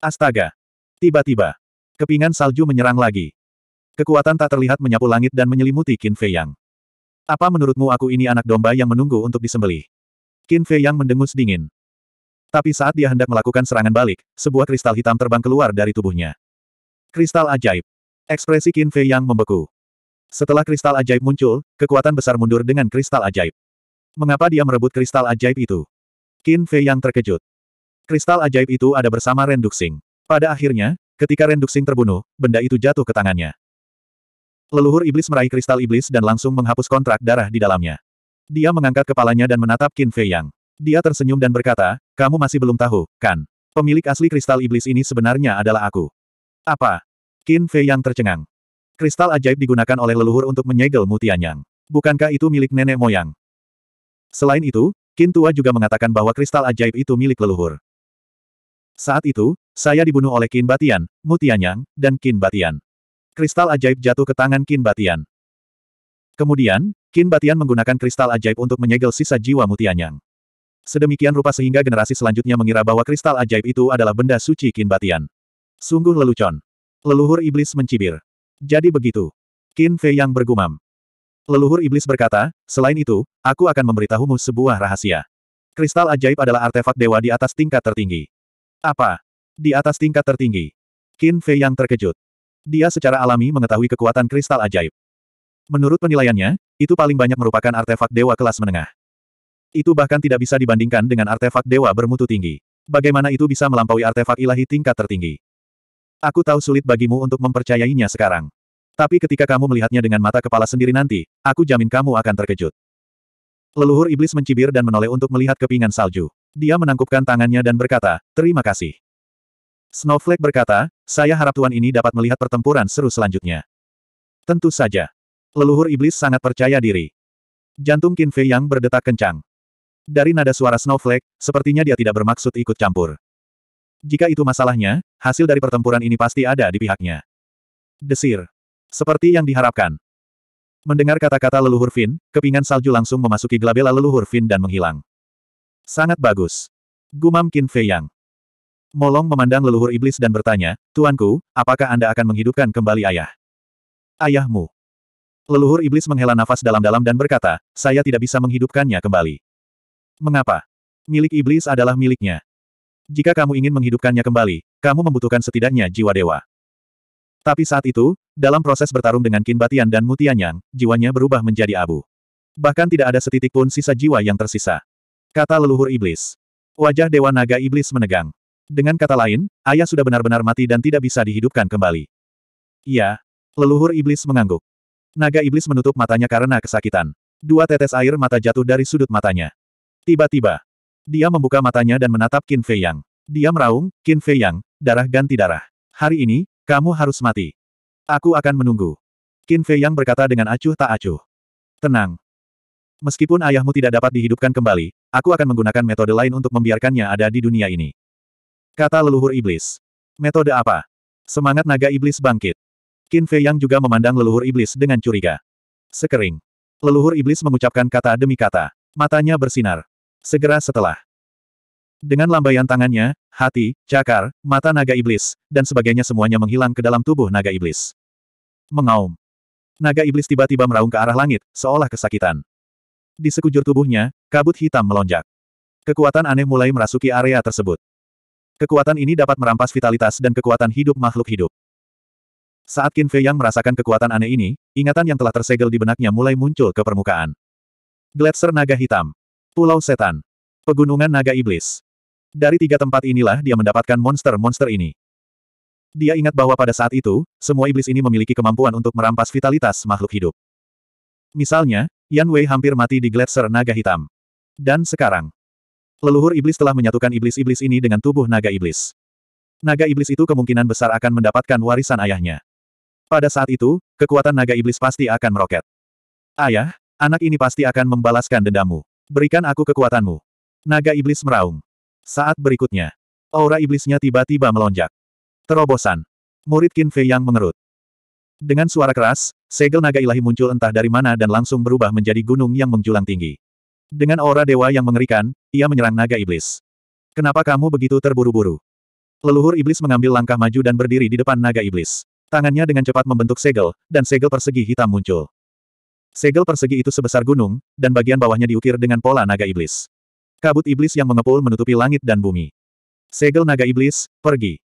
Astaga! Tiba-tiba, kepingan salju menyerang lagi. Kekuatan tak terlihat menyapu langit dan menyelimuti Qin Fei Yang. Apa menurutmu aku ini anak domba yang menunggu untuk disembelih? Qin Fei Yang mendengus dingin. Tapi saat dia hendak melakukan serangan balik, sebuah kristal hitam terbang keluar dari tubuhnya. Kristal ajaib. Ekspresi Qin Fei Yang membeku. Setelah kristal ajaib muncul, kekuatan besar mundur dengan kristal ajaib. Mengapa dia merebut kristal ajaib itu? Qin Fei yang terkejut. Kristal ajaib itu ada bersama Renduxing. Pada akhirnya, ketika Renduxing terbunuh, benda itu jatuh ke tangannya. Leluhur iblis meraih kristal iblis dan langsung menghapus kontrak darah di dalamnya. Dia mengangkat kepalanya dan menatap Qin Fei Yang. Dia tersenyum dan berkata, kamu masih belum tahu, kan? Pemilik asli kristal iblis ini sebenarnya adalah aku. Apa? Qin Fei Yang tercengang. Kristal ajaib digunakan oleh leluhur untuk menyegel Mutianyang. Bukankah itu milik nenek moyang? Selain itu, Kin Tua juga mengatakan bahwa kristal ajaib itu milik leluhur. Saat itu, saya dibunuh oleh Kin Batian, Mutianyang, dan Kin Batian. Kristal ajaib jatuh ke tangan Kin Batian. Kemudian, Kin Batian menggunakan kristal ajaib untuk menyegel sisa jiwa Mutianyang. Sedemikian rupa sehingga generasi selanjutnya mengira bahwa kristal ajaib itu adalah benda suci Kin Batian. Sungguh lelucon. Leluhur iblis mencibir. Jadi begitu. Qin Fei yang bergumam. Leluhur iblis berkata, selain itu, aku akan memberitahumu sebuah rahasia. Kristal ajaib adalah artefak dewa di atas tingkat tertinggi. Apa? Di atas tingkat tertinggi. Qin Fei yang terkejut. Dia secara alami mengetahui kekuatan kristal ajaib. Menurut penilaiannya, itu paling banyak merupakan artefak dewa kelas menengah. Itu bahkan tidak bisa dibandingkan dengan artefak dewa bermutu tinggi. Bagaimana itu bisa melampaui artefak ilahi tingkat tertinggi? Aku tahu sulit bagimu untuk mempercayainya sekarang. Tapi ketika kamu melihatnya dengan mata kepala sendiri nanti, aku jamin kamu akan terkejut. Leluhur iblis mencibir dan menoleh untuk melihat kepingan salju. Dia menangkupkan tangannya dan berkata, terima kasih. Snowflake berkata, saya harap Tuan ini dapat melihat pertempuran seru selanjutnya. Tentu saja. Leluhur iblis sangat percaya diri. Jantung Qin Fei yang berdetak kencang. Dari nada suara Snowflake, sepertinya dia tidak bermaksud ikut campur. Jika itu masalahnya, hasil dari pertempuran ini pasti ada di pihaknya. Desir. Seperti yang diharapkan. Mendengar kata-kata leluhur Finn, kepingan salju langsung memasuki gelabela leluhur Finn dan menghilang. Sangat bagus. Gumam Qin Fei Yang. Molong memandang leluhur iblis dan bertanya, Tuanku, apakah Anda akan menghidupkan kembali ayah? Ayahmu. Leluhur iblis menghela nafas dalam-dalam dan berkata, saya tidak bisa menghidupkannya kembali. Mengapa? Milik iblis adalah miliknya. Jika kamu ingin menghidupkannya kembali, kamu membutuhkan setidaknya jiwa dewa. Tapi saat itu, dalam proses bertarung dengan Kin Batian dan Mutianyang, jiwanya berubah menjadi abu. Bahkan tidak ada setitik pun sisa jiwa yang tersisa. Kata leluhur iblis. Wajah Dewa Naga Iblis menegang. Dengan kata lain, ayah sudah benar-benar mati dan tidak bisa dihidupkan kembali. Iya. Leluhur iblis mengangguk. Naga iblis menutup matanya karena kesakitan. Dua tetes air mata jatuh dari sudut matanya. Tiba-tiba, dia membuka matanya dan menatap Qin Fei Yang. Dia meraung, Qin Fei Yang, darah ganti darah. Hari ini, kamu harus mati. Aku akan menunggu. Qin Fei Yang berkata dengan acuh tak acuh. Tenang. Meskipun ayahmu tidak dapat dihidupkan kembali, aku akan menggunakan metode lain untuk membiarkannya ada di dunia ini. Kata leluhur iblis. Metode apa? Semangat naga iblis bangkit. Qin Fei Yang juga memandang leluhur iblis dengan curiga. Sekering. Leluhur iblis mengucapkan kata demi kata. Matanya bersinar. Segera setelah dengan lambaian tangannya, hati, cakar, mata naga iblis, dan sebagainya semuanya menghilang ke dalam tubuh naga iblis. Mengaum. Naga iblis tiba-tiba meraung ke arah langit, seolah kesakitan. Di sekujur tubuhnya, kabut hitam melonjak. Kekuatan aneh mulai merasuki area tersebut. Kekuatan ini dapat merampas vitalitas dan kekuatan hidup makhluk hidup. Saat Qin Fei Yang merasakan kekuatan aneh ini, ingatan yang telah tersegel di benaknya mulai muncul ke permukaan. Gletser naga hitam. Pulau Setan. Pegunungan Naga Iblis. Dari tiga tempat inilah dia mendapatkan monster-monster ini. Dia ingat bahwa pada saat itu, semua iblis ini memiliki kemampuan untuk merampas vitalitas makhluk hidup. Misalnya, Yan Wei hampir mati di gletser naga hitam. Dan sekarang, leluhur iblis telah menyatukan iblis-iblis ini dengan tubuh naga iblis. Naga iblis itu kemungkinan besar akan mendapatkan warisan ayahnya. Pada saat itu, kekuatan naga iblis pasti akan meroket. Ayah, anak ini pasti akan membalaskan dendammu. Berikan aku kekuatanmu. Naga iblis meraung. Saat berikutnya, aura iblisnya tiba-tiba melonjak. Terobosan. Murid Qin Fei yang mengerut. Dengan suara keras, segel naga ilahi muncul entah dari mana dan langsung berubah menjadi gunung yang menjulang tinggi. Dengan aura dewa yang mengerikan, ia menyerang naga iblis. Kenapa kamu begitu terburu-buru? Leluhur iblis mengambil langkah maju dan berdiri di depan naga iblis. Tangannya dengan cepat membentuk segel, dan segel persegi hitam muncul. Segel persegi itu sebesar gunung, dan bagian bawahnya diukir dengan pola naga iblis. Kabut iblis yang mengepul menutupi langit dan bumi. Segel naga iblis, pergi.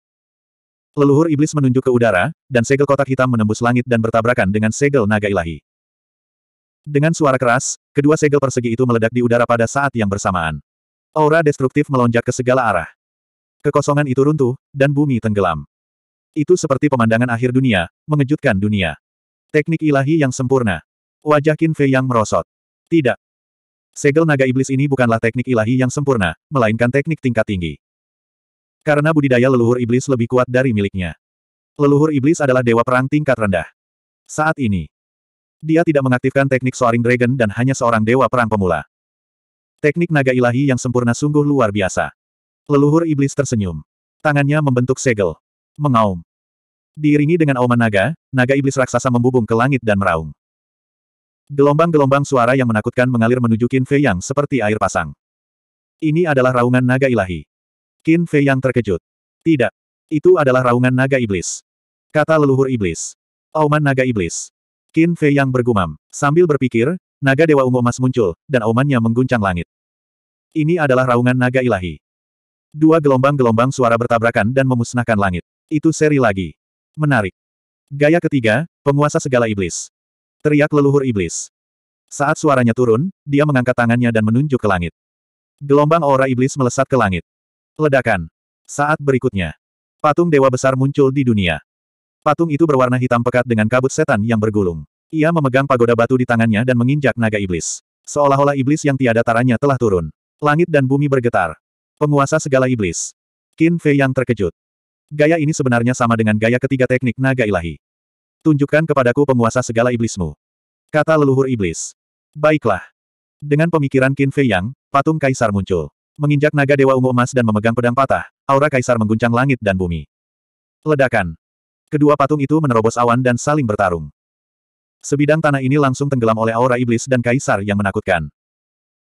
Leluhur iblis menunjuk ke udara, dan segel kotak hitam menembus langit dan bertabrakan dengan segel naga ilahi. Dengan suara keras, kedua segel persegi itu meledak di udara pada saat yang bersamaan. Aura destruktif melonjak ke segala arah. Kekosongan itu runtuh, dan bumi tenggelam. Itu seperti pemandangan akhir dunia, mengejutkan dunia. Teknik ilahi yang sempurna. Wajah Qin Fei yang merosot. Tidak. Segel naga iblis ini bukanlah teknik ilahi yang sempurna, melainkan teknik tingkat tinggi. Karena budidaya leluhur iblis lebih kuat dari miliknya. Leluhur iblis adalah dewa perang tingkat rendah. Saat ini, dia tidak mengaktifkan teknik Soaring Dragon dan hanya seorang dewa perang pemula. Teknik naga ilahi yang sempurna sungguh luar biasa. Leluhur iblis tersenyum. Tangannya membentuk segel. Mengaum. Diiringi dengan auman naga, naga iblis raksasa membubung ke langit dan meraung. Gelombang-gelombang suara yang menakutkan mengalir menuju Qin Fei Yang seperti air pasang. Ini adalah raungan naga ilahi. Qin Fei Yang terkejut. Tidak. Itu adalah raungan naga iblis. Kata leluhur iblis. Auman naga iblis. Qin Fei Yang bergumam. Sambil berpikir, naga dewa ungu emas muncul, dan aumannya mengguncang langit. Ini adalah raungan naga ilahi. Dua gelombang-gelombang suara bertabrakan dan memusnahkan langit. Itu seri lagi. Menarik. Gaya ketiga, penguasa segala iblis. Teriak leluhur iblis. Saat suaranya turun, dia mengangkat tangannya dan menunjuk ke langit. Gelombang aura iblis melesat ke langit. Ledakan. Saat berikutnya, patung dewa besar muncul di dunia. Patung itu berwarna hitam pekat dengan kabut setan yang bergulung. Ia memegang pagoda batu di tangannya dan menginjak naga iblis. Seolah-olah iblis yang tiada taranya telah turun. Langit dan bumi bergetar. Penguasa segala iblis. Qin Fei yang terkejut. Gaya ini sebenarnya sama dengan gaya ketiga teknik naga ilahi. Tunjukkan kepadaku penguasa segala iblismu. Kata leluhur iblis. Baiklah. Dengan pemikiran Qin Fei Yang, patung kaisar muncul. Menginjak naga dewa ungu emas dan memegang pedang patah, aura kaisar mengguncang langit dan bumi. Ledakan. Kedua patung itu menerobos awan dan saling bertarung. Sebidang tanah ini langsung tenggelam oleh aura iblis dan kaisar yang menakutkan.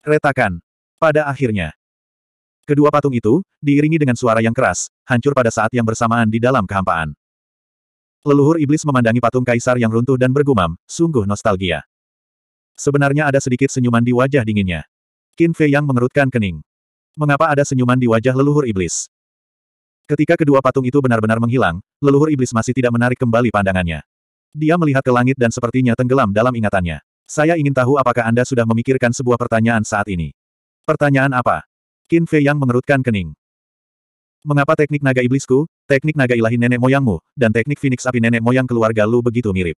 Retakan. Pada akhirnya. Kedua patung itu, diiringi dengan suara yang keras, hancur pada saat yang bersamaan di dalam kehampaan. Leluhur iblis memandangi patung kaisar yang runtuh dan bergumam, sungguh nostalgia. Sebenarnya ada sedikit senyuman di wajah dinginnya. Qin Fei yang mengerutkan kening. Mengapa ada senyuman di wajah leluhur iblis? Ketika kedua patung itu benar-benar menghilang, leluhur iblis masih tidak menarik kembali pandangannya. Dia melihat ke langit dan sepertinya tenggelam dalam ingatannya. Saya ingin tahu apakah Anda sudah memikirkan sebuah pertanyaan saat ini. Pertanyaan apa? Qin Fei yang mengerutkan kening. Mengapa teknik naga iblisku, teknik naga ilahi nenek moyangmu, dan teknik Phoenix api nenek moyang keluarga Lu begitu mirip?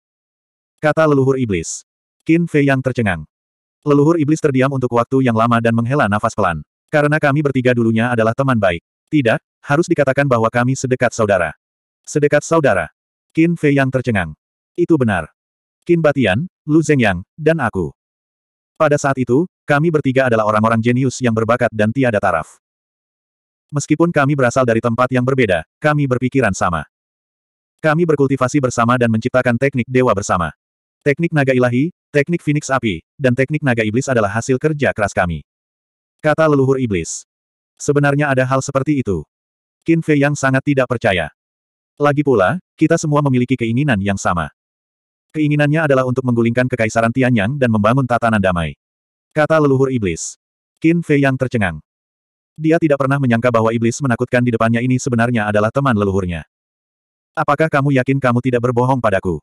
Kata leluhur iblis. Qin Fei yang tercengang. Leluhur iblis terdiam untuk waktu yang lama dan menghela nafas pelan. Karena kami bertiga dulunya adalah teman baik. Tidak, harus dikatakan bahwa kami sedekat saudara. Sedekat saudara. Qin Fei yang tercengang. Itu benar. Qin Batian, Lu Zhengyang, dan aku. Pada saat itu, kami bertiga adalah orang-orang jenius yang berbakat dan tiada taraf. Meskipun kami berasal dari tempat yang berbeda, kami berpikiran sama. Kami berkultivasi bersama dan menciptakan teknik dewa bersama. Teknik naga ilahi, teknik phoenix api, dan teknik naga iblis adalah hasil kerja keras kami. Kata leluhur iblis. Sebenarnya ada hal seperti itu. Qin Fei yang sangat tidak percaya. Lagi pula, kita semua memiliki keinginan yang sama. Keinginannya adalah untuk menggulingkan kekaisaran Tianyang dan membangun tatanan damai. Kata leluhur iblis. Qin Fei yang tercengang. Dia tidak pernah menyangka bahwa iblis menakutkan di depannya ini sebenarnya adalah teman leluhurnya. Apakah kamu yakin kamu tidak berbohong padaku?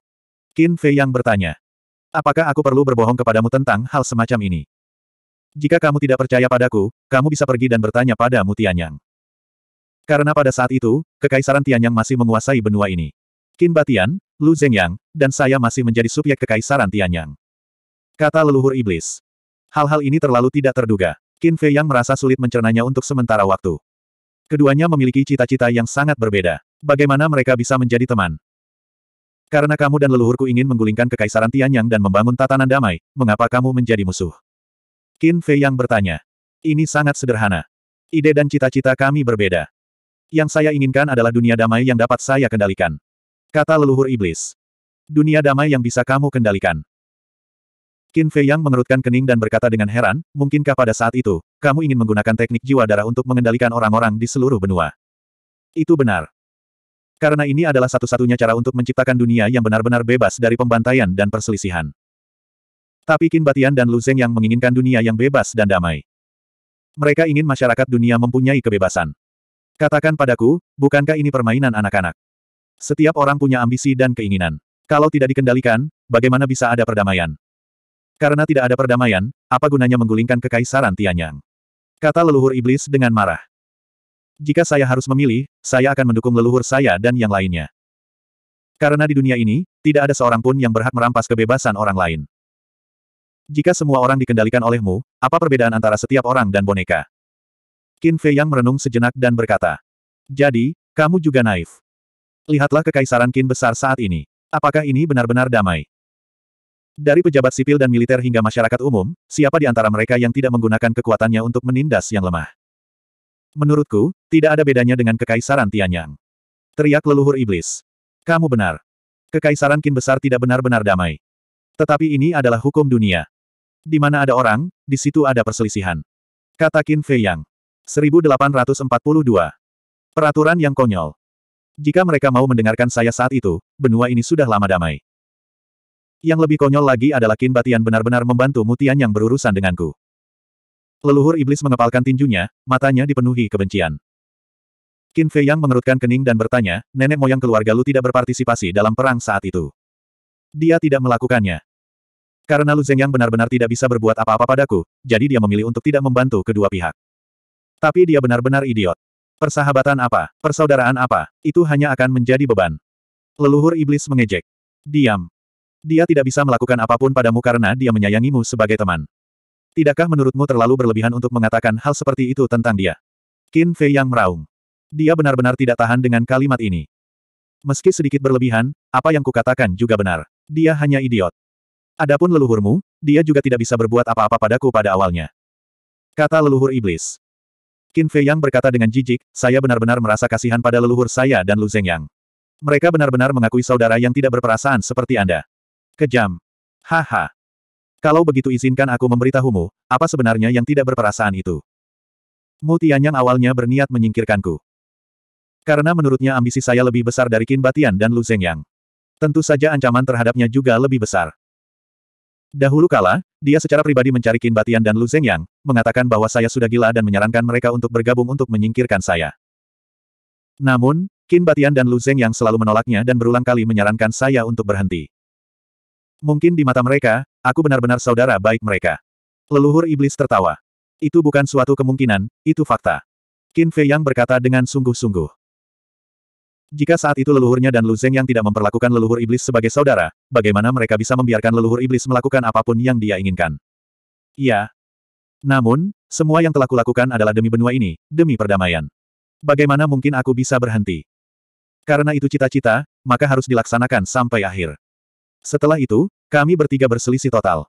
Qin Fei yang bertanya. Apakah aku perlu berbohong kepadamu tentang hal semacam ini? Jika kamu tidak percaya padaku, kamu bisa pergi dan bertanya pada Mutianyang. Karena pada saat itu, Kekaisaran Tianyang masih menguasai benua ini. Qin Batian, Lu Zhengyang, dan saya masih menjadi subjek Kekaisaran Tianyang. Kata leluhur iblis. Hal-hal ini terlalu tidak terduga. Qin Fei yang merasa sulit mencernanya untuk sementara waktu. Keduanya memiliki cita-cita yang sangat berbeda. Bagaimana mereka bisa menjadi teman? Karena kamu dan leluhurku ingin menggulingkan kekaisaran Tianyang dan membangun tatanan damai, mengapa kamu menjadi musuh? Qin Fei yang bertanya. Ini sangat sederhana. Ide dan cita-cita kami berbeda. Yang saya inginkan adalah dunia damai yang dapat saya kendalikan. Kata leluhur iblis. Dunia damai yang bisa kamu kendalikan. Qin Fei Yang mengerutkan kening dan berkata dengan heran, mungkinkah pada saat itu, kamu ingin menggunakan teknik jiwa darah untuk mengendalikan orang-orang di seluruh benua? Itu benar. Karena ini adalah satu-satunya cara untuk menciptakan dunia yang benar-benar bebas dari pembantaian dan perselisihan. Tapi Qin Batian dan Lu Zeng yang menginginkan dunia yang bebas dan damai. Mereka ingin masyarakat dunia mempunyai kebebasan. Katakan padaku, bukankah ini permainan anak-anak? Setiap orang punya ambisi dan keinginan. Kalau tidak dikendalikan, bagaimana bisa ada perdamaian? Karena tidak ada perdamaian, apa gunanya menggulingkan kekaisaran Tianyang? Kata leluhur iblis dengan marah. Jika saya harus memilih, saya akan mendukung leluhur saya dan yang lainnya. Karena di dunia ini, tidak ada seorang pun yang berhak merampas kebebasan orang lain. Jika semua orang dikendalikan olehmu, apa perbedaan antara setiap orang dan boneka? Qin Fei Yang merenung sejenak dan berkata. Jadi, kamu juga naif. Lihatlah kekaisaran Qin besar saat ini. Apakah ini benar-benar damai? Dari pejabat sipil dan militer hingga masyarakat umum, siapa di antara mereka yang tidak menggunakan kekuatannya untuk menindas yang lemah? Menurutku, tidak ada bedanya dengan Kekaisaran Tianyang. Teriak leluhur iblis. Kamu benar. Kekaisaran Kin besar tidak benar-benar damai. Tetapi ini adalah hukum dunia. Di mana ada orang, di situ ada perselisihan. Kata Qin Fei Yang. 1842. Peraturan yang konyol. Jika mereka mau mendengarkan saya saat itu, benua ini sudah lama damai. Yang lebih konyol lagi adalah Kin Batian benar-benar membantu Mutian yang berurusan denganku. Leluhur iblis mengepalkan tinjunya, matanya dipenuhi kebencian. Qin Fei Yang mengerutkan kening dan bertanya, nenek moyang keluarga Lu tidak berpartisipasi dalam perang saat itu. Dia tidak melakukannya. Karena Lu Zeng Yang benar-benar tidak bisa berbuat apa-apa padaku, jadi dia memilih untuk tidak membantu kedua pihak. Tapi dia benar-benar idiot. Persahabatan apa? Persaudaraan apa? Itu hanya akan menjadi beban. Leluhur iblis mengejek. Diam. Dia tidak bisa melakukan apapun padamu karena dia menyayangimu sebagai teman. Tidakkah menurutmu terlalu berlebihan untuk mengatakan hal seperti itu tentang dia? Qin Fei yang meraung. Dia benar-benar tidak tahan dengan kalimat ini. Meski sedikit berlebihan, apa yang kukatakan juga benar. Dia hanya idiot. Adapun leluhurmu, dia juga tidak bisa berbuat apa-apa padaku pada awalnya. Kata leluhur iblis. Qin Fei yang berkata dengan jijik, saya benar-benar merasa kasihan pada leluhur saya dan Lu Zengyang. Mereka benar-benar mengakui saudara yang tidak berperasaan seperti Anda. Kejam. Haha. Kalau begitu izinkan aku memberitahumu, apa sebenarnya yang tidak berperasaan itu? Tianyang awalnya berniat menyingkirkanku. Karena menurutnya ambisi saya lebih besar dari Qin Batian dan Lu Zhengyang. Tentu saja ancaman terhadapnya juga lebih besar. Dahulu kala, dia secara pribadi mencari Qin Batian dan Lu Zhengyang, mengatakan bahwa saya sudah gila dan menyarankan mereka untuk bergabung untuk menyingkirkan saya. Namun, Qin Batian dan Lu Zhengyang selalu menolaknya dan berulang kali menyarankan saya untuk berhenti. Mungkin di mata mereka, aku benar-benar saudara baik mereka. Leluhur iblis tertawa. Itu bukan suatu kemungkinan, itu fakta. Qin Fei Yang berkata dengan sungguh-sungguh. Jika saat itu leluhurnya dan Lu Zeng yang tidak memperlakukan leluhur iblis sebagai saudara, bagaimana mereka bisa membiarkan leluhur iblis melakukan apapun yang dia inginkan? Iya. Namun, semua yang telah kulakukan adalah demi benua ini, demi perdamaian. Bagaimana mungkin aku bisa berhenti? Karena itu cita-cita, maka harus dilaksanakan sampai akhir. Setelah itu, kami bertiga berselisih total.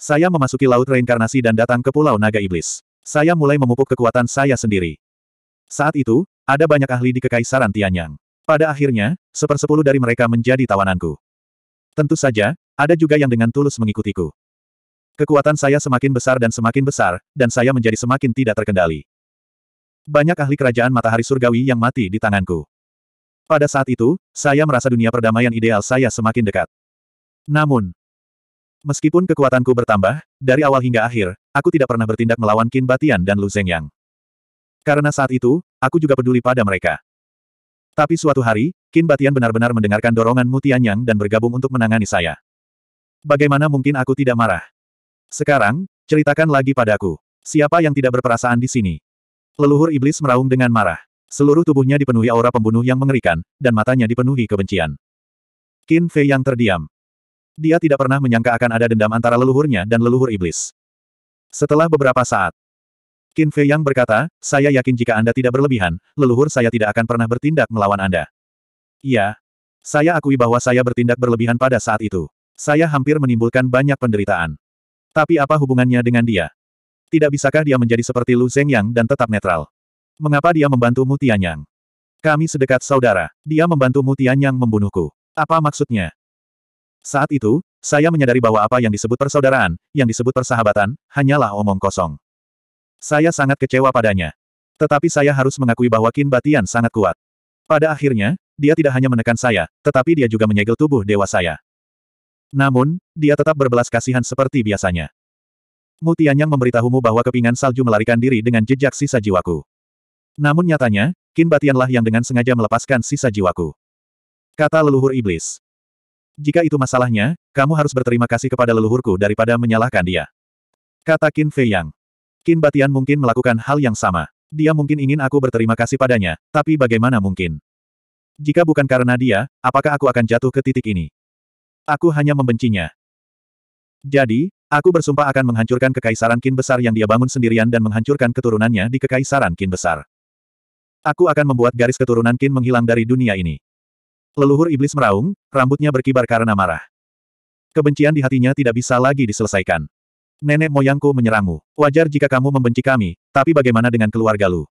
Saya memasuki Laut Reinkarnasi dan datang ke Pulau Naga Iblis. Saya mulai memupuk kekuatan saya sendiri. Saat itu, ada banyak ahli di Kekaisaran Tianyang. Pada akhirnya, sepersepuluh dari mereka menjadi tawananku. Tentu saja, ada juga yang dengan tulus mengikutiku. Kekuatan saya semakin besar dan semakin besar, dan saya menjadi semakin tidak terkendali. Banyak ahli kerajaan matahari surgawi yang mati di tanganku. Pada saat itu, saya merasa dunia perdamaian ideal saya semakin dekat. Namun, meskipun kekuatanku bertambah, dari awal hingga akhir, aku tidak pernah bertindak melawan Qin Batian dan Lu Zhengyang. Karena saat itu, aku juga peduli pada mereka. Tapi suatu hari, Qin Batian benar-benar mendengarkan dorongan Mu Mutianyang dan bergabung untuk menangani saya. Bagaimana mungkin aku tidak marah? Sekarang, ceritakan lagi padaku. Siapa yang tidak berperasaan di sini? Leluhur iblis meraung dengan marah. Seluruh tubuhnya dipenuhi aura pembunuh yang mengerikan, dan matanya dipenuhi kebencian. Qin Fei yang terdiam. Dia tidak pernah menyangka akan ada dendam antara leluhurnya dan leluhur iblis. Setelah beberapa saat, Qin Fei Yang berkata, saya yakin jika Anda tidak berlebihan, leluhur saya tidak akan pernah bertindak melawan Anda. Iya. Saya akui bahwa saya bertindak berlebihan pada saat itu. Saya hampir menimbulkan banyak penderitaan. Tapi apa hubungannya dengan dia? Tidak bisakah dia menjadi seperti Lu Yang dan tetap netral? Mengapa dia membantu Mu Tianyang? Kami sedekat saudara. Dia membantu Mu Tianyang membunuhku. Apa maksudnya? Saat itu, saya menyadari bahwa apa yang disebut persaudaraan, yang disebut persahabatan, hanyalah omong kosong. Saya sangat kecewa padanya. Tetapi saya harus mengakui bahwa Kin Batian sangat kuat. Pada akhirnya, dia tidak hanya menekan saya, tetapi dia juga menyegel tubuh dewa saya. Namun, dia tetap berbelas kasihan seperti biasanya. yang memberitahumu bahwa kepingan salju melarikan diri dengan jejak sisa jiwaku. Namun nyatanya, Kin Batianlah yang dengan sengaja melepaskan sisa jiwaku. Kata leluhur iblis. Jika itu masalahnya, kamu harus berterima kasih kepada leluhurku daripada menyalahkan dia. Kata Qin Fei Yang. Qin Batian mungkin melakukan hal yang sama. Dia mungkin ingin aku berterima kasih padanya, tapi bagaimana mungkin? Jika bukan karena dia, apakah aku akan jatuh ke titik ini? Aku hanya membencinya. Jadi, aku bersumpah akan menghancurkan kekaisaran Qin besar yang dia bangun sendirian dan menghancurkan keturunannya di kekaisaran Qin besar. Aku akan membuat garis keturunan Qin menghilang dari dunia ini. Leluhur iblis meraung, rambutnya berkibar karena marah. Kebencian di hatinya tidak bisa lagi diselesaikan. Nenek moyangku menyerangmu. Wajar jika kamu membenci kami, tapi bagaimana dengan keluarga Lu?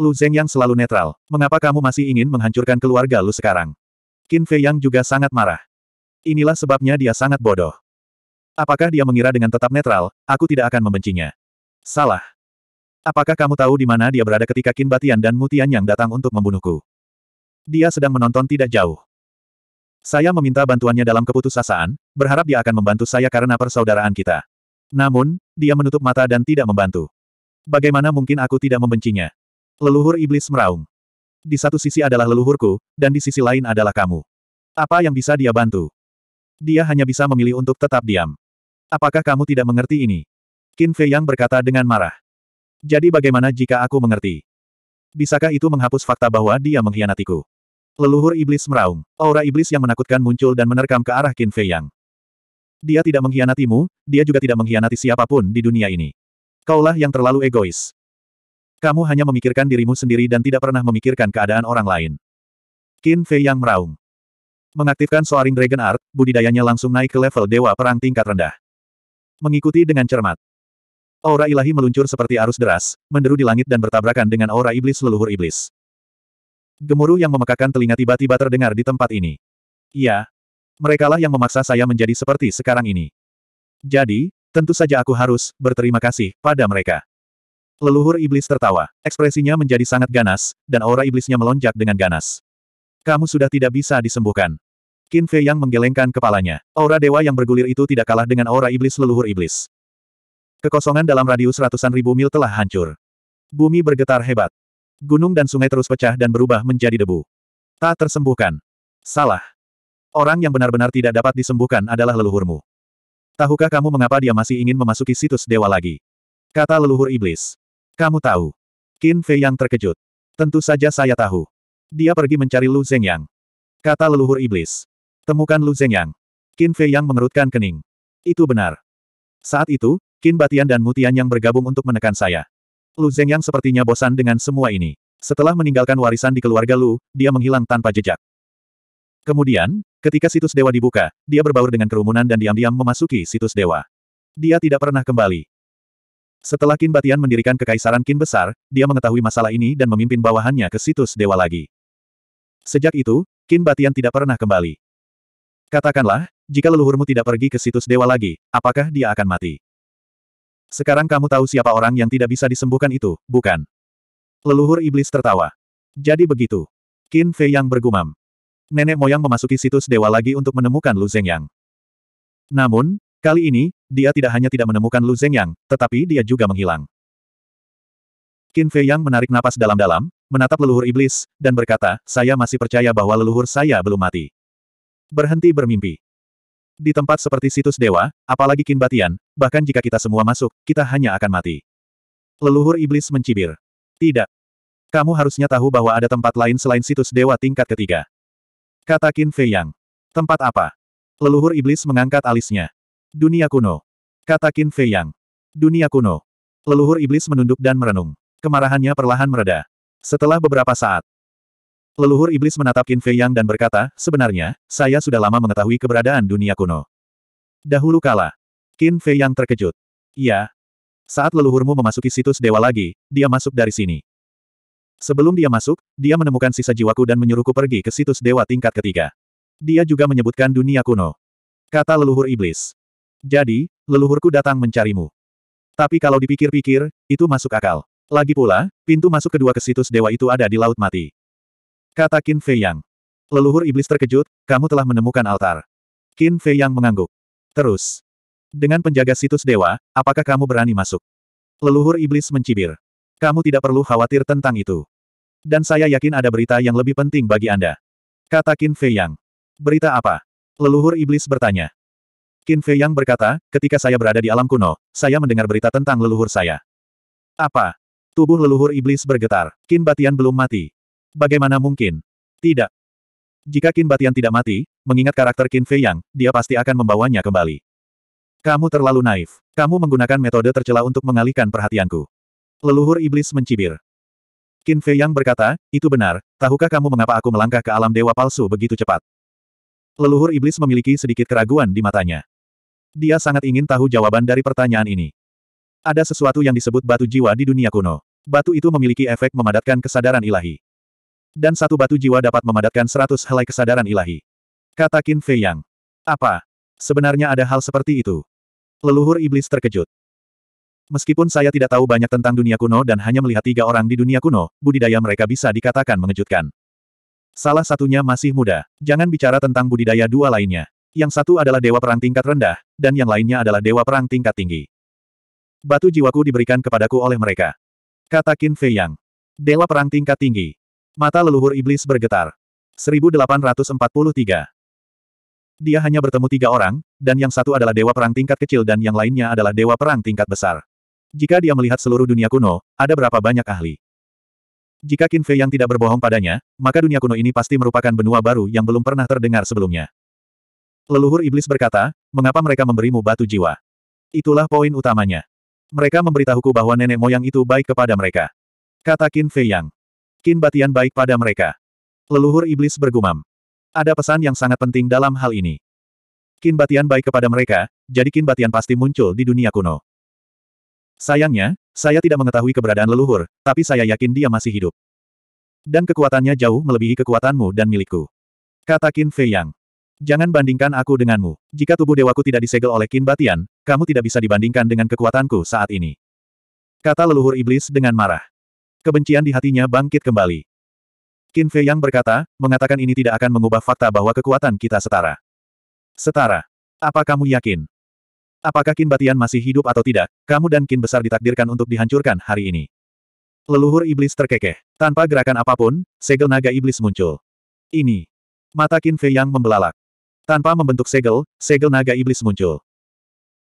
Lu Zeng yang selalu netral, mengapa kamu masih ingin menghancurkan keluarga Lu sekarang? Qin Fei Yang juga sangat marah. Inilah sebabnya dia sangat bodoh. Apakah dia mengira dengan tetap netral, aku tidak akan membencinya? Salah. Apakah kamu tahu di mana dia berada ketika Qin Batian dan Mutian yang datang untuk membunuhku? Dia sedang menonton tidak jauh. Saya meminta bantuannya dalam keputusasaan, berharap dia akan membantu saya karena persaudaraan kita. Namun, dia menutup mata dan tidak membantu. Bagaimana mungkin aku tidak membencinya? Leluhur iblis meraung. Di satu sisi adalah leluhurku, dan di sisi lain adalah kamu. Apa yang bisa dia bantu? Dia hanya bisa memilih untuk tetap diam. Apakah kamu tidak mengerti ini? Qin Fei Yang berkata dengan marah. Jadi bagaimana jika aku mengerti? Bisakah itu menghapus fakta bahwa dia mengkhianatiku? Leluhur iblis meraung. Aura iblis yang menakutkan muncul dan menerkam ke arah Qin Fei Yang. Dia tidak mengkhianatimu, dia juga tidak mengkhianati siapapun di dunia ini. Kaulah yang terlalu egois. Kamu hanya memikirkan dirimu sendiri dan tidak pernah memikirkan keadaan orang lain. Qin Fei Yang meraung. Mengaktifkan Soaring Dragon Art, budidayanya langsung naik ke level Dewa Perang tingkat rendah. Mengikuti dengan cermat. Aura ilahi meluncur seperti arus deras, menderu di langit dan bertabrakan dengan aura iblis leluhur iblis. Gemuruh yang memekakan telinga tiba-tiba terdengar di tempat ini. Iya. Merekalah yang memaksa saya menjadi seperti sekarang ini. Jadi, tentu saja aku harus berterima kasih pada mereka. Leluhur iblis tertawa. Ekspresinya menjadi sangat ganas, dan aura iblisnya melonjak dengan ganas. Kamu sudah tidak bisa disembuhkan. Qin Fei yang menggelengkan kepalanya. Aura dewa yang bergulir itu tidak kalah dengan aura iblis leluhur iblis. Kekosongan dalam radius ratusan ribu mil telah hancur. Bumi bergetar hebat. Gunung dan sungai terus pecah dan berubah menjadi debu. Tak tersembuhkan. Salah. Orang yang benar-benar tidak dapat disembuhkan adalah leluhurmu. Tahukah kamu mengapa dia masih ingin memasuki situs dewa lagi? Kata leluhur iblis. Kamu tahu. Qin Fei yang terkejut. Tentu saja saya tahu. Dia pergi mencari Lu Zhengyang. Kata leluhur iblis. Temukan Lu Zhengyang. Qin Fei yang mengerutkan kening. Itu benar. Saat itu, Qin Batian dan Mutian yang bergabung untuk menekan saya. Lu yang sepertinya bosan dengan semua ini. Setelah meninggalkan warisan di keluarga Lu, dia menghilang tanpa jejak. Kemudian, ketika situs dewa dibuka, dia berbaur dengan kerumunan dan diam-diam memasuki situs dewa. Dia tidak pernah kembali. Setelah Qin Batian mendirikan kekaisaran Qin besar, dia mengetahui masalah ini dan memimpin bawahannya ke situs dewa lagi. Sejak itu, Qin Batian tidak pernah kembali. Katakanlah, jika leluhurmu tidak pergi ke situs dewa lagi, apakah dia akan mati? Sekarang kamu tahu siapa orang yang tidak bisa disembuhkan itu, bukan? Leluhur iblis tertawa. Jadi begitu. Qin Fei yang bergumam. Nenek moyang memasuki situs dewa lagi untuk menemukan Lu Zhengyang. Namun, kali ini, dia tidak hanya tidak menemukan Lu Zhengyang, tetapi dia juga menghilang. Qin Fei yang menarik napas dalam-dalam, menatap leluhur iblis, dan berkata, saya masih percaya bahwa leluhur saya belum mati. Berhenti bermimpi. Di tempat seperti situs dewa, apalagi kinbatian, bahkan jika kita semua masuk, kita hanya akan mati. Leluhur iblis mencibir. Tidak. Kamu harusnya tahu bahwa ada tempat lain selain situs dewa tingkat ketiga. Kata Qin Fei Yang. Tempat apa? Leluhur iblis mengangkat alisnya. Dunia kuno. Kata Qin Fei Yang. Dunia kuno. Leluhur iblis menunduk dan merenung. Kemarahannya perlahan mereda. Setelah beberapa saat, Leluhur iblis menatap Qin Fei Yang dan berkata, sebenarnya, saya sudah lama mengetahui keberadaan dunia kuno. Dahulu kala. Qin Fei Yang terkejut. Ya, Saat leluhurmu memasuki situs dewa lagi, dia masuk dari sini. Sebelum dia masuk, dia menemukan sisa jiwaku dan menyuruhku pergi ke situs dewa tingkat ketiga. Dia juga menyebutkan dunia kuno. Kata leluhur iblis. Jadi, leluhurku datang mencarimu. Tapi kalau dipikir-pikir, itu masuk akal. Lagi pula, pintu masuk kedua ke situs dewa itu ada di Laut Mati. Kata Qin Fei Yang. Leluhur iblis terkejut, kamu telah menemukan altar. Qin Fei Yang mengangguk. Terus. Dengan penjaga situs dewa, apakah kamu berani masuk? Leluhur iblis mencibir. Kamu tidak perlu khawatir tentang itu. Dan saya yakin ada berita yang lebih penting bagi Anda. Kata Qin Fei Yang. Berita apa? Leluhur iblis bertanya. Qin Fei Yang berkata, ketika saya berada di alam kuno, saya mendengar berita tentang leluhur saya. Apa? Tubuh leluhur iblis bergetar. Qin Batian belum mati. Bagaimana mungkin? Tidak. Jika Qin Batian tidak mati, mengingat karakter Qin Fei Yang, dia pasti akan membawanya kembali. Kamu terlalu naif. Kamu menggunakan metode tercela untuk mengalihkan perhatianku. Leluhur iblis mencibir. Qin Fei Yang berkata, itu benar, tahukah kamu mengapa aku melangkah ke alam dewa palsu begitu cepat? Leluhur iblis memiliki sedikit keraguan di matanya. Dia sangat ingin tahu jawaban dari pertanyaan ini. Ada sesuatu yang disebut batu jiwa di dunia kuno. Batu itu memiliki efek memadatkan kesadaran ilahi. Dan satu batu jiwa dapat memadatkan seratus helai kesadaran ilahi. Kata Qin Fei Yang. Apa? Sebenarnya ada hal seperti itu. Leluhur iblis terkejut. Meskipun saya tidak tahu banyak tentang dunia kuno dan hanya melihat tiga orang di dunia kuno, budidaya mereka bisa dikatakan mengejutkan. Salah satunya masih muda. Jangan bicara tentang budidaya dua lainnya. Yang satu adalah dewa perang tingkat rendah, dan yang lainnya adalah dewa perang tingkat tinggi. Batu jiwaku diberikan kepadaku oleh mereka. Kata Qin Fei Yang. Dewa perang tingkat tinggi. Mata leluhur iblis bergetar. 1843. Dia hanya bertemu tiga orang, dan yang satu adalah dewa perang tingkat kecil dan yang lainnya adalah dewa perang tingkat besar. Jika dia melihat seluruh dunia kuno, ada berapa banyak ahli? Jika Qin Fei yang tidak berbohong padanya, maka dunia kuno ini pasti merupakan benua baru yang belum pernah terdengar sebelumnya. Leluhur iblis berkata, mengapa mereka memberimu batu jiwa? Itulah poin utamanya. Mereka memberitahuku bahwa nenek moyang itu baik kepada mereka. Kata Qin Fei Yang. Kin Batian baik pada mereka. Leluhur iblis bergumam. Ada pesan yang sangat penting dalam hal ini. Kin Batian baik kepada mereka, jadi kin Batian pasti muncul di dunia kuno. Sayangnya, saya tidak mengetahui keberadaan leluhur, tapi saya yakin dia masih hidup. Dan kekuatannya jauh melebihi kekuatanmu dan milikku. Kata Kin Fei Yang. Jangan bandingkan aku denganmu. Jika tubuh dewaku tidak disegel oleh kin Batian, kamu tidak bisa dibandingkan dengan kekuatanku saat ini. Kata leluhur iblis dengan marah. Kebencian di hatinya bangkit kembali. Qin Fei Yang berkata, mengatakan ini tidak akan mengubah fakta bahwa kekuatan kita setara. Setara. Apa kamu yakin? Apakah Qin Batian masih hidup atau tidak, kamu dan Qin Besar ditakdirkan untuk dihancurkan hari ini. Leluhur iblis terkekeh. Tanpa gerakan apapun, segel naga iblis muncul. Ini. Mata Qin Fei Yang membelalak. Tanpa membentuk segel, segel naga iblis muncul.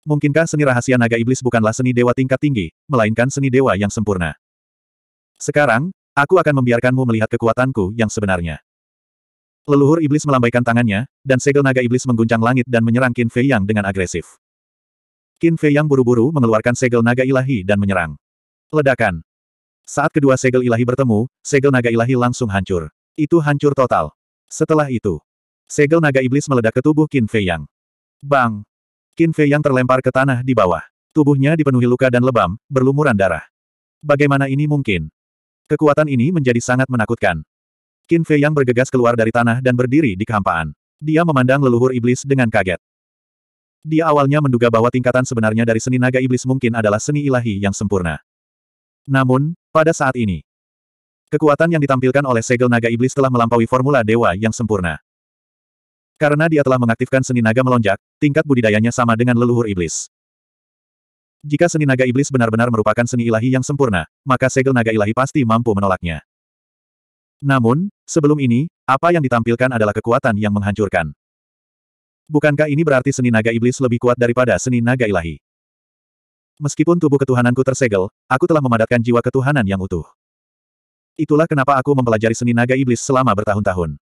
Mungkinkah seni rahasia naga iblis bukanlah seni dewa tingkat tinggi, melainkan seni dewa yang sempurna? Sekarang, aku akan membiarkanmu melihat kekuatanku yang sebenarnya. Leluhur iblis melambaikan tangannya, dan segel naga iblis mengguncang langit dan menyerang Qin Fei Yang dengan agresif. Qin Fei Yang buru-buru mengeluarkan segel naga ilahi dan menyerang. Ledakan. Saat kedua segel ilahi bertemu, segel naga ilahi langsung hancur. Itu hancur total. Setelah itu, segel naga iblis meledak ke tubuh Qin Fei Yang. Bang! Qin Fei Yang terlempar ke tanah di bawah. Tubuhnya dipenuhi luka dan lebam, berlumuran darah. Bagaimana ini mungkin? Kekuatan ini menjadi sangat menakutkan. Qin Fei yang bergegas keluar dari tanah dan berdiri di kehampaan. Dia memandang leluhur iblis dengan kaget. Dia awalnya menduga bahwa tingkatan sebenarnya dari seni naga iblis mungkin adalah seni ilahi yang sempurna. Namun, pada saat ini, kekuatan yang ditampilkan oleh segel naga iblis telah melampaui formula dewa yang sempurna. Karena dia telah mengaktifkan seni naga melonjak, tingkat budidayanya sama dengan leluhur iblis. Jika seni naga iblis benar-benar merupakan seni ilahi yang sempurna, maka segel naga ilahi pasti mampu menolaknya. Namun, sebelum ini, apa yang ditampilkan adalah kekuatan yang menghancurkan. Bukankah ini berarti seni naga iblis lebih kuat daripada seni naga ilahi? Meskipun tubuh ketuhananku tersegel, aku telah memadatkan jiwa ketuhanan yang utuh. Itulah kenapa aku mempelajari seni naga iblis selama bertahun-tahun.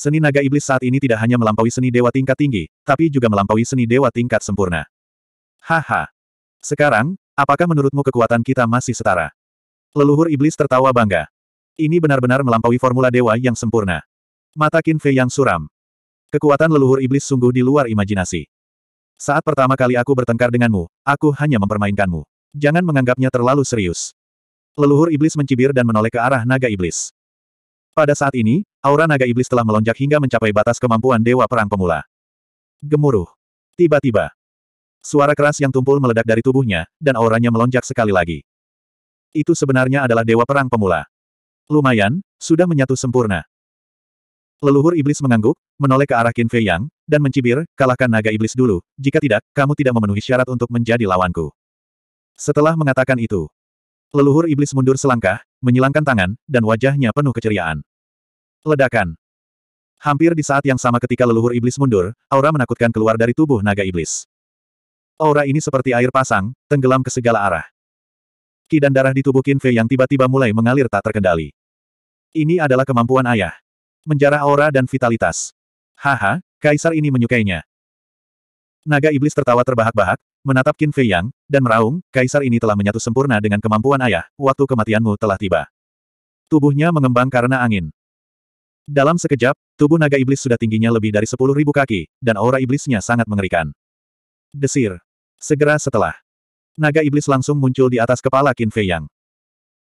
Seni naga iblis saat ini tidak hanya melampaui seni dewa tingkat tinggi, tapi juga melampaui seni dewa tingkat sempurna. Haha, sekarang, apakah menurutmu kekuatan kita masih setara? Leluhur iblis tertawa bangga. Ini benar-benar melampaui formula dewa yang sempurna. Mata Qin Fei yang suram. Kekuatan leluhur iblis sungguh di luar imajinasi. Saat pertama kali aku bertengkar denganmu, aku hanya mempermainkanmu. Jangan menganggapnya terlalu serius. Leluhur iblis mencibir dan menoleh ke arah naga iblis. Pada saat ini, aura naga iblis telah melonjak hingga mencapai batas kemampuan dewa perang pemula. Gemuruh. Tiba-tiba, Suara keras yang tumpul meledak dari tubuhnya, dan auranya melonjak sekali lagi. Itu sebenarnya adalah dewa perang pemula. Lumayan, sudah menyatu sempurna. Leluhur iblis mengangguk, menoleh ke arah Qin Fei Yang, dan mencibir, kalahkan naga iblis dulu, jika tidak, kamu tidak memenuhi syarat untuk menjadi lawanku. Setelah mengatakan itu, leluhur iblis mundur selangkah, menyilangkan tangan, dan wajahnya penuh keceriaan. Ledakan. Hampir di saat yang sama ketika leluhur iblis mundur, aura menakutkan keluar dari tubuh naga iblis. Aura ini seperti air pasang, tenggelam ke segala arah. Ki dan darah di tubuh Qin Fei yang tiba-tiba mulai mengalir tak terkendali. Ini adalah kemampuan ayah. Menjarah aura dan vitalitas. Haha, kaisar ini menyukainya. Naga iblis tertawa terbahak-bahak, menatap Qin Fei Yang, dan meraung, kaisar ini telah menyatu sempurna dengan kemampuan ayah, waktu kematianmu telah tiba. Tubuhnya mengembang karena angin. Dalam sekejap, tubuh naga iblis sudah tingginya lebih dari 10.000 kaki, dan aura iblisnya sangat mengerikan. Desir. Segera setelah, naga iblis langsung muncul di atas kepala Qin Fei Yang.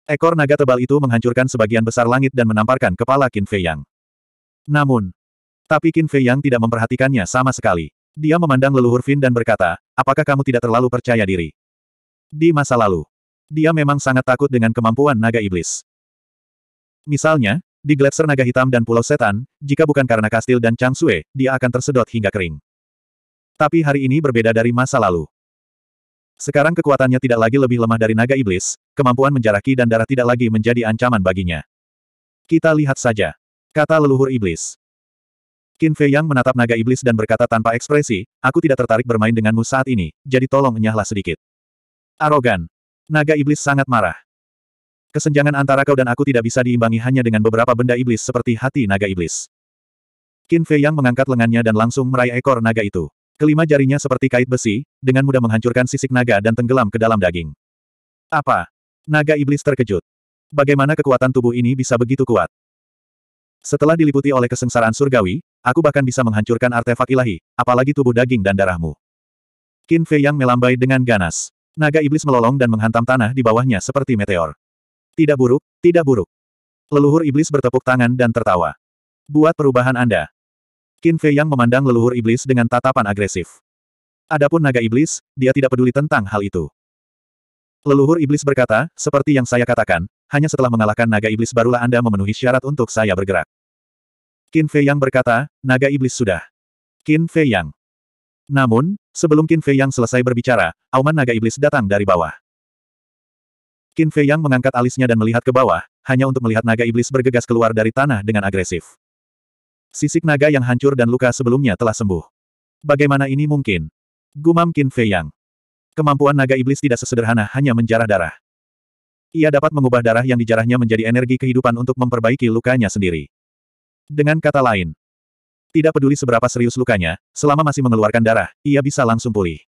Ekor naga tebal itu menghancurkan sebagian besar langit dan menamparkan kepala Qin Fei Yang. Namun, tapi Qin Fei Yang tidak memperhatikannya sama sekali. Dia memandang leluhur Fin dan berkata, apakah kamu tidak terlalu percaya diri? Di masa lalu, dia memang sangat takut dengan kemampuan naga iblis. Misalnya, di gletser naga hitam dan pulau setan, jika bukan karena kastil dan Chang Sue, dia akan tersedot hingga kering. Tapi hari ini berbeda dari masa lalu. Sekarang kekuatannya tidak lagi lebih lemah dari naga iblis, kemampuan menjaraki dan darah tidak lagi menjadi ancaman baginya. Kita lihat saja. Kata leluhur iblis. Qin Fei Yang menatap naga iblis dan berkata tanpa ekspresi, aku tidak tertarik bermain denganmu saat ini, jadi tolong enyahlah sedikit. Arogan. Naga iblis sangat marah. Kesenjangan antara kau dan aku tidak bisa diimbangi hanya dengan beberapa benda iblis seperti hati naga iblis. Qin Fei Yang mengangkat lengannya dan langsung meraih ekor naga itu. Kelima jarinya seperti kait besi, dengan mudah menghancurkan sisik naga dan tenggelam ke dalam daging. Apa? Naga iblis terkejut. Bagaimana kekuatan tubuh ini bisa begitu kuat? Setelah diliputi oleh kesengsaraan surgawi, aku bahkan bisa menghancurkan artefak ilahi, apalagi tubuh daging dan darahmu. Qin Fei Yang melambai dengan ganas. Naga iblis melolong dan menghantam tanah di bawahnya seperti meteor. Tidak buruk, tidak buruk. Leluhur iblis bertepuk tangan dan tertawa. Buat perubahan Anda. Qin Fei Yang memandang leluhur iblis dengan tatapan agresif. Adapun naga iblis, dia tidak peduli tentang hal itu. Leluhur iblis berkata, seperti yang saya katakan, hanya setelah mengalahkan naga iblis barulah Anda memenuhi syarat untuk saya bergerak. Qin Fei Yang berkata, naga iblis sudah. Qin Fei Yang. Namun, sebelum Qin Fei Yang selesai berbicara, auman naga iblis datang dari bawah. Qin Fei Yang mengangkat alisnya dan melihat ke bawah, hanya untuk melihat naga iblis bergegas keluar dari tanah dengan agresif. Sisik naga yang hancur dan luka sebelumnya telah sembuh. Bagaimana ini mungkin? Gumam Qin Fei Yang. Kemampuan naga iblis tidak sesederhana hanya menjarah darah. Ia dapat mengubah darah yang dijarahnya menjadi energi kehidupan untuk memperbaiki lukanya sendiri. Dengan kata lain, tidak peduli seberapa serius lukanya, selama masih mengeluarkan darah, ia bisa langsung pulih.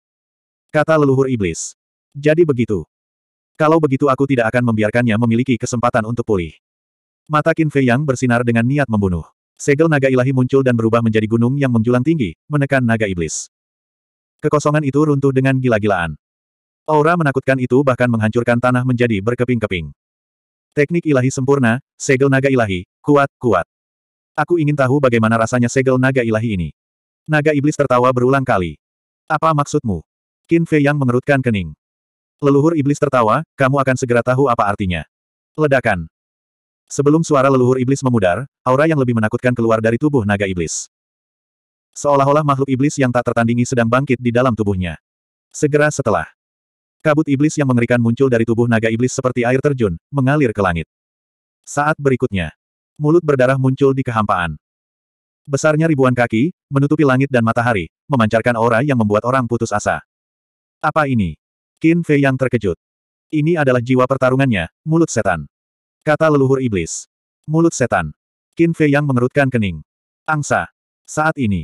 Kata leluhur iblis. Jadi begitu. Kalau begitu aku tidak akan membiarkannya memiliki kesempatan untuk pulih. Mata Qin Fei Yang bersinar dengan niat membunuh. Segel naga ilahi muncul dan berubah menjadi gunung yang menjulang tinggi, menekan naga iblis. Kekosongan itu runtuh dengan gila-gilaan. Aura menakutkan itu bahkan menghancurkan tanah menjadi berkeping-keping. Teknik ilahi sempurna, segel naga ilahi, kuat, kuat. Aku ingin tahu bagaimana rasanya segel naga ilahi ini. Naga iblis tertawa berulang kali. Apa maksudmu? Qin Fei yang mengerutkan kening. Leluhur iblis tertawa, kamu akan segera tahu apa artinya. Ledakan. Sebelum suara leluhur iblis memudar, aura yang lebih menakutkan keluar dari tubuh naga iblis. Seolah-olah makhluk iblis yang tak tertandingi sedang bangkit di dalam tubuhnya. Segera setelah, kabut iblis yang mengerikan muncul dari tubuh naga iblis seperti air terjun, mengalir ke langit. Saat berikutnya, mulut berdarah muncul di kehampaan. Besarnya ribuan kaki, menutupi langit dan matahari, memancarkan aura yang membuat orang putus asa. Apa ini? Qin Fei yang terkejut. Ini adalah jiwa pertarungannya, mulut setan. Kata leluhur iblis. Mulut setan. Qin Fei yang mengerutkan kening. Angsa. Saat ini.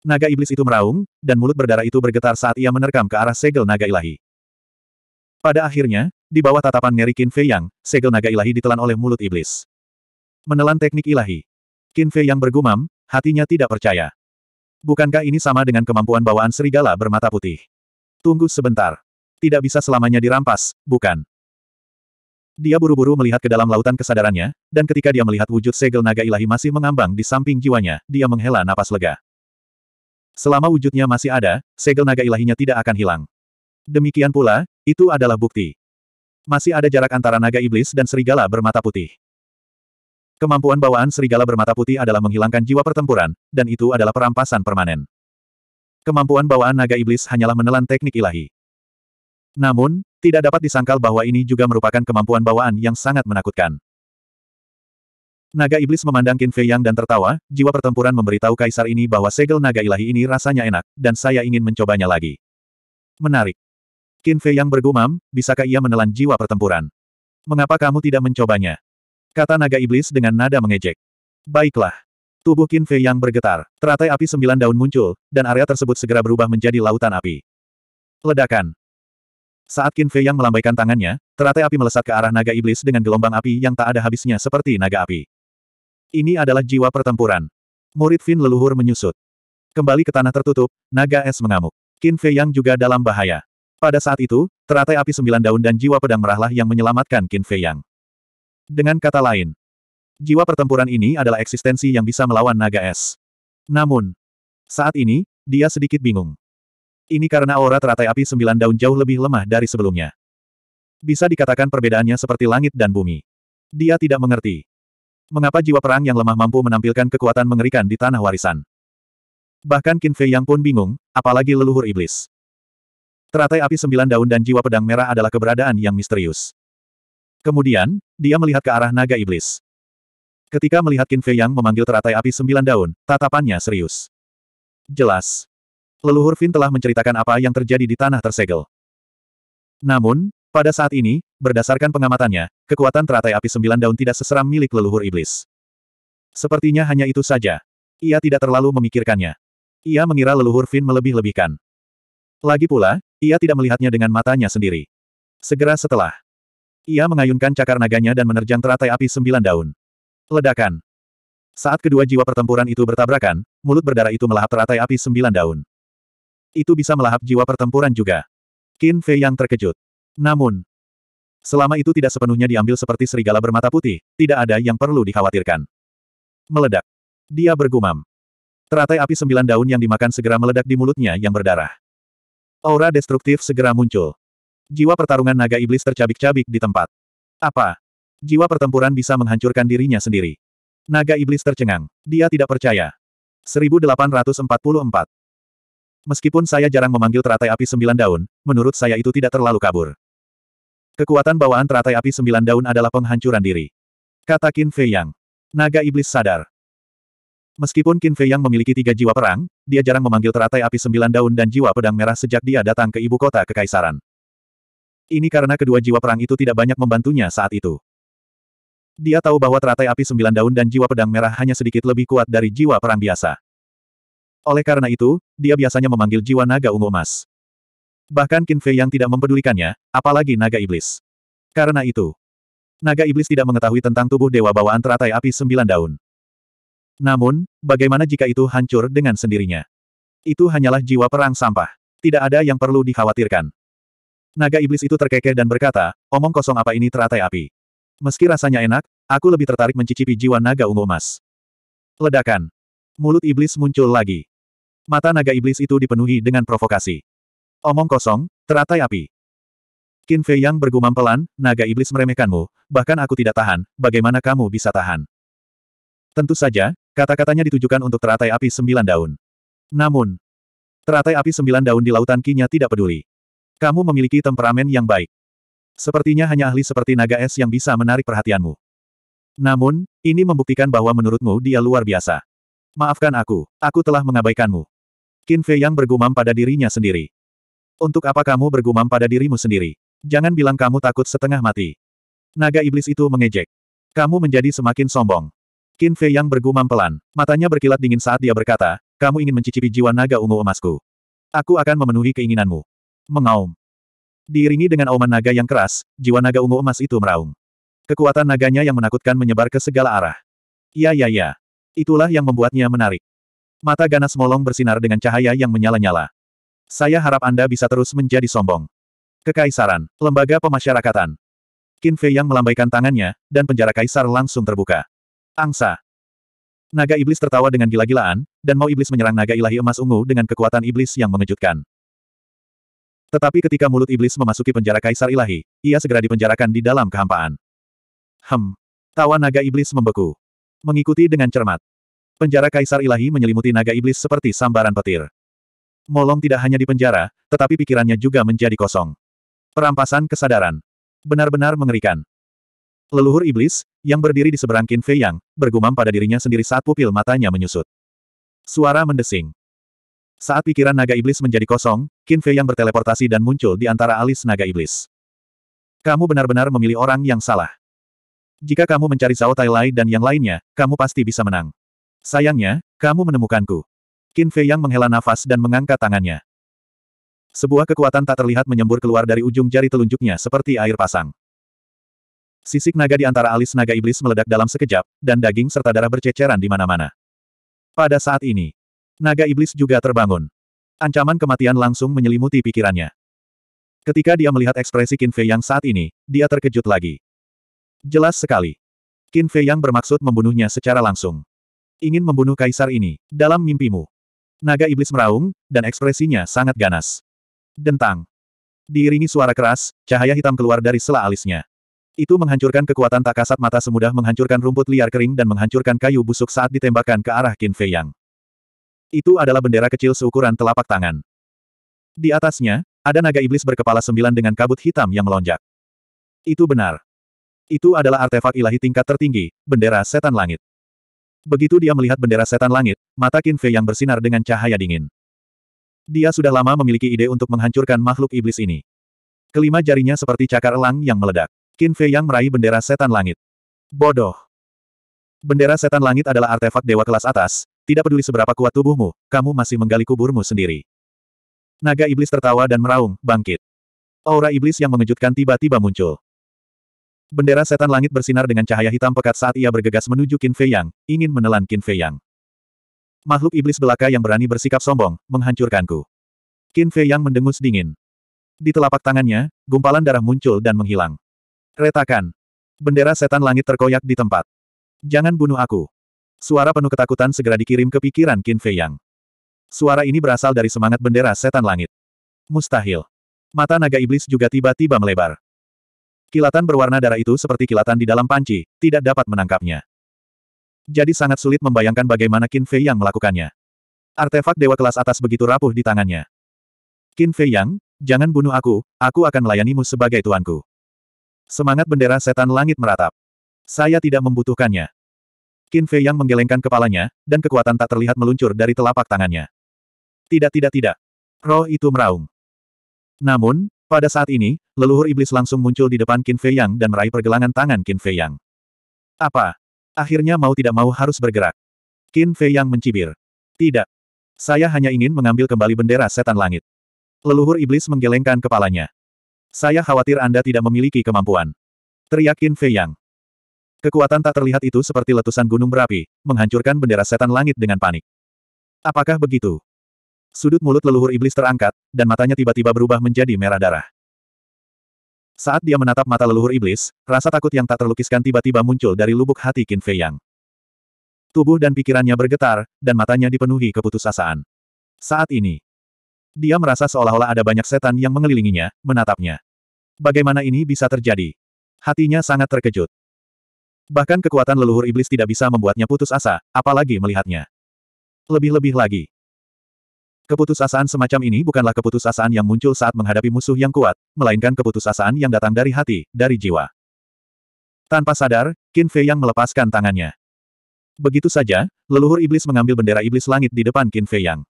Naga iblis itu meraung, dan mulut berdarah itu bergetar saat ia menerkam ke arah segel naga ilahi. Pada akhirnya, di bawah tatapan ngeri Qin Fei Yang, segel naga ilahi ditelan oleh mulut iblis. Menelan teknik ilahi. Qin Fei Yang bergumam, hatinya tidak percaya. Bukankah ini sama dengan kemampuan bawaan serigala bermata putih? Tunggu sebentar. Tidak bisa selamanya dirampas, bukan? Dia buru-buru melihat ke dalam lautan kesadarannya, dan ketika dia melihat wujud segel naga ilahi masih mengambang di samping jiwanya, dia menghela napas lega. Selama wujudnya masih ada, segel naga ilahinya tidak akan hilang. Demikian pula, itu adalah bukti. Masih ada jarak antara naga iblis dan serigala bermata putih. Kemampuan bawaan serigala bermata putih adalah menghilangkan jiwa pertempuran, dan itu adalah perampasan permanen. Kemampuan bawaan naga iblis hanyalah menelan teknik ilahi. Namun, tidak dapat disangkal bahwa ini juga merupakan kemampuan bawaan yang sangat menakutkan. Naga iblis memandang Qin Fei Yang dan tertawa, jiwa pertempuran memberitahu kaisar ini bahwa segel naga ilahi ini rasanya enak, dan saya ingin mencobanya lagi. Menarik. Qin Fei Yang bergumam, bisakah ia menelan jiwa pertempuran? Mengapa kamu tidak mencobanya? Kata naga iblis dengan nada mengejek. Baiklah. Tubuh Qin Fei Yang bergetar, teratai api sembilan daun muncul, dan area tersebut segera berubah menjadi lautan api. Ledakan. Saat Qin Fei yang melambaikan tangannya, teratai api melesat ke arah naga iblis dengan gelombang api yang tak ada habisnya seperti naga api. Ini adalah jiwa pertempuran. Murid Fin leluhur menyusut. Kembali ke tanah tertutup, naga es mengamuk. Qin Fei yang juga dalam bahaya. Pada saat itu, teratai api sembilan daun dan jiwa pedang merahlah yang menyelamatkan Qin Fei yang. Dengan kata lain, jiwa pertempuran ini adalah eksistensi yang bisa melawan naga es. Namun, saat ini, dia sedikit bingung. Ini karena aura teratai api sembilan daun jauh lebih lemah dari sebelumnya. Bisa dikatakan perbedaannya seperti langit dan bumi. Dia tidak mengerti. Mengapa jiwa perang yang lemah mampu menampilkan kekuatan mengerikan di tanah warisan. Bahkan Qin Fei Yang pun bingung, apalagi leluhur iblis. Teratai api sembilan daun dan jiwa pedang merah adalah keberadaan yang misterius. Kemudian, dia melihat ke arah naga iblis. Ketika melihat Qin Fei Yang memanggil teratai api sembilan daun, tatapannya serius. Jelas, leluhur Fin telah menceritakan apa yang terjadi di tanah tersegel. Namun, pada saat ini, berdasarkan pengamatannya, kekuatan teratai api sembilan daun tidak seseram milik leluhur iblis. Sepertinya hanya itu saja. Ia tidak terlalu memikirkannya. Ia mengira leluhur Fin melebih-lebihkan. Lagi pula, ia tidak melihatnya dengan matanya sendiri. Segera setelah, ia mengayunkan cakar naganya dan menerjang teratai api sembilan daun. Ledakan. Saat kedua jiwa pertempuran itu bertabrakan, mulut berdarah itu melahap teratai api sembilan daun. Itu bisa melahap jiwa pertempuran juga. Qin Fei yang terkejut. Namun, selama itu tidak sepenuhnya diambil seperti serigala bermata putih, tidak ada yang perlu dikhawatirkan. Meledak. Dia bergumam. Teratai api sembilan daun yang dimakan segera meledak di mulutnya yang berdarah. Aura destruktif segera muncul. Jiwa pertarungan naga iblis tercabik-cabik di tempat. Apa? Jiwa pertempuran bisa menghancurkan dirinya sendiri. Naga iblis tercengang. Dia tidak percaya. 1844. Meskipun saya jarang memanggil teratai api sembilan daun, menurut saya itu tidak terlalu kabur. Kekuatan bawaan teratai api sembilan daun adalah penghancuran diri. Kata Qin Fei Yang. Naga Iblis sadar. Meskipun Qin Fei Yang memiliki tiga jiwa perang, dia jarang memanggil teratai api sembilan daun dan jiwa pedang merah sejak dia datang ke ibu kota kekaisaran. Ini karena kedua jiwa perang itu tidak banyak membantunya saat itu. Dia tahu bahwa teratai api sembilan daun dan jiwa pedang merah hanya sedikit lebih kuat dari jiwa perang biasa. Oleh karena itu, dia biasanya memanggil jiwa naga ungu emas. Bahkan Qin Fei yang tidak mempedulikannya, apalagi naga iblis. Karena itu, naga iblis tidak mengetahui tentang tubuh dewa bawaan teratai api sembilan daun. Namun, bagaimana jika itu hancur dengan sendirinya? Itu hanyalah jiwa perang sampah. Tidak ada yang perlu dikhawatirkan. Naga iblis itu terkekeh dan berkata, omong kosong apa ini teratai api. Meski rasanya enak, aku lebih tertarik mencicipi jiwa naga ungu emas. Ledakan. Mulut iblis muncul lagi. Mata naga iblis itu dipenuhi dengan provokasi. Omong kosong, teratai api. Qin Fei Yang bergumam pelan, naga iblis meremehkanmu, bahkan aku tidak tahan, bagaimana kamu bisa tahan? Tentu saja, kata-katanya ditujukan untuk teratai api sembilan daun. Namun, teratai api sembilan daun di lautan kinya tidak peduli. Kamu memiliki temperamen yang baik. Sepertinya hanya ahli seperti naga es yang bisa menarik perhatianmu. Namun, ini membuktikan bahwa menurutmu dia luar biasa. Maafkan aku, aku telah mengabaikanmu. Qin Fei yang bergumam pada dirinya sendiri. Untuk apa kamu bergumam pada dirimu sendiri? Jangan bilang kamu takut setengah mati. Naga iblis itu mengejek. Kamu menjadi semakin sombong. Qin Fei yang bergumam pelan, matanya berkilat dingin saat dia berkata, kamu ingin mencicipi jiwa naga ungu emasku. Aku akan memenuhi keinginanmu. Mengaum. Diiringi dengan auman naga yang keras, jiwa naga ungu emas itu meraung. Kekuatan naganya yang menakutkan menyebar ke segala arah. Ya ya ya. Itulah yang membuatnya menarik. Mata ganas molong bersinar dengan cahaya yang menyala-nyala. Saya harap Anda bisa terus menjadi sombong. Kekaisaran, Lembaga Pemasyarakatan. Qin Fei yang melambaikan tangannya, dan penjara kaisar langsung terbuka. Angsa. Naga iblis tertawa dengan gila-gilaan, dan mau iblis menyerang naga ilahi emas ungu dengan kekuatan iblis yang mengejutkan. Tetapi ketika mulut iblis memasuki penjara kaisar ilahi, ia segera dipenjarakan di dalam kehampaan. Hem. Tawa naga iblis membeku. Mengikuti dengan cermat. Penjara Kaisar Ilahi menyelimuti naga iblis seperti sambaran petir. Molong tidak hanya di penjara, tetapi pikirannya juga menjadi kosong. Perampasan kesadaran. Benar-benar mengerikan. Leluhur iblis, yang berdiri di seberang Qin Fei Yang, bergumam pada dirinya sendiri saat pupil matanya menyusut. Suara mendesing. Saat pikiran naga iblis menjadi kosong, Qin Fei Yang berteleportasi dan muncul di antara alis naga iblis. Kamu benar-benar memilih orang yang salah. Jika kamu mencari Zhao Tai Lai dan yang lainnya, kamu pasti bisa menang. Sayangnya, kamu menemukanku. Qin Fei Yang menghela nafas dan mengangkat tangannya. Sebuah kekuatan tak terlihat menyembur keluar dari ujung jari telunjuknya seperti air pasang. Sisik naga di antara alis naga iblis meledak dalam sekejap, dan daging serta darah berceceran di mana-mana. Pada saat ini, naga iblis juga terbangun. Ancaman kematian langsung menyelimuti pikirannya. Ketika dia melihat ekspresi Qin Fei Yang saat ini, dia terkejut lagi. Jelas sekali. Qin Fei Yang bermaksud membunuhnya secara langsung ingin membunuh kaisar ini, dalam mimpimu. Naga iblis meraung, dan ekspresinya sangat ganas. Dentang. Diiringi suara keras, cahaya hitam keluar dari sela alisnya. Itu menghancurkan kekuatan tak kasat mata semudah menghancurkan rumput liar kering dan menghancurkan kayu busuk saat ditembakkan ke arah Qin Fei Yang. Itu adalah bendera kecil seukuran telapak tangan. Di atasnya, ada naga iblis berkepala sembilan dengan kabut hitam yang melonjak. Itu benar. Itu adalah artefak ilahi tingkat tertinggi, bendera setan langit. Begitu dia melihat bendera setan langit, mata Qin Fei yang bersinar dengan cahaya dingin. Dia sudah lama memiliki ide untuk menghancurkan makhluk iblis ini. Kelima jarinya seperti cakar elang yang meledak. Qin Fei yang meraih bendera setan langit. Bodoh. Bendera setan langit adalah artefak dewa kelas atas, tidak peduli seberapa kuat tubuhmu, kamu masih menggali kuburmu sendiri. Naga iblis tertawa dan meraung, bangkit. Aura iblis yang mengejutkan tiba-tiba muncul. Bendera setan langit bersinar dengan cahaya hitam pekat saat ia bergegas menuju Qin Fei Yang, ingin menelan Qin Fei Yang. Makhluk iblis belaka yang berani bersikap sombong, menghancurkanku. Qin Fei Yang mendengus dingin. Di telapak tangannya, gumpalan darah muncul dan menghilang. Retakan. Bendera setan langit terkoyak di tempat. Jangan bunuh aku. Suara penuh ketakutan segera dikirim ke pikiran Qin Fei Yang. Suara ini berasal dari semangat bendera setan langit. Mustahil. Mata naga iblis juga tiba-tiba melebar. Kilatan berwarna darah itu seperti kilatan di dalam panci, tidak dapat menangkapnya. Jadi sangat sulit membayangkan bagaimana Qin Fei Yang melakukannya. Artefak dewa kelas atas begitu rapuh di tangannya. Qin Fei Yang, jangan bunuh aku, aku akan melayanimu sebagai tuanku. Semangat bendera setan langit meratap. Saya tidak membutuhkannya. Qin Fei Yang menggelengkan kepalanya, dan kekuatan tak terlihat meluncur dari telapak tangannya. Tidak tidak tidak. Roh itu meraung. Namun, pada saat ini, leluhur iblis langsung muncul di depan Qin Fei Yang dan meraih pergelangan tangan Qin Fei Yang. Apa? Akhirnya mau tidak mau harus bergerak. Qin Fei Yang mencibir. Tidak. Saya hanya ingin mengambil kembali bendera setan langit. Leluhur iblis menggelengkan kepalanya. Saya khawatir Anda tidak memiliki kemampuan. Teriak Qin Fei Yang. Kekuatan tak terlihat itu seperti letusan gunung berapi, menghancurkan bendera setan langit dengan panik. Apakah begitu? Sudut mulut leluhur iblis terangkat, dan matanya tiba-tiba berubah menjadi merah darah. Saat dia menatap mata leluhur iblis, rasa takut yang tak terlukiskan tiba-tiba muncul dari lubuk hati Qin Fei Yang. Tubuh dan pikirannya bergetar, dan matanya dipenuhi keputusasaan. Saat ini, dia merasa seolah-olah ada banyak setan yang mengelilinginya, menatapnya. Bagaimana ini bisa terjadi? Hatinya sangat terkejut. Bahkan kekuatan leluhur iblis tidak bisa membuatnya putus asa, apalagi melihatnya. Lebih-lebih lagi, Keputusasaan semacam ini bukanlah keputusasaan yang muncul saat menghadapi musuh yang kuat, melainkan keputusasaan yang datang dari hati, dari jiwa. Tanpa sadar, Qin Fei yang melepaskan tangannya. Begitu saja, leluhur iblis mengambil bendera iblis langit di depan Qin Fei yang.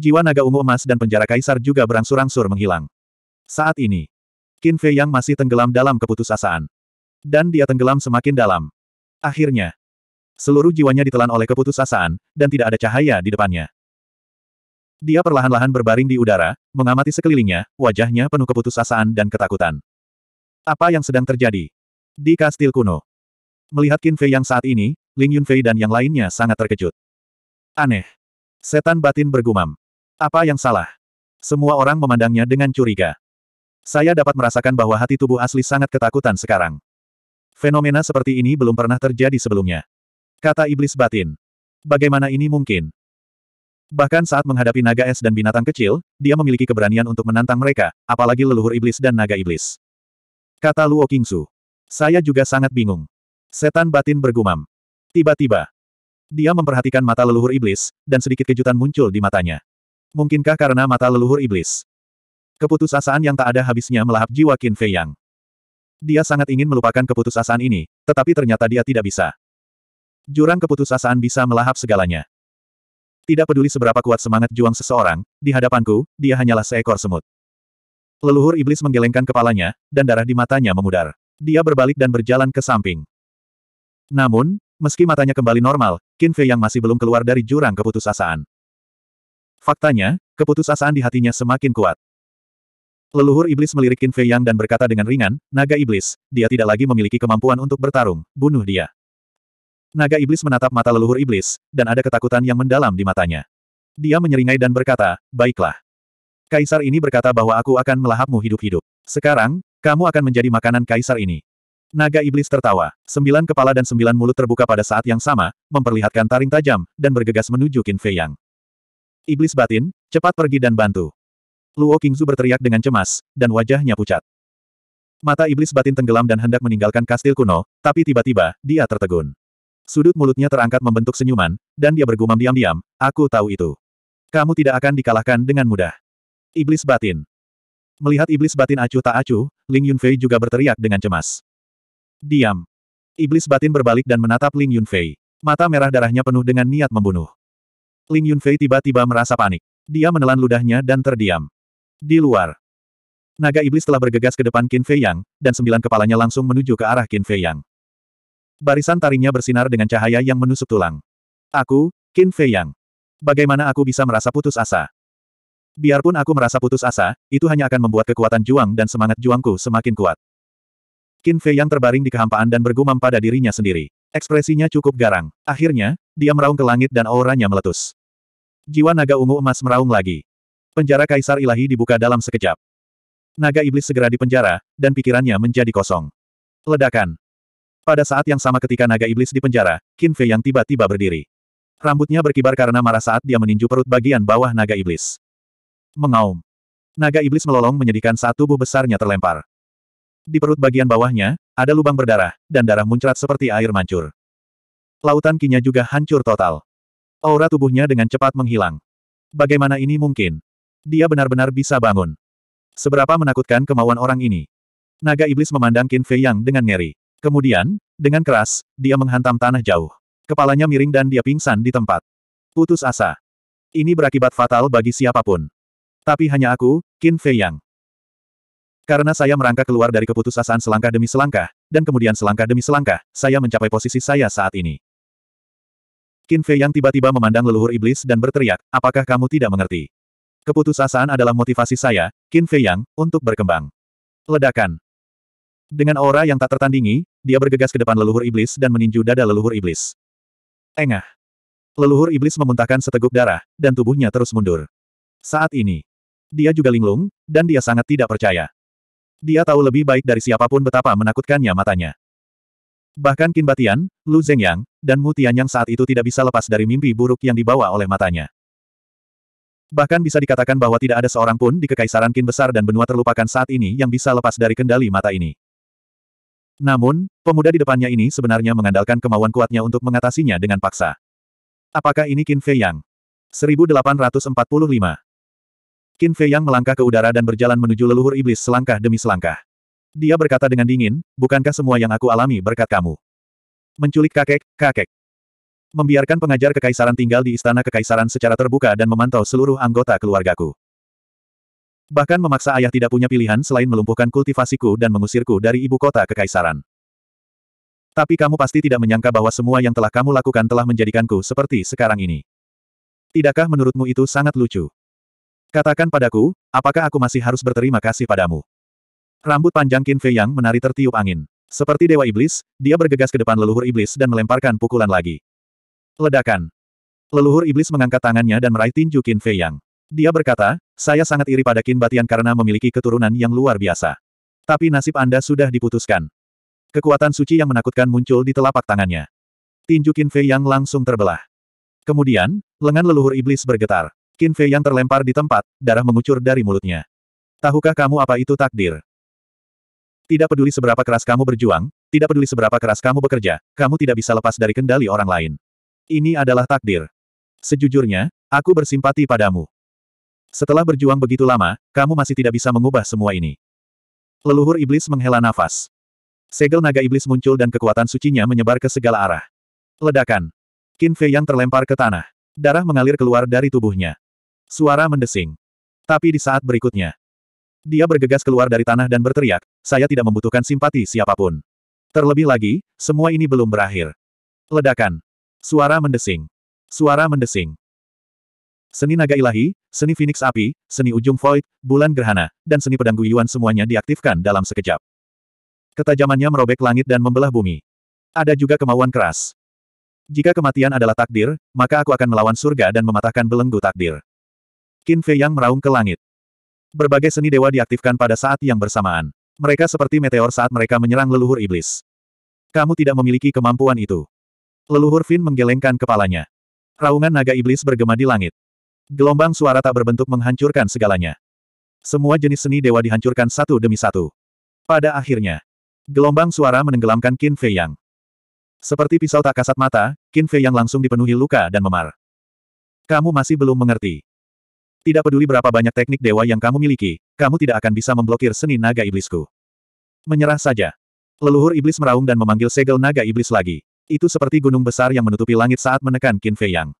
Jiwa naga ungu emas dan penjara kaisar juga berangsur-angsur menghilang. Saat ini, Qin Fei yang masih tenggelam dalam keputusasaan. Dan dia tenggelam semakin dalam. Akhirnya, seluruh jiwanya ditelan oleh keputusasaan, dan tidak ada cahaya di depannya. Dia perlahan-lahan berbaring di udara, mengamati sekelilingnya, wajahnya penuh keputusasaan dan ketakutan. Apa yang sedang terjadi? Di kastil kuno. Melihat Qin Fei yang saat ini, Ling Yunfei dan yang lainnya sangat terkejut. Aneh. Setan batin bergumam. Apa yang salah? Semua orang memandangnya dengan curiga. Saya dapat merasakan bahwa hati tubuh asli sangat ketakutan sekarang. Fenomena seperti ini belum pernah terjadi sebelumnya. Kata iblis batin. Bagaimana ini mungkin? Bahkan saat menghadapi naga es dan binatang kecil, dia memiliki keberanian untuk menantang mereka, apalagi leluhur iblis dan naga iblis. Kata Luo Kingsu. Saya juga sangat bingung. Setan batin bergumam. Tiba-tiba, dia memperhatikan mata leluhur iblis, dan sedikit kejutan muncul di matanya. Mungkinkah karena mata leluhur iblis? Keputusasaan yang tak ada habisnya melahap jiwa Qin Fei Yang. Dia sangat ingin melupakan keputusasaan ini, tetapi ternyata dia tidak bisa. Jurang keputusasaan bisa melahap segalanya. Tidak peduli seberapa kuat semangat juang seseorang, di hadapanku, dia hanyalah seekor semut. Leluhur iblis menggelengkan kepalanya, dan darah di matanya memudar. Dia berbalik dan berjalan ke samping. Namun, meski matanya kembali normal, Qin Fei yang masih belum keluar dari jurang keputusasaan. Faktanya, keputusasaan di hatinya semakin kuat. Leluhur iblis melirik Qin Fei Yang dan berkata dengan ringan, naga iblis, dia tidak lagi memiliki kemampuan untuk bertarung, bunuh dia. Naga iblis menatap mata leluhur iblis, dan ada ketakutan yang mendalam di matanya. Dia menyeringai dan berkata, baiklah. Kaisar ini berkata bahwa aku akan melahapmu hidup-hidup. Sekarang, kamu akan menjadi makanan kaisar ini. Naga iblis tertawa. Sembilan kepala dan sembilan mulut terbuka pada saat yang sama, memperlihatkan taring tajam, dan bergegas menuju Qin Fei Yang. Iblis batin, cepat pergi dan bantu. Luo Qingzu berteriak dengan cemas, dan wajahnya pucat. Mata iblis batin tenggelam dan hendak meninggalkan kastil kuno, tapi tiba-tiba, dia tertegun. Sudut mulutnya terangkat membentuk senyuman, dan dia bergumam diam-diam, aku tahu itu. Kamu tidak akan dikalahkan dengan mudah. Iblis batin. Melihat iblis batin acuh tak acuh, Ling Yunfei juga berteriak dengan cemas. Diam. Iblis batin berbalik dan menatap Ling Yunfei. Mata merah darahnya penuh dengan niat membunuh. Ling Yunfei tiba-tiba merasa panik. Dia menelan ludahnya dan terdiam. Di luar. Naga iblis telah bergegas ke depan Qin Fei Yang, dan sembilan kepalanya langsung menuju ke arah Qin Fei Yang. Barisan taringnya bersinar dengan cahaya yang menusuk tulang. Aku, Qin Fei Yang. Bagaimana aku bisa merasa putus asa? Biarpun aku merasa putus asa, itu hanya akan membuat kekuatan juang dan semangat juangku semakin kuat. Qin Fei Yang terbaring di kehampaan dan bergumam pada dirinya sendiri. Ekspresinya cukup garang. Akhirnya, dia meraung ke langit dan auranya meletus. Jiwa naga ungu emas meraung lagi. Penjara Kaisar Ilahi dibuka dalam sekejap. Naga iblis segera dipenjara, dan pikirannya menjadi kosong. Ledakan. Pada saat yang sama ketika naga iblis di penjara, Qin Fei yang tiba-tiba berdiri. Rambutnya berkibar karena marah saat dia meninju perut bagian bawah naga iblis. Mengaum. Naga iblis melolong menyedihkan saat tubuh besarnya terlempar. Di perut bagian bawahnya, ada lubang berdarah, dan darah muncrat seperti air mancur. Lautan kinya juga hancur total. Aura tubuhnya dengan cepat menghilang. Bagaimana ini mungkin? Dia benar-benar bisa bangun. Seberapa menakutkan kemauan orang ini. Naga iblis memandang Qin Fei Yang dengan ngeri. Kemudian, dengan keras, dia menghantam tanah jauh. Kepalanya miring dan dia pingsan di tempat. Putus asa. Ini berakibat fatal bagi siapapun. Tapi hanya aku, Qin Fei Yang. Karena saya merangkak keluar dari keputusasaan selangkah demi selangkah, dan kemudian selangkah demi selangkah, saya mencapai posisi saya saat ini. Qin Fei Yang tiba-tiba memandang leluhur iblis dan berteriak, apakah kamu tidak mengerti? Keputusasaan adalah motivasi saya, Qin Fei Yang, untuk berkembang. Ledakan. Dengan aura yang tak tertandingi, dia bergegas ke depan leluhur iblis dan meninju dada leluhur iblis. Engah. Leluhur iblis memuntahkan seteguk darah, dan tubuhnya terus mundur. Saat ini, dia juga linglung, dan dia sangat tidak percaya. Dia tahu lebih baik dari siapapun betapa menakutkannya matanya. Bahkan Qin Batian, Lu Zhengyang, dan Mu yang saat itu tidak bisa lepas dari mimpi buruk yang dibawa oleh matanya. Bahkan bisa dikatakan bahwa tidak ada seorang pun di Kekaisaran Qin besar dan benua terlupakan saat ini yang bisa lepas dari kendali mata ini. Namun, pemuda di depannya ini sebenarnya mengandalkan kemauan kuatnya untuk mengatasinya dengan paksa. Apakah ini Qin Fei Yang? 1845 Qin Fei Yang melangkah ke udara dan berjalan menuju leluhur iblis selangkah demi selangkah. Dia berkata dengan dingin, bukankah semua yang aku alami berkat kamu? Menculik kakek, kakek. Membiarkan pengajar kekaisaran tinggal di istana kekaisaran secara terbuka dan memantau seluruh anggota keluargaku. Bahkan memaksa ayah tidak punya pilihan selain melumpuhkan kultivasiku dan mengusirku dari ibu kota kekaisaran. Tapi kamu pasti tidak menyangka bahwa semua yang telah kamu lakukan telah menjadikanku seperti sekarang ini. Tidakkah menurutmu itu sangat lucu? Katakan padaku, apakah aku masih harus berterima kasih padamu? Rambut panjang Qin Fei Yang menari tertiup angin. Seperti dewa iblis, dia bergegas ke depan leluhur iblis dan melemparkan pukulan lagi. Ledakan. Leluhur iblis mengangkat tangannya dan meraih tinju Qin Fei Yang. Dia berkata, saya sangat iri pada Kin Batian karena memiliki keturunan yang luar biasa. Tapi nasib Anda sudah diputuskan. Kekuatan suci yang menakutkan muncul di telapak tangannya. Tinju Qin Fei Yang langsung terbelah. Kemudian, lengan leluhur iblis bergetar. Kin Fei Yang terlempar di tempat, darah mengucur dari mulutnya. Tahukah kamu apa itu takdir? Tidak peduli seberapa keras kamu berjuang, tidak peduli seberapa keras kamu bekerja, kamu tidak bisa lepas dari kendali orang lain. Ini adalah takdir. Sejujurnya, aku bersimpati padamu. Setelah berjuang begitu lama, kamu masih tidak bisa mengubah semua ini. Leluhur iblis menghela nafas. Segel naga iblis muncul dan kekuatan sucinya menyebar ke segala arah. Ledakan. Qin Fei yang terlempar ke tanah. Darah mengalir keluar dari tubuhnya. Suara mendesing. Tapi di saat berikutnya, dia bergegas keluar dari tanah dan berteriak, saya tidak membutuhkan simpati siapapun. Terlebih lagi, semua ini belum berakhir. Ledakan. Suara mendesing. Suara mendesing. Seni naga ilahi, seni Phoenix api, seni ujung void, bulan gerhana, dan seni pedang guyuan semuanya diaktifkan dalam sekejap. Ketajamannya merobek langit dan membelah bumi. Ada juga kemauan keras. Jika kematian adalah takdir, maka aku akan melawan surga dan mematahkan belenggu takdir. Qin Fei Yang meraung ke langit. Berbagai seni dewa diaktifkan pada saat yang bersamaan. Mereka seperti meteor saat mereka menyerang leluhur iblis. Kamu tidak memiliki kemampuan itu. Leluhur Fin menggelengkan kepalanya. Raungan naga iblis bergema di langit. Gelombang suara tak berbentuk menghancurkan segalanya. Semua jenis seni dewa dihancurkan satu demi satu. Pada akhirnya, gelombang suara menenggelamkan Qin Fei Yang. Seperti pisau tak kasat mata, Qin Fei Yang langsung dipenuhi luka dan memar. Kamu masih belum mengerti. Tidak peduli berapa banyak teknik dewa yang kamu miliki, kamu tidak akan bisa memblokir seni naga iblisku. Menyerah saja. Leluhur iblis meraung dan memanggil segel naga iblis lagi. Itu seperti gunung besar yang menutupi langit saat menekan Qin Fei Yang.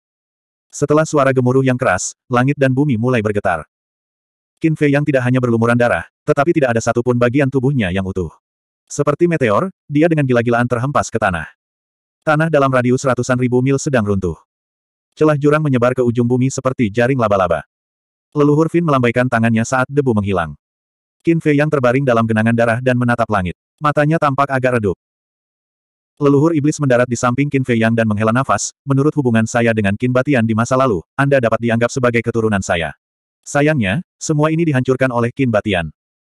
Setelah suara gemuruh yang keras, langit dan bumi mulai bergetar. Qin Fei yang tidak hanya berlumuran darah, tetapi tidak ada satupun bagian tubuhnya yang utuh. Seperti meteor, dia dengan gila-gilaan terhempas ke tanah. Tanah dalam radius ratusan ribu mil sedang runtuh. Celah jurang menyebar ke ujung bumi seperti jaring laba-laba. Leluhur Fin melambaikan tangannya saat debu menghilang. Qin Fei yang terbaring dalam genangan darah dan menatap langit. Matanya tampak agak redup. Leluhur iblis mendarat di samping Qin Fei Yang dan menghela nafas, menurut hubungan saya dengan Qin Batian di masa lalu, Anda dapat dianggap sebagai keturunan saya. Sayangnya, semua ini dihancurkan oleh Qin Batian.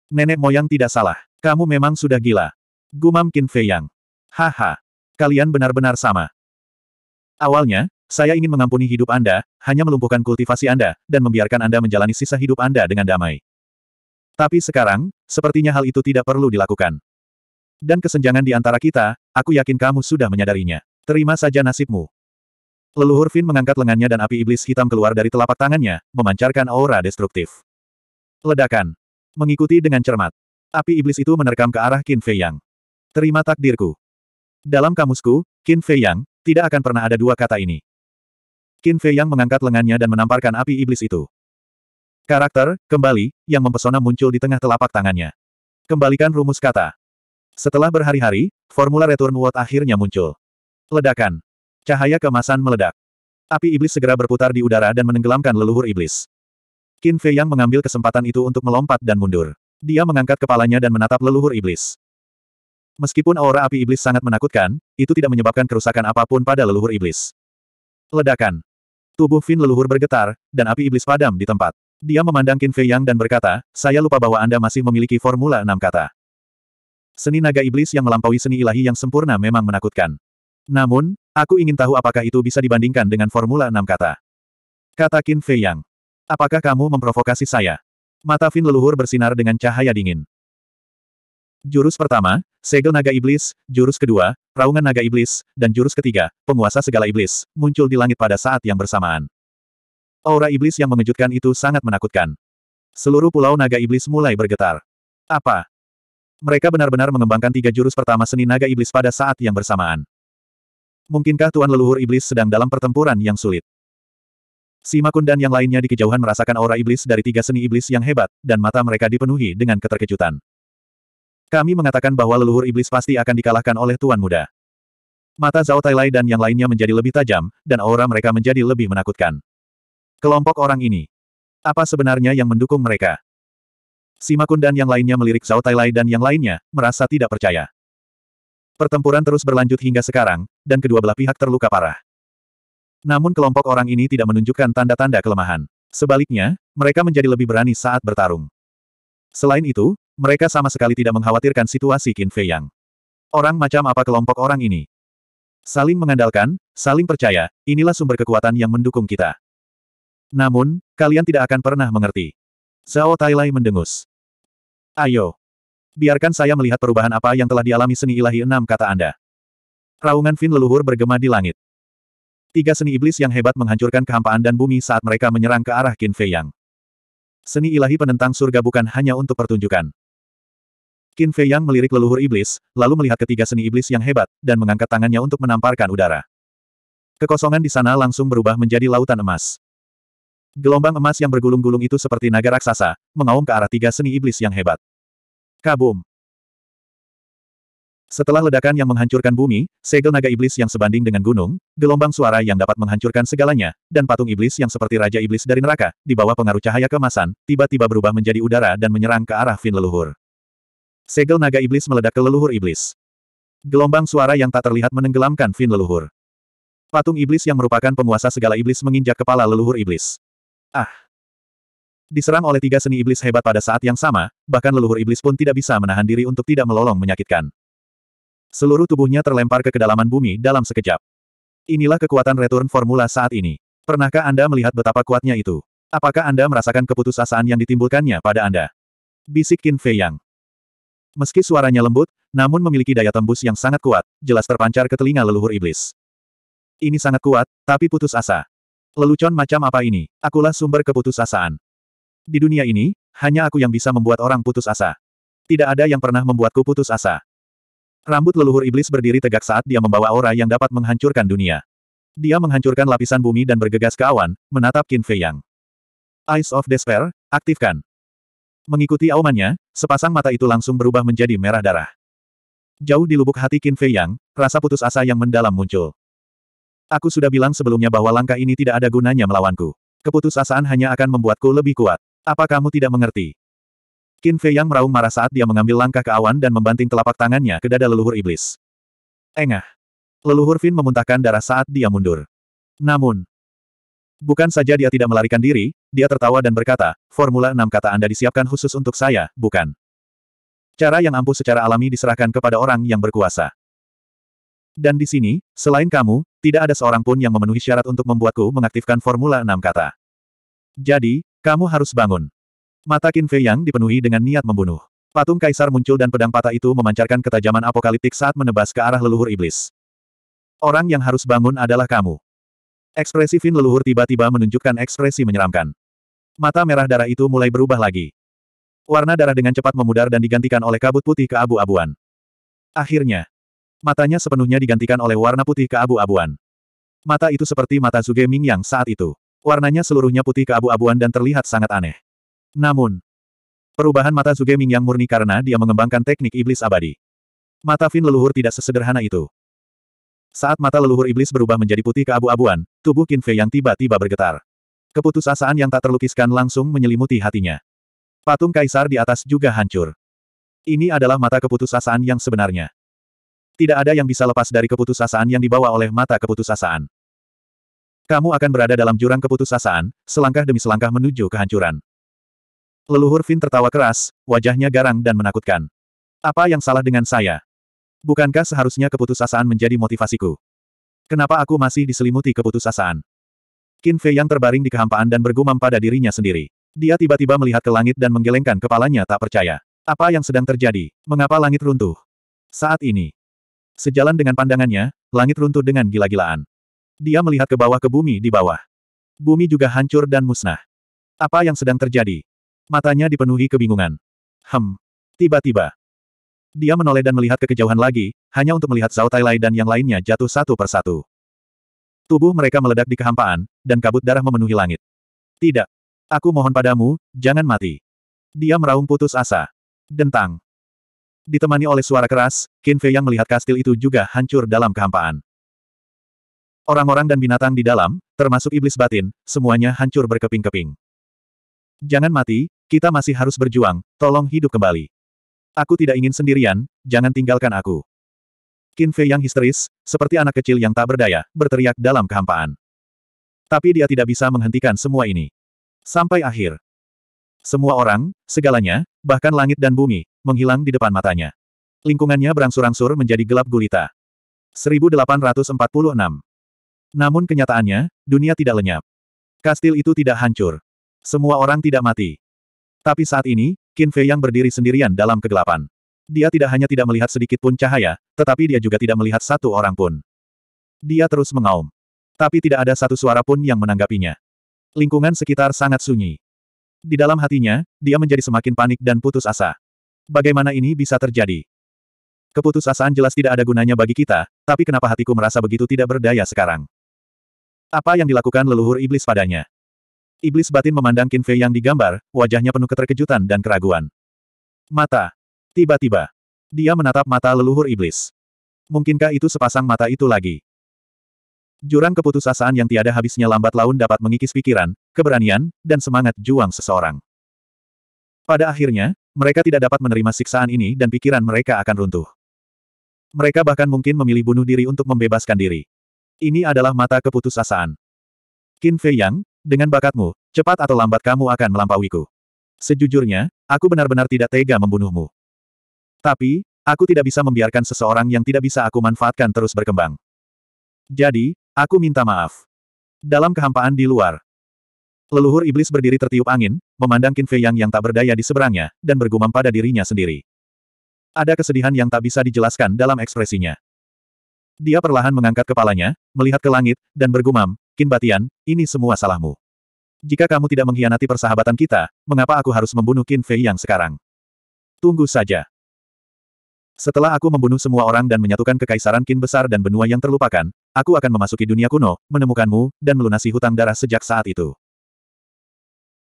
Nenek moyang tidak salah. Kamu memang sudah gila. Gumam Qin Fei Yang. Haha. Kalian benar-benar sama. Awalnya, saya ingin mengampuni hidup Anda, hanya melumpuhkan kultivasi Anda, dan membiarkan Anda menjalani sisa hidup Anda dengan damai. Tapi sekarang, sepertinya hal itu tidak perlu dilakukan. Dan kesenjangan di antara kita, aku yakin kamu sudah menyadarinya. Terima saja nasibmu. Leluhur Finn mengangkat lengannya dan api iblis hitam keluar dari telapak tangannya, memancarkan aura destruktif. Ledakan. Mengikuti dengan cermat. Api iblis itu menerkam ke arah Qin Fei Yang. Terima takdirku. Dalam kamusku, Qin Fei Yang, tidak akan pernah ada dua kata ini. Qin Fei Yang mengangkat lengannya dan menamparkan api iblis itu. Karakter, kembali, yang mempesona muncul di tengah telapak tangannya. Kembalikan rumus kata. Setelah berhari-hari, formula return watt akhirnya muncul. Ledakan. Cahaya kemasan meledak. Api iblis segera berputar di udara dan menenggelamkan leluhur iblis. Qin Fei Yang mengambil kesempatan itu untuk melompat dan mundur. Dia mengangkat kepalanya dan menatap leluhur iblis. Meskipun aura api iblis sangat menakutkan, itu tidak menyebabkan kerusakan apapun pada leluhur iblis. Ledakan. Tubuh Fin leluhur bergetar, dan api iblis padam di tempat. Dia memandang Qin Fei Yang dan berkata, saya lupa bahwa Anda masih memiliki formula enam kata. Seni naga iblis yang melampaui seni ilahi yang sempurna memang menakutkan. Namun, aku ingin tahu apakah itu bisa dibandingkan dengan formula enam kata. Kata Qin Fei Yang. Apakah kamu memprovokasi saya? Mata Fin leluhur bersinar dengan cahaya dingin. Jurus pertama, Segel Naga Iblis, jurus kedua, Raungan Naga Iblis, dan jurus ketiga, Penguasa Segala Iblis, muncul di langit pada saat yang bersamaan. Aura iblis yang mengejutkan itu sangat menakutkan. Seluruh pulau naga iblis mulai bergetar. Apa? Mereka benar-benar mengembangkan tiga jurus pertama seni naga iblis pada saat yang bersamaan. Mungkinkah Tuan Leluhur Iblis sedang dalam pertempuran yang sulit? Sima Kun dan yang lainnya di kejauhan merasakan aura iblis dari tiga seni iblis yang hebat, dan mata mereka dipenuhi dengan keterkejutan. Kami mengatakan bahwa leluhur iblis pasti akan dikalahkan oleh Tuan Muda. Mata Zhao Tailai dan yang lainnya menjadi lebih tajam, dan aura mereka menjadi lebih menakutkan. Kelompok orang ini. Apa sebenarnya yang mendukung mereka? Sima Kun dan yang lainnya melirik Zhao Tailai dan yang lainnya, merasa tidak percaya. Pertempuran terus berlanjut hingga sekarang, dan kedua belah pihak terluka parah. Namun kelompok orang ini tidak menunjukkan tanda-tanda kelemahan. Sebaliknya, mereka menjadi lebih berani saat bertarung. Selain itu, mereka sama sekali tidak mengkhawatirkan situasi Qin Fei Yang. Orang macam apa kelompok orang ini? Saling mengandalkan, saling percaya, inilah sumber kekuatan yang mendukung kita. Namun, kalian tidak akan pernah mengerti. Zhao Tailai mendengus. Ayo. Biarkan saya melihat perubahan apa yang telah dialami seni ilahi enam kata Anda. Raungan fin leluhur bergema di langit. Tiga seni iblis yang hebat menghancurkan kehampaan dan bumi saat mereka menyerang ke arah Qin Fei Yang. Seni ilahi penentang surga bukan hanya untuk pertunjukan. Qin Fei Yang melirik leluhur iblis, lalu melihat ketiga seni iblis yang hebat, dan mengangkat tangannya untuk menamparkan udara. Kekosongan di sana langsung berubah menjadi lautan emas. Gelombang emas yang bergulung-gulung itu seperti naga raksasa, mengaum ke arah tiga seni iblis yang hebat. Kabum! Setelah ledakan yang menghancurkan bumi, segel naga iblis yang sebanding dengan gunung, gelombang suara yang dapat menghancurkan segalanya, dan patung iblis yang seperti raja iblis dari neraka, di bawah pengaruh cahaya kemasan, tiba-tiba berubah menjadi udara dan menyerang ke arah fin leluhur. Segel naga iblis meledak ke leluhur iblis. Gelombang suara yang tak terlihat menenggelamkan fin leluhur. Patung iblis yang merupakan penguasa segala iblis menginjak kepala leluhur iblis. Ah! Diserang oleh tiga seni iblis hebat pada saat yang sama, bahkan leluhur iblis pun tidak bisa menahan diri untuk tidak melolong menyakitkan. Seluruh tubuhnya terlempar ke kedalaman bumi dalam sekejap. Inilah kekuatan return formula saat ini. Pernahkah Anda melihat betapa kuatnya itu? Apakah Anda merasakan keputusasaan yang ditimbulkannya pada Anda? Bisik Qin Fei Yang. Meski suaranya lembut, namun memiliki daya tembus yang sangat kuat, jelas terpancar ke telinga leluhur iblis. Ini sangat kuat, tapi putus asa. Lelucon macam apa ini? Akulah sumber keputusasaan. Di dunia ini, hanya aku yang bisa membuat orang putus asa. Tidak ada yang pernah membuatku putus asa. Rambut leluhur iblis berdiri tegak saat dia membawa aura yang dapat menghancurkan dunia. Dia menghancurkan lapisan bumi dan bergegas ke awan, menatap Qin Fei Yang. Eyes of Despair, aktifkan. Mengikuti aumannya, sepasang mata itu langsung berubah menjadi merah darah. Jauh di lubuk hati Qin Fei Yang, rasa putus asa yang mendalam muncul. Aku sudah bilang sebelumnya bahwa langkah ini tidak ada gunanya melawanku. Keputusasaan hanya akan membuatku lebih kuat. Apa kamu tidak mengerti? Qin Fei Yang meraung marah saat dia mengambil langkah ke awan dan membanting telapak tangannya ke dada leluhur iblis. Engah. Leluhur Fin memuntahkan darah saat dia mundur. Namun, bukan saja dia tidak melarikan diri, dia tertawa dan berkata, formula enam kata Anda disiapkan khusus untuk saya, bukan? Cara yang ampuh secara alami diserahkan kepada orang yang berkuasa. Dan di sini, selain kamu, tidak ada seorang pun yang memenuhi syarat untuk membuatku mengaktifkan formula enam kata. Jadi, kamu harus bangun. Mata Qin Fei Yang dipenuhi dengan niat membunuh. Patung kaisar muncul dan pedang patah itu memancarkan ketajaman apokaliptik saat menebas ke arah leluhur iblis. Orang yang harus bangun adalah kamu. Ekspresi Fin leluhur tiba-tiba menunjukkan ekspresi menyeramkan. Mata merah darah itu mulai berubah lagi. Warna darah dengan cepat memudar dan digantikan oleh kabut putih ke abu abuan Akhirnya, Matanya sepenuhnya digantikan oleh warna putih keabu-abuan. Mata itu seperti mata Zuge yang saat itu. Warnanya seluruhnya putih keabu-abuan dan terlihat sangat aneh. Namun, perubahan mata Zuge yang murni karena dia mengembangkan teknik iblis abadi. Mata Fin leluhur tidak sesederhana itu. Saat mata leluhur iblis berubah menjadi putih keabu-abuan, tubuh Qin Fei yang tiba-tiba bergetar. Keputusasaan yang tak terlukiskan langsung menyelimuti hatinya. Patung kaisar di atas juga hancur. Ini adalah mata keputusasaan yang sebenarnya. Tidak ada yang bisa lepas dari keputusasaan yang dibawa oleh mata keputusasaan. Kamu akan berada dalam jurang keputusasaan, selangkah demi selangkah menuju kehancuran. Leluhur Finn tertawa keras, wajahnya garang dan menakutkan. Apa yang salah dengan saya? Bukankah seharusnya keputusasaan menjadi motivasiku? Kenapa aku masih diselimuti keputusasaan? Qin Fei yang terbaring di kehampaan dan bergumam pada dirinya sendiri. Dia tiba-tiba melihat ke langit dan menggelengkan kepalanya tak percaya. Apa yang sedang terjadi? Mengapa langit runtuh? Saat ini, Sejalan dengan pandangannya, langit runtuh dengan gila-gilaan. Dia melihat ke bawah ke bumi di bawah. Bumi juga hancur dan musnah. Apa yang sedang terjadi? Matanya dipenuhi kebingungan. Hem. Tiba-tiba. Dia menoleh dan melihat ke kejauhan lagi, hanya untuk melihat Zhao Tailai dan yang lainnya jatuh satu persatu. Tubuh mereka meledak di kehampaan, dan kabut darah memenuhi langit. Tidak. Aku mohon padamu, jangan mati. Dia meraung putus asa. Dentang. Ditemani oleh suara keras, Qin Fei yang melihat kastil itu juga hancur dalam kehampaan. Orang-orang dan binatang di dalam, termasuk iblis batin, semuanya hancur berkeping-keping. Jangan mati, kita masih harus berjuang, tolong hidup kembali. Aku tidak ingin sendirian, jangan tinggalkan aku. Qin Fei yang histeris, seperti anak kecil yang tak berdaya, berteriak dalam kehampaan. Tapi dia tidak bisa menghentikan semua ini. Sampai akhir. Semua orang, segalanya, bahkan langit dan bumi, menghilang di depan matanya. Lingkungannya berangsur-angsur menjadi gelap gulita. 1846. Namun kenyataannya, dunia tidak lenyap. Kastil itu tidak hancur. Semua orang tidak mati. Tapi saat ini, Qin Fei yang berdiri sendirian dalam kegelapan. Dia tidak hanya tidak melihat sedikit pun cahaya, tetapi dia juga tidak melihat satu orang pun. Dia terus mengaum. Tapi tidak ada satu suara pun yang menanggapinya. Lingkungan sekitar sangat sunyi. Di dalam hatinya, dia menjadi semakin panik dan putus asa. Bagaimana ini bisa terjadi? Keputusasaan jelas tidak ada gunanya bagi kita, tapi kenapa hatiku merasa begitu tidak berdaya sekarang? Apa yang dilakukan leluhur iblis padanya? Iblis batin memandang Qin Fei yang digambar, wajahnya penuh keterkejutan dan keraguan. Mata. Tiba-tiba. Dia menatap mata leluhur iblis. Mungkinkah itu sepasang mata itu lagi? Jurang keputusasaan yang tiada habisnya lambat laun dapat mengikis pikiran, keberanian, dan semangat juang seseorang. Pada akhirnya, mereka tidak dapat menerima siksaan ini dan pikiran mereka akan runtuh. Mereka bahkan mungkin memilih bunuh diri untuk membebaskan diri. Ini adalah mata keputusasaan. Qin Fei Yang, dengan bakatmu, cepat atau lambat kamu akan melampauiku. Sejujurnya, aku benar-benar tidak tega membunuhmu. Tapi, aku tidak bisa membiarkan seseorang yang tidak bisa aku manfaatkan terus berkembang. Jadi, aku minta maaf. Dalam kehampaan di luar, Leluhur iblis berdiri tertiup angin, memandang Qin Fei Yang yang tak berdaya di seberangnya, dan bergumam pada dirinya sendiri. Ada kesedihan yang tak bisa dijelaskan dalam ekspresinya. Dia perlahan mengangkat kepalanya, melihat ke langit, dan bergumam, Qin Batian, ini semua salahmu. Jika kamu tidak mengkhianati persahabatan kita, mengapa aku harus membunuh Qin Fei Yang sekarang? Tunggu saja. Setelah aku membunuh semua orang dan menyatukan kekaisaran Qin besar dan benua yang terlupakan, aku akan memasuki dunia kuno, menemukanmu, dan melunasi hutang darah sejak saat itu.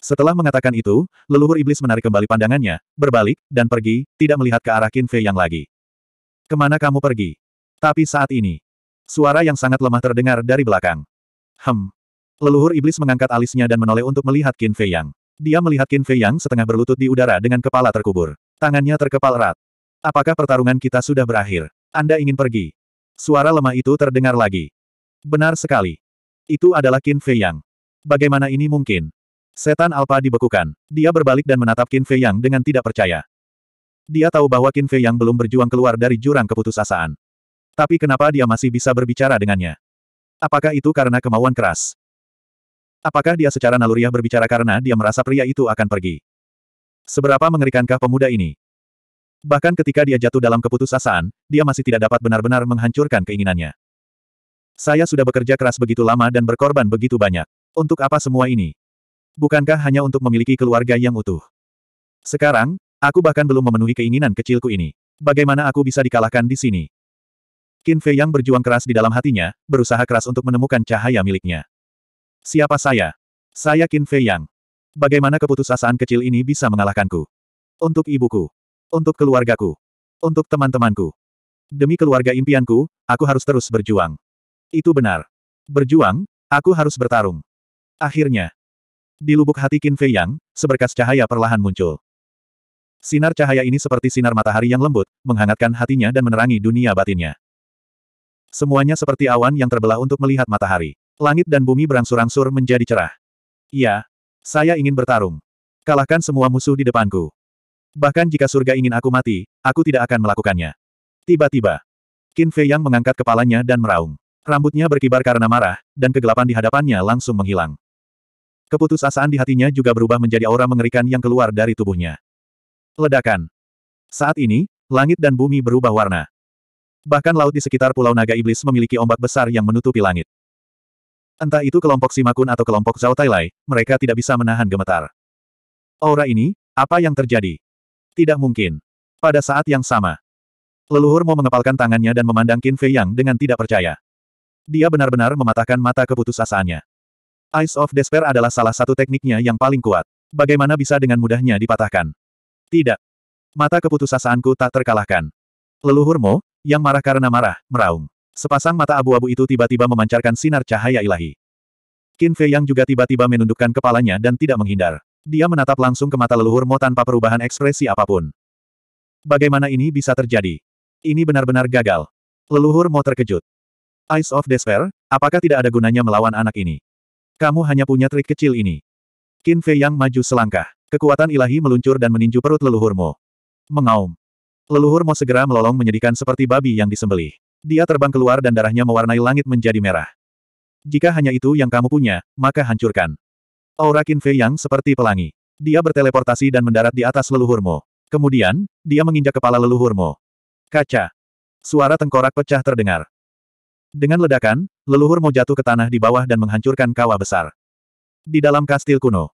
Setelah mengatakan itu, leluhur iblis menarik kembali pandangannya, berbalik, dan pergi, tidak melihat ke arah Qin Fei yang lagi. Kemana kamu pergi? Tapi saat ini, suara yang sangat lemah terdengar dari belakang. Hem. Leluhur iblis mengangkat alisnya dan menoleh untuk melihat Qin Fei Yang. Dia melihat Qin Fei Yang setengah berlutut di udara dengan kepala terkubur. Tangannya terkepal erat. Apakah pertarungan kita sudah berakhir? Anda ingin pergi? Suara lemah itu terdengar lagi. Benar sekali. Itu adalah Qin Fei Yang. Bagaimana ini mungkin? Setan Alpa dibekukan. Dia berbalik dan menatap Qin Fei Yang dengan tidak percaya. Dia tahu bahwa Qin Fei Yang belum berjuang keluar dari jurang keputusasaan. Tapi kenapa dia masih bisa berbicara dengannya? Apakah itu karena kemauan keras? Apakah dia secara naluriah berbicara karena dia merasa pria itu akan pergi? Seberapa mengerikankah pemuda ini? Bahkan ketika dia jatuh dalam keputusasaan, dia masih tidak dapat benar-benar menghancurkan keinginannya. Saya sudah bekerja keras begitu lama dan berkorban begitu banyak. Untuk apa semua ini? Bukankah hanya untuk memiliki keluarga yang utuh? Sekarang, aku bahkan belum memenuhi keinginan kecilku ini. Bagaimana aku bisa dikalahkan di sini? Qin Fei yang berjuang keras di dalam hatinya, berusaha keras untuk menemukan cahaya miliknya. Siapa saya? Saya Qin Fei Yang. Bagaimana keputusasaan kecil ini bisa mengalahkanku? Untuk ibuku. Untuk keluargaku. Untuk teman-temanku. Demi keluarga impianku, aku harus terus berjuang. Itu benar. Berjuang, aku harus bertarung. Akhirnya, di lubuk hati Qin Fei Yang, seberkas cahaya perlahan muncul. Sinar cahaya ini seperti sinar matahari yang lembut, menghangatkan hatinya dan menerangi dunia batinnya. Semuanya seperti awan yang terbelah untuk melihat matahari. Langit dan bumi berangsur-angsur menjadi cerah. Iya, saya ingin bertarung. Kalahkan semua musuh di depanku. Bahkan jika surga ingin aku mati, aku tidak akan melakukannya. Tiba-tiba, Qin Fei Yang mengangkat kepalanya dan meraung. Rambutnya berkibar karena marah, dan kegelapan di hadapannya langsung menghilang. Keputusasaan di hatinya juga berubah menjadi aura mengerikan yang keluar dari tubuhnya. Ledakan. Saat ini, langit dan bumi berubah warna. Bahkan laut di sekitar Pulau Naga Iblis memiliki ombak besar yang menutupi langit. Entah itu kelompok Simakun atau kelompok Zhao Tailai, mereka tidak bisa menahan gemetar. Aura ini, apa yang terjadi? Tidak mungkin. Pada saat yang sama, leluhur mau mengepalkan tangannya dan memandang Qin Fei Yang dengan tidak percaya. Dia benar-benar mematahkan mata keputusasaannya. Ice of Despair adalah salah satu tekniknya yang paling kuat. Bagaimana bisa dengan mudahnya dipatahkan? Tidak. Mata keputusasaanku tak terkalahkan. Leluhur Mo yang marah karena marah, meraung. Sepasang mata abu-abu itu tiba-tiba memancarkan sinar cahaya ilahi. Qin Fei yang juga tiba-tiba menundukkan kepalanya dan tidak menghindar. Dia menatap langsung ke mata leluhur Mo tanpa perubahan ekspresi apapun. Bagaimana ini bisa terjadi? Ini benar-benar gagal. Leluhur Mo terkejut. Eyes of Despair, apakah tidak ada gunanya melawan anak ini? Kamu hanya punya trik kecil ini. Qin Fei Yang maju selangkah. Kekuatan ilahi meluncur dan meninju perut leluhurmu. Mengaum. Leluhurmu segera melolong menyedihkan seperti babi yang disembelih. Dia terbang keluar dan darahnya mewarnai langit menjadi merah. Jika hanya itu yang kamu punya, maka hancurkan. Aura Qin Fei Yang seperti pelangi. Dia berteleportasi dan mendarat di atas leluhurmu. Kemudian, dia menginjak kepala leluhurmu. Kaca. Suara tengkorak pecah terdengar. Dengan ledakan, leluhur mau jatuh ke tanah di bawah dan menghancurkan kawah besar. Di dalam kastil kuno.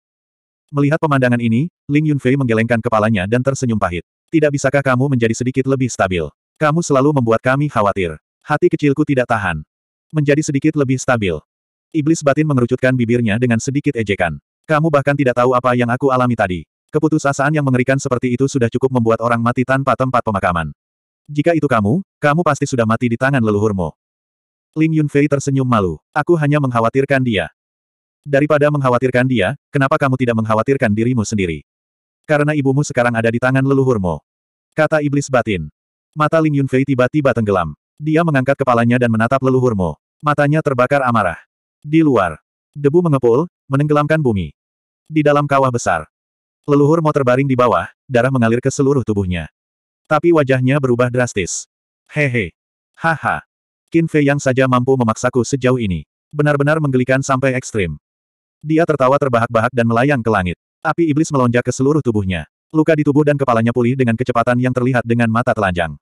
Melihat pemandangan ini, Ling Yunfei menggelengkan kepalanya dan tersenyum pahit. Tidak bisakah kamu menjadi sedikit lebih stabil? Kamu selalu membuat kami khawatir. Hati kecilku tidak tahan. Menjadi sedikit lebih stabil. Iblis batin mengerucutkan bibirnya dengan sedikit ejekan. Kamu bahkan tidak tahu apa yang aku alami tadi. Keputusasaan yang mengerikan seperti itu sudah cukup membuat orang mati tanpa tempat pemakaman. Jika itu kamu, kamu pasti sudah mati di tangan leluhurmu. Ling Yunfei tersenyum malu. Aku hanya mengkhawatirkan dia. Daripada mengkhawatirkan dia, kenapa kamu tidak mengkhawatirkan dirimu sendiri? Karena ibumu sekarang ada di tangan leluhurmu. Kata iblis batin. Mata Ling Yunfei tiba-tiba tenggelam. Dia mengangkat kepalanya dan menatap leluhurmu. Matanya terbakar amarah. Di luar. Debu mengepul, menenggelamkan bumi. Di dalam kawah besar. Leluhur mau terbaring di bawah, darah mengalir ke seluruh tubuhnya. Tapi wajahnya berubah drastis. Hehe. Haha. Qin Fei yang saja mampu memaksaku sejauh ini. Benar-benar menggelikan sampai ekstrim. Dia tertawa terbahak-bahak dan melayang ke langit. Api iblis melonjak ke seluruh tubuhnya. Luka di tubuh dan kepalanya pulih dengan kecepatan yang terlihat dengan mata telanjang.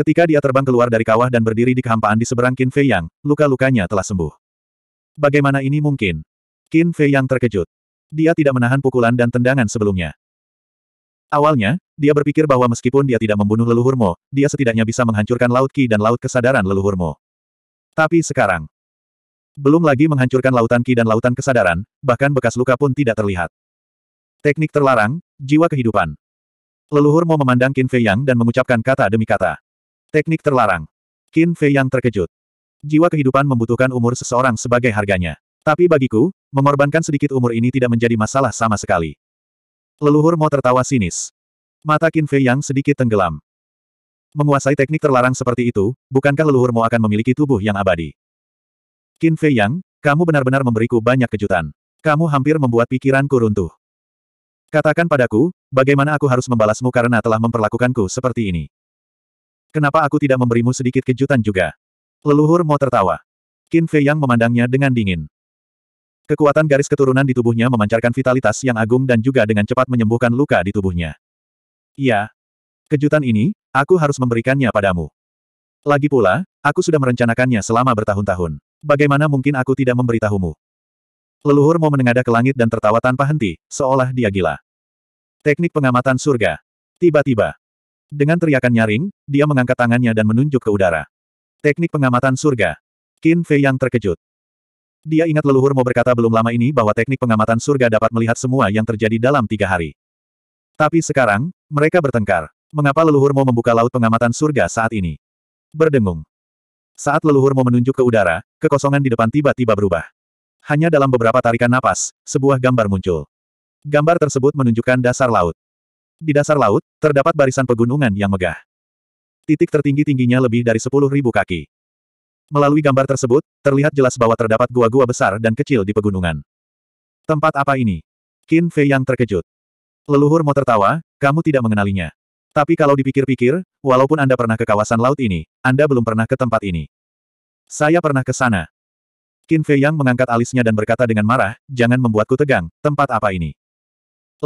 Ketika dia terbang keluar dari kawah dan berdiri di kehampaan di seberang Qin Fei Yang, luka-lukanya telah sembuh. Bagaimana ini mungkin? Qin Fei Yang terkejut. Dia tidak menahan pukulan dan tendangan sebelumnya. Awalnya, dia berpikir bahwa meskipun dia tidak membunuh leluhurmu, dia setidaknya bisa menghancurkan Laut Ki dan Laut Kesadaran leluhurmu. Tapi sekarang, belum lagi menghancurkan Lautan Ki dan Lautan Kesadaran, bahkan bekas luka pun tidak terlihat. Teknik terlarang, jiwa kehidupan. Leluhurmu memandang Qin Fei Yang dan mengucapkan kata demi kata. Teknik terlarang. Qin Fei Yang terkejut. Jiwa kehidupan membutuhkan umur seseorang sebagai harganya. Tapi bagiku, mengorbankan sedikit umur ini tidak menjadi masalah sama sekali. Leluhurmu tertawa sinis. Mata Qin Fei yang sedikit tenggelam. Menguasai teknik terlarang seperti itu, bukankah leluhurmu akan memiliki tubuh yang abadi? Qin Fei Yang, kamu benar-benar memberiku banyak kejutan. Kamu hampir membuat pikiranku runtuh. Katakan padaku, bagaimana aku harus membalasmu karena telah memperlakukanku seperti ini. Kenapa aku tidak memberimu sedikit kejutan juga? Leluhur Mo tertawa. Qin Fei Yang memandangnya dengan dingin. Kekuatan garis keturunan di tubuhnya memancarkan vitalitas yang agung dan juga dengan cepat menyembuhkan luka di tubuhnya. Iya. Kejutan ini, aku harus memberikannya padamu. Lagi pula, aku sudah merencanakannya selama bertahun-tahun. Bagaimana mungkin aku tidak memberitahumu? Leluhur mau menengadah ke langit dan tertawa tanpa henti, seolah dia gila. Teknik pengamatan surga. Tiba-tiba. Dengan teriakan nyaring, dia mengangkat tangannya dan menunjuk ke udara. Teknik pengamatan surga. Qin Fei yang terkejut. Dia ingat leluhur mau berkata belum lama ini bahwa teknik pengamatan surga dapat melihat semua yang terjadi dalam tiga hari. Tapi sekarang, mereka bertengkar. Mengapa leluhurmu membuka laut pengamatan surga saat ini? Berdengung. Saat leluhurmu menunjuk ke udara, kekosongan di depan tiba-tiba berubah. Hanya dalam beberapa tarikan napas, sebuah gambar muncul. Gambar tersebut menunjukkan dasar laut. Di dasar laut, terdapat barisan pegunungan yang megah. Titik tertinggi-tingginya lebih dari 10.000 kaki. Melalui gambar tersebut, terlihat jelas bahwa terdapat gua-gua besar dan kecil di pegunungan. Tempat apa ini? Qin Fei yang terkejut. Leluhur Mo tertawa, kamu tidak mengenalinya. Tapi kalau dipikir-pikir, walaupun Anda pernah ke kawasan laut ini, Anda belum pernah ke tempat ini. Saya pernah ke sana. Qin Fei Yang mengangkat alisnya dan berkata dengan marah, jangan membuatku tegang, tempat apa ini?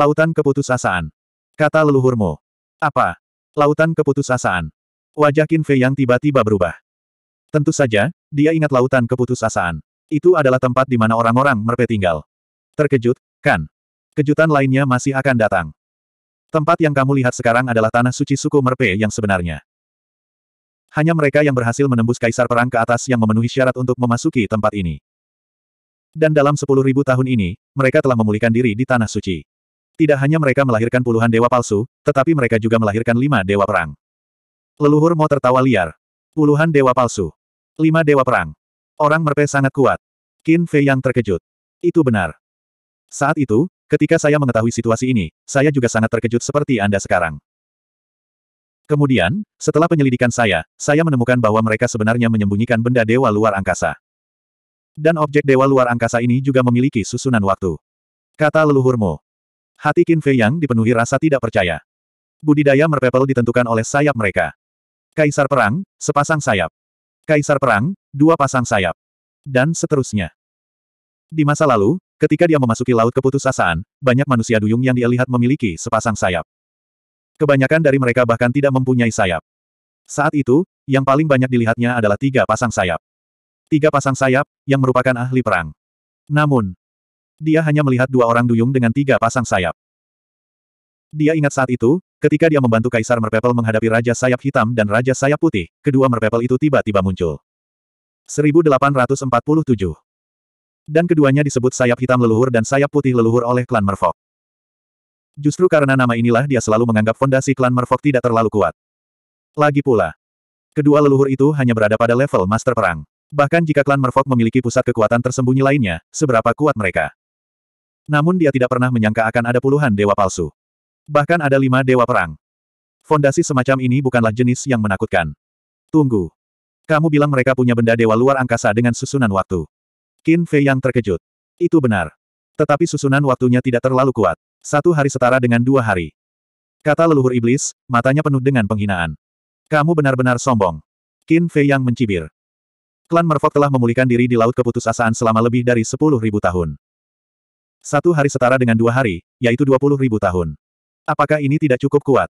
Lautan keputusasaan. Kata leluhurmu. Apa? Lautan keputusasaan. Wajah Qin Fei Yang tiba-tiba berubah. Tentu saja, dia ingat lautan keputusasaan. Itu adalah tempat di mana orang-orang merpe tinggal. Terkejut, kan? Kejutan lainnya masih akan datang. Tempat yang kamu lihat sekarang adalah tanah suci suku Merpe yang sebenarnya. Hanya mereka yang berhasil menembus kaisar perang ke atas yang memenuhi syarat untuk memasuki tempat ini. Dan dalam sepuluh ribu tahun ini, mereka telah memulihkan diri di tanah suci. Tidak hanya mereka melahirkan puluhan dewa palsu, tetapi mereka juga melahirkan lima dewa perang. Leluhur mau tertawa liar. Puluhan dewa palsu. Lima dewa perang. Orang merpe sangat kuat. Qin Fei yang terkejut. Itu benar. Saat itu, Ketika saya mengetahui situasi ini, saya juga sangat terkejut seperti Anda sekarang. Kemudian, setelah penyelidikan saya, saya menemukan bahwa mereka sebenarnya menyembunyikan benda dewa luar angkasa. Dan objek dewa luar angkasa ini juga memiliki susunan waktu. Kata leluhurmu. Hati Qin Fei Yang dipenuhi rasa tidak percaya. Budidaya merpepel ditentukan oleh sayap mereka. Kaisar perang, sepasang sayap. Kaisar perang, dua pasang sayap. Dan seterusnya. Di masa lalu, Ketika dia memasuki Laut Keputusasaan, banyak manusia duyung yang dia lihat memiliki sepasang sayap. Kebanyakan dari mereka bahkan tidak mempunyai sayap. Saat itu, yang paling banyak dilihatnya adalah tiga pasang sayap. Tiga pasang sayap, yang merupakan ahli perang. Namun, dia hanya melihat dua orang duyung dengan tiga pasang sayap. Dia ingat saat itu, ketika dia membantu Kaisar Merpepel menghadapi Raja Sayap Hitam dan Raja Sayap Putih, kedua Merpepel itu tiba-tiba muncul. 1847 dan keduanya disebut sayap hitam leluhur dan sayap putih leluhur oleh klan Merfolk. Justru karena nama inilah dia selalu menganggap fondasi klan Merfolk tidak terlalu kuat. Lagi pula, kedua leluhur itu hanya berada pada level master perang. Bahkan jika klan Merfolk memiliki pusat kekuatan tersembunyi lainnya, seberapa kuat mereka. Namun dia tidak pernah menyangka akan ada puluhan dewa palsu. Bahkan ada lima dewa perang. Fondasi semacam ini bukanlah jenis yang menakutkan. Tunggu. Kamu bilang mereka punya benda dewa luar angkasa dengan susunan waktu. Qin Fei yang terkejut. Itu benar. Tetapi susunan waktunya tidak terlalu kuat. Satu hari setara dengan dua hari. Kata leluhur iblis, matanya penuh dengan penghinaan. Kamu benar-benar sombong. Qin Fei yang mencibir. Klan Merfok telah memulihkan diri di Laut Keputusasaan selama lebih dari sepuluh ribu tahun. Satu hari setara dengan dua hari, yaitu dua puluh ribu tahun. Apakah ini tidak cukup kuat?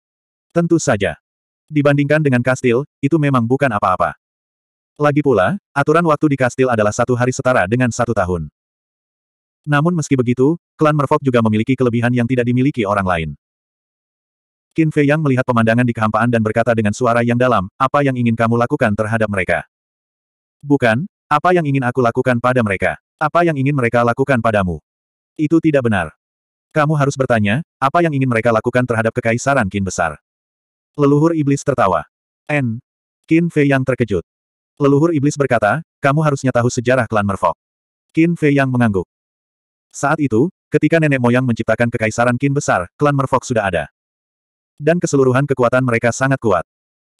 Tentu saja. Dibandingkan dengan kastil, itu memang bukan apa-apa. Lagi pula, aturan waktu di kastil adalah satu hari setara dengan satu tahun. Namun meski begitu, klan Merfolk juga memiliki kelebihan yang tidak dimiliki orang lain. Qin Fei Yang melihat pemandangan di kehampaan dan berkata dengan suara yang dalam, apa yang ingin kamu lakukan terhadap mereka? Bukan, apa yang ingin aku lakukan pada mereka? Apa yang ingin mereka lakukan padamu? Itu tidak benar. Kamu harus bertanya, apa yang ingin mereka lakukan terhadap kekaisaran Qin Besar? Leluhur Iblis tertawa. N. Qin Fei Yang terkejut. Leluhur iblis berkata, kamu harusnya tahu sejarah klan Merfolk. Qin Fei yang mengangguk. Saat itu, ketika nenek moyang menciptakan kekaisaran Qin besar, klan Merfolk sudah ada. Dan keseluruhan kekuatan mereka sangat kuat.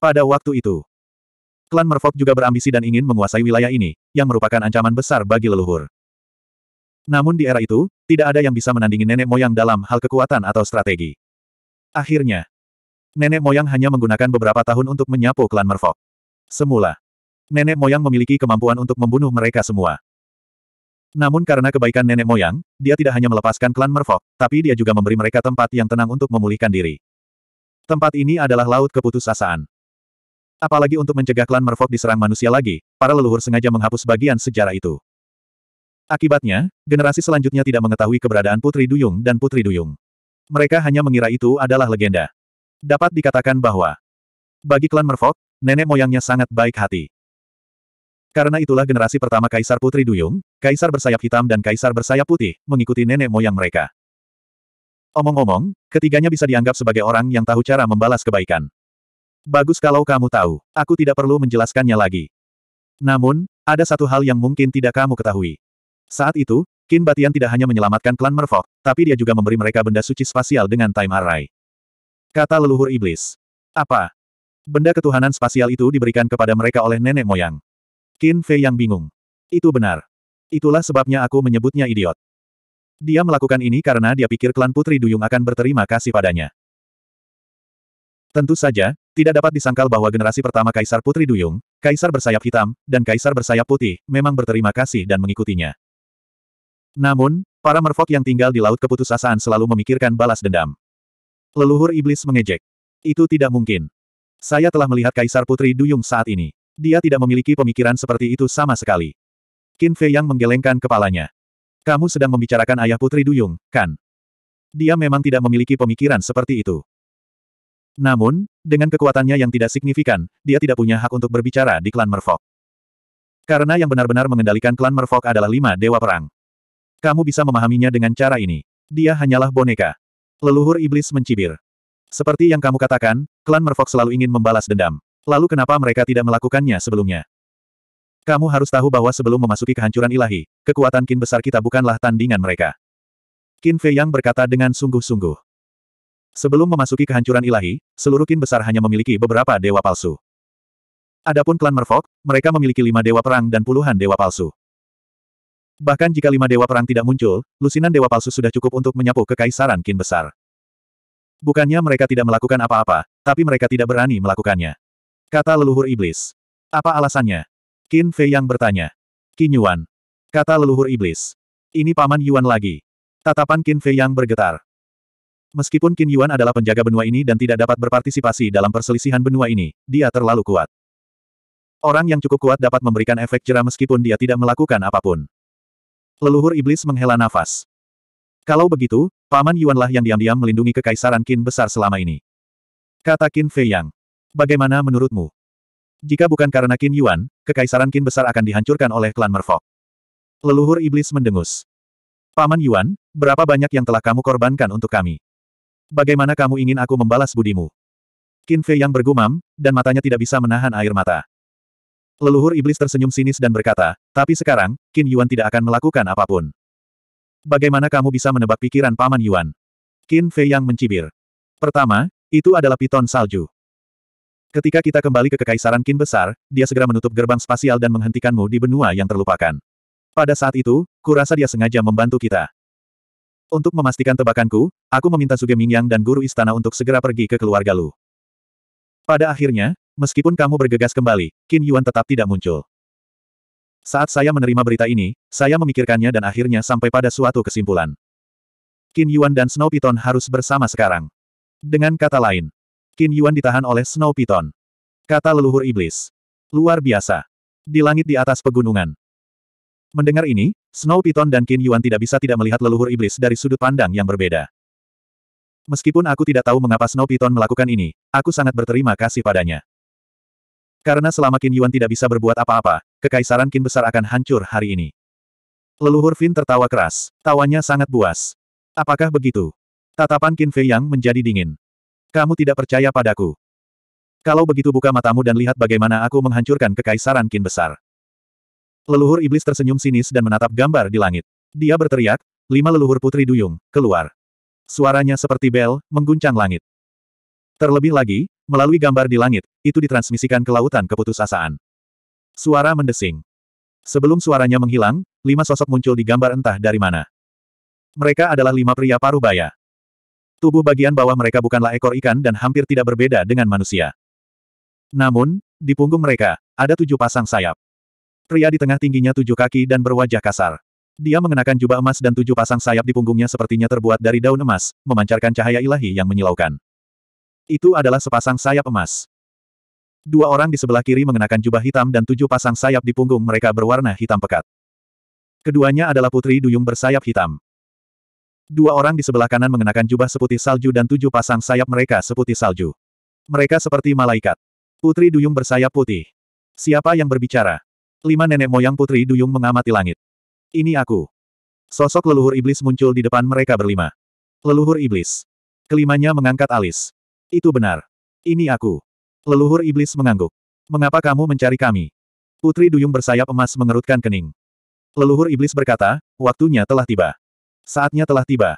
Pada waktu itu, klan Merfolk juga berambisi dan ingin menguasai wilayah ini, yang merupakan ancaman besar bagi leluhur. Namun di era itu, tidak ada yang bisa menandingi nenek moyang dalam hal kekuatan atau strategi. Akhirnya, nenek moyang hanya menggunakan beberapa tahun untuk menyapu klan Merfolk. Semula, Nenek moyang memiliki kemampuan untuk membunuh mereka semua. Namun karena kebaikan nenek moyang, dia tidak hanya melepaskan klan Merfolk, tapi dia juga memberi mereka tempat yang tenang untuk memulihkan diri. Tempat ini adalah laut keputusasaan. Apalagi untuk mencegah klan Merfolk diserang manusia lagi, para leluhur sengaja menghapus bagian sejarah itu. Akibatnya, generasi selanjutnya tidak mengetahui keberadaan Putri Duyung dan Putri Duyung. Mereka hanya mengira itu adalah legenda. Dapat dikatakan bahwa, bagi klan Merfolk, nenek moyangnya sangat baik hati. Karena itulah generasi pertama Kaisar Putri Duyung, Kaisar Bersayap Hitam dan Kaisar Bersayap Putih, mengikuti nenek moyang mereka. Omong-omong, ketiganya bisa dianggap sebagai orang yang tahu cara membalas kebaikan. Bagus kalau kamu tahu, aku tidak perlu menjelaskannya lagi. Namun, ada satu hal yang mungkin tidak kamu ketahui. Saat itu, Kin Batian tidak hanya menyelamatkan klan Merfolk, tapi dia juga memberi mereka benda suci spasial dengan Time Array. Kata leluhur iblis. Apa? Benda ketuhanan spasial itu diberikan kepada mereka oleh nenek moyang. Qin Fei yang bingung. Itu benar. Itulah sebabnya aku menyebutnya idiot. Dia melakukan ini karena dia pikir klan Putri Duyung akan berterima kasih padanya. Tentu saja, tidak dapat disangkal bahwa generasi pertama Kaisar Putri Duyung, Kaisar bersayap hitam, dan Kaisar bersayap putih, memang berterima kasih dan mengikutinya. Namun, para merfok yang tinggal di Laut Keputusasaan selalu memikirkan balas dendam. Leluhur Iblis mengejek. Itu tidak mungkin. Saya telah melihat Kaisar Putri Duyung saat ini. Dia tidak memiliki pemikiran seperti itu sama sekali. Qin Fei yang menggelengkan kepalanya. Kamu sedang membicarakan ayah putri Duyung, kan? Dia memang tidak memiliki pemikiran seperti itu. Namun, dengan kekuatannya yang tidak signifikan, dia tidak punya hak untuk berbicara di klan Merfolk. Karena yang benar-benar mengendalikan klan Merfolk adalah lima dewa perang. Kamu bisa memahaminya dengan cara ini. Dia hanyalah boneka. Leluhur iblis mencibir. Seperti yang kamu katakan, klan Merfolk selalu ingin membalas dendam. Lalu kenapa mereka tidak melakukannya sebelumnya? Kamu harus tahu bahwa sebelum memasuki kehancuran ilahi, kekuatan kin besar kita bukanlah tandingan mereka. Qin Fei Yang berkata dengan sungguh-sungguh. Sebelum memasuki kehancuran ilahi, seluruh kin besar hanya memiliki beberapa dewa palsu. Adapun klan Merfolk, mereka memiliki lima dewa perang dan puluhan dewa palsu. Bahkan jika lima dewa perang tidak muncul, lusinan dewa palsu sudah cukup untuk menyapu kekaisaran kin besar. Bukannya mereka tidak melakukan apa-apa, tapi mereka tidak berani melakukannya. Kata leluhur iblis. Apa alasannya? Qin Fei yang bertanya. Qin Yuan. Kata leluhur iblis. Ini paman Yuan lagi. Tatapan Qin Fei yang bergetar. Meskipun Qin Yuan adalah penjaga benua ini dan tidak dapat berpartisipasi dalam perselisihan benua ini, dia terlalu kuat. Orang yang cukup kuat dapat memberikan efek jerah meskipun dia tidak melakukan apapun. Leluhur iblis menghela nafas. Kalau begitu, Paman Yuanlah yang diam-diam melindungi kekaisaran Qin besar selama ini. Kata Qin Fei Yang. Bagaimana menurutmu? Jika bukan karena Qin Yuan, kekaisaran Qin besar akan dihancurkan oleh klan Merfolk. Leluhur iblis mendengus. Paman Yuan, berapa banyak yang telah kamu korbankan untuk kami? Bagaimana kamu ingin aku membalas budimu? Qin Fei yang bergumam, dan matanya tidak bisa menahan air mata. Leluhur iblis tersenyum sinis dan berkata, tapi sekarang, Qin Yuan tidak akan melakukan apapun. Bagaimana kamu bisa menebak pikiran Paman Yuan? Qin Fei yang mencibir. Pertama, itu adalah piton salju. Ketika kita kembali ke Kekaisaran Kin Besar, dia segera menutup gerbang spasial dan menghentikanmu di benua yang terlupakan. Pada saat itu, kurasa dia sengaja membantu kita. Untuk memastikan tebakanku, aku meminta Suge Mingyang dan guru istana untuk segera pergi ke keluarga Lu. Pada akhirnya, meskipun kamu bergegas kembali, Qin Yuan tetap tidak muncul. Saat saya menerima berita ini, saya memikirkannya dan akhirnya sampai pada suatu kesimpulan. Qin Yuan dan Snow Python harus bersama sekarang. Dengan kata lain, Qin Yuan ditahan oleh Snow Python. Kata leluhur iblis. Luar biasa. Di langit di atas pegunungan. Mendengar ini, Snow Python dan Qin Yuan tidak bisa tidak melihat leluhur iblis dari sudut pandang yang berbeda. Meskipun aku tidak tahu mengapa Snow Python melakukan ini, aku sangat berterima kasih padanya. Karena selama Qin Yuan tidak bisa berbuat apa-apa, kekaisaran Qin besar akan hancur hari ini. Leluhur Fin tertawa keras, tawanya sangat buas. Apakah begitu? Tatapan Qin Fei Yang menjadi dingin. Kamu tidak percaya padaku. Kalau begitu buka matamu dan lihat bagaimana aku menghancurkan kekaisaran Kin besar. Leluhur iblis tersenyum sinis dan menatap gambar di langit. Dia berteriak, lima leluhur putri duyung, keluar. Suaranya seperti bel, mengguncang langit. Terlebih lagi, melalui gambar di langit, itu ditransmisikan ke lautan keputusasaan. Suara mendesing. Sebelum suaranya menghilang, lima sosok muncul di gambar entah dari mana. Mereka adalah lima pria parubaya. Tubuh bagian bawah mereka bukanlah ekor ikan dan hampir tidak berbeda dengan manusia. Namun, di punggung mereka, ada tujuh pasang sayap. Pria di tengah tingginya tujuh kaki dan berwajah kasar. Dia mengenakan jubah emas dan tujuh pasang sayap di punggungnya sepertinya terbuat dari daun emas, memancarkan cahaya ilahi yang menyilaukan. Itu adalah sepasang sayap emas. Dua orang di sebelah kiri mengenakan jubah hitam dan tujuh pasang sayap di punggung mereka berwarna hitam pekat. Keduanya adalah putri duyung bersayap hitam. Dua orang di sebelah kanan mengenakan jubah seputih salju dan tujuh pasang sayap mereka seputih salju. Mereka seperti malaikat. Putri Duyung bersayap putih. Siapa yang berbicara? Lima nenek moyang Putri Duyung mengamati langit. Ini aku. Sosok leluhur iblis muncul di depan mereka berlima. Leluhur iblis. Kelimanya mengangkat alis. Itu benar. Ini aku. Leluhur iblis mengangguk. Mengapa kamu mencari kami? Putri Duyung bersayap emas mengerutkan kening. Leluhur iblis berkata, waktunya telah tiba. Saatnya telah tiba.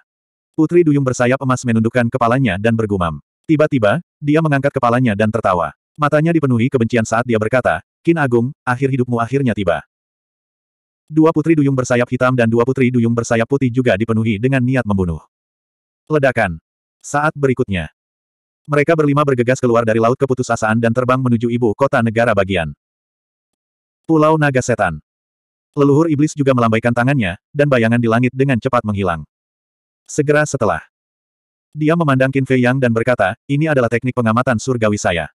Putri duyung bersayap emas menundukkan kepalanya dan bergumam. Tiba-tiba, dia mengangkat kepalanya dan tertawa. Matanya dipenuhi kebencian saat dia berkata, Kin Agung, akhir hidupmu akhirnya tiba. Dua putri duyung bersayap hitam dan dua putri duyung bersayap putih juga dipenuhi dengan niat membunuh. Ledakan. Saat berikutnya. Mereka berlima bergegas keluar dari Laut Keputusasaan dan terbang menuju ibu kota negara bagian. Pulau Naga Setan. Leluhur iblis juga melambaikan tangannya, dan bayangan di langit dengan cepat menghilang. Segera setelah. Dia memandang Qin Fei Yang dan berkata, ini adalah teknik pengamatan surgawi saya.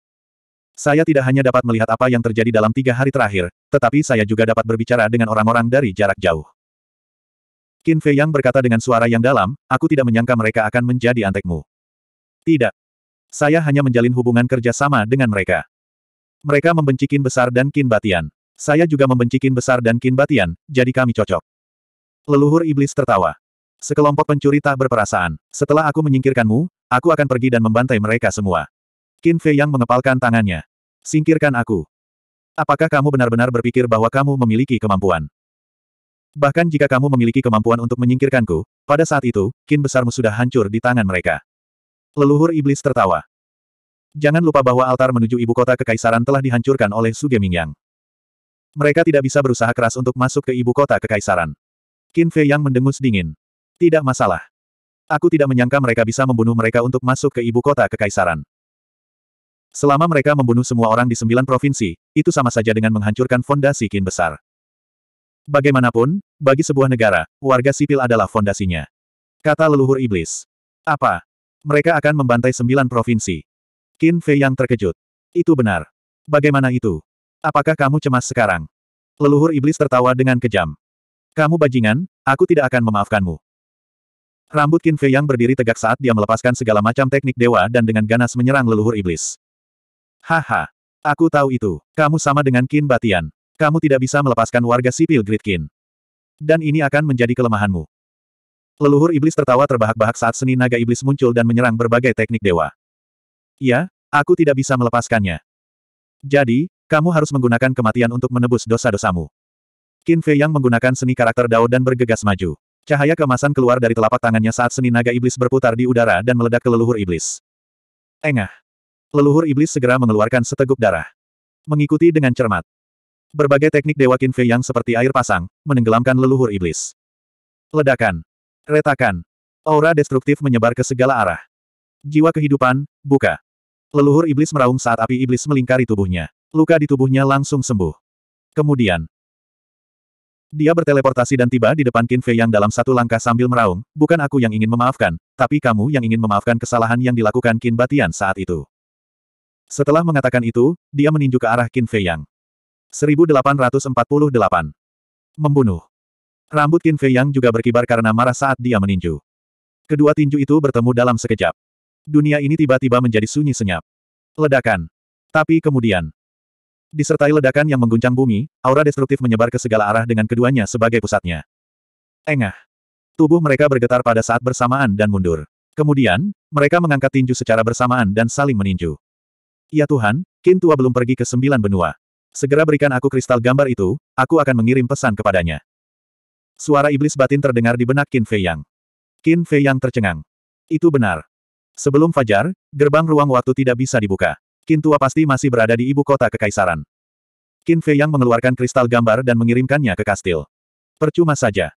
Saya tidak hanya dapat melihat apa yang terjadi dalam tiga hari terakhir, tetapi saya juga dapat berbicara dengan orang-orang dari jarak jauh. Qin Fei Yang berkata dengan suara yang dalam, aku tidak menyangka mereka akan menjadi antekmu. Tidak. Saya hanya menjalin hubungan kerjasama dengan mereka. Mereka membenci Qin Besar dan Qin Batian. Saya juga membenci kin Besar dan kin Batian, jadi kami cocok. Leluhur Iblis tertawa. Sekelompok pencuri tak berperasaan. Setelah aku menyingkirkanmu, aku akan pergi dan membantai mereka semua. Kin Fei yang mengepalkan tangannya. Singkirkan aku. Apakah kamu benar-benar berpikir bahwa kamu memiliki kemampuan? Bahkan jika kamu memiliki kemampuan untuk menyingkirkanku, pada saat itu, kin besarmu sudah hancur di tangan mereka. Leluhur iblis tertawa. Jangan lupa bahwa altar menuju ibu kota kekaisaran telah dihancurkan oleh Suge Mingyang. Mereka tidak bisa berusaha keras untuk masuk ke ibu kota kekaisaran. Qin Fei yang mendengus dingin. Tidak masalah. Aku tidak menyangka mereka bisa membunuh mereka untuk masuk ke ibu kota kekaisaran. Selama mereka membunuh semua orang di sembilan provinsi, itu sama saja dengan menghancurkan fondasi Qin besar. Bagaimanapun, bagi sebuah negara, warga sipil adalah fondasinya. Kata leluhur iblis. Apa? Mereka akan membantai sembilan provinsi. Qin Fei yang terkejut. Itu benar. Bagaimana itu? Apakah kamu cemas sekarang? Leluhur iblis tertawa dengan kejam. Kamu bajingan, aku tidak akan memaafkanmu. Rambut Qin Fei yang berdiri tegak saat dia melepaskan segala macam teknik dewa dan dengan ganas menyerang leluhur iblis. Haha, aku tahu itu. Kamu sama dengan Qin Batian. Kamu tidak bisa melepaskan warga sipil Great Qin. Dan ini akan menjadi kelemahanmu. Leluhur iblis tertawa terbahak-bahak saat seni naga iblis muncul dan menyerang berbagai teknik dewa. Ya, aku tidak bisa melepaskannya. Jadi, kamu harus menggunakan kematian untuk menebus dosa-dosamu. Qin Fei Yang menggunakan seni karakter Dao dan bergegas maju. Cahaya kemasan keluar dari telapak tangannya saat seni naga iblis berputar di udara dan meledak ke leluhur iblis. Engah. Leluhur iblis segera mengeluarkan seteguk darah. Mengikuti dengan cermat. Berbagai teknik Dewa Qin Fei Yang seperti air pasang, menenggelamkan leluhur iblis. Ledakan. Retakan. Aura destruktif menyebar ke segala arah. Jiwa kehidupan, buka. Leluhur iblis meraung saat api iblis melingkari tubuhnya. Luka di tubuhnya langsung sembuh. Kemudian, dia berteleportasi dan tiba di depan Qin Fei yang dalam satu langkah sambil meraung, bukan aku yang ingin memaafkan, tapi kamu yang ingin memaafkan kesalahan yang dilakukan Qin Batian saat itu. Setelah mengatakan itu, dia meninju ke arah Qin Fei yang. 1848. Membunuh. Rambut Qin Fei yang juga berkibar karena marah saat dia meninju. Kedua tinju itu bertemu dalam sekejap. Dunia ini tiba-tiba menjadi sunyi senyap. Ledakan. Tapi kemudian, Disertai ledakan yang mengguncang bumi, aura destruktif menyebar ke segala arah dengan keduanya sebagai pusatnya. Engah. Tubuh mereka bergetar pada saat bersamaan dan mundur. Kemudian, mereka mengangkat tinju secara bersamaan dan saling meninju. Ya Tuhan, Kin Tua belum pergi ke sembilan benua. Segera berikan aku kristal gambar itu, aku akan mengirim pesan kepadanya. Suara iblis batin terdengar di benak Kin Fei Yang. Kin Fei Yang tercengang. Itu benar. Sebelum fajar, gerbang ruang waktu tidak bisa dibuka. Qin tua pasti masih berada di ibu kota kekaisaran. Qin Fei yang mengeluarkan kristal gambar dan mengirimkannya ke kastil. Percuma saja.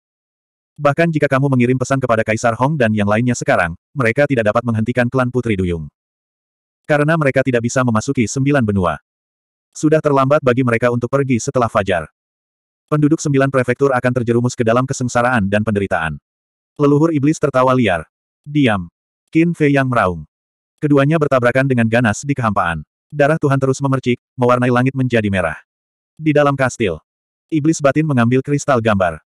Bahkan jika kamu mengirim pesan kepada Kaisar Hong dan yang lainnya sekarang, mereka tidak dapat menghentikan klan Putri Duyung. Karena mereka tidak bisa memasuki sembilan benua. Sudah terlambat bagi mereka untuk pergi setelah fajar. Penduduk sembilan prefektur akan terjerumus ke dalam kesengsaraan dan penderitaan. Leluhur iblis tertawa liar. Diam. Qin Fei yang meraung. Keduanya bertabrakan dengan ganas di kehampaan. Darah Tuhan terus memercik, mewarnai langit menjadi merah. Di dalam kastil, Iblis batin mengambil kristal gambar.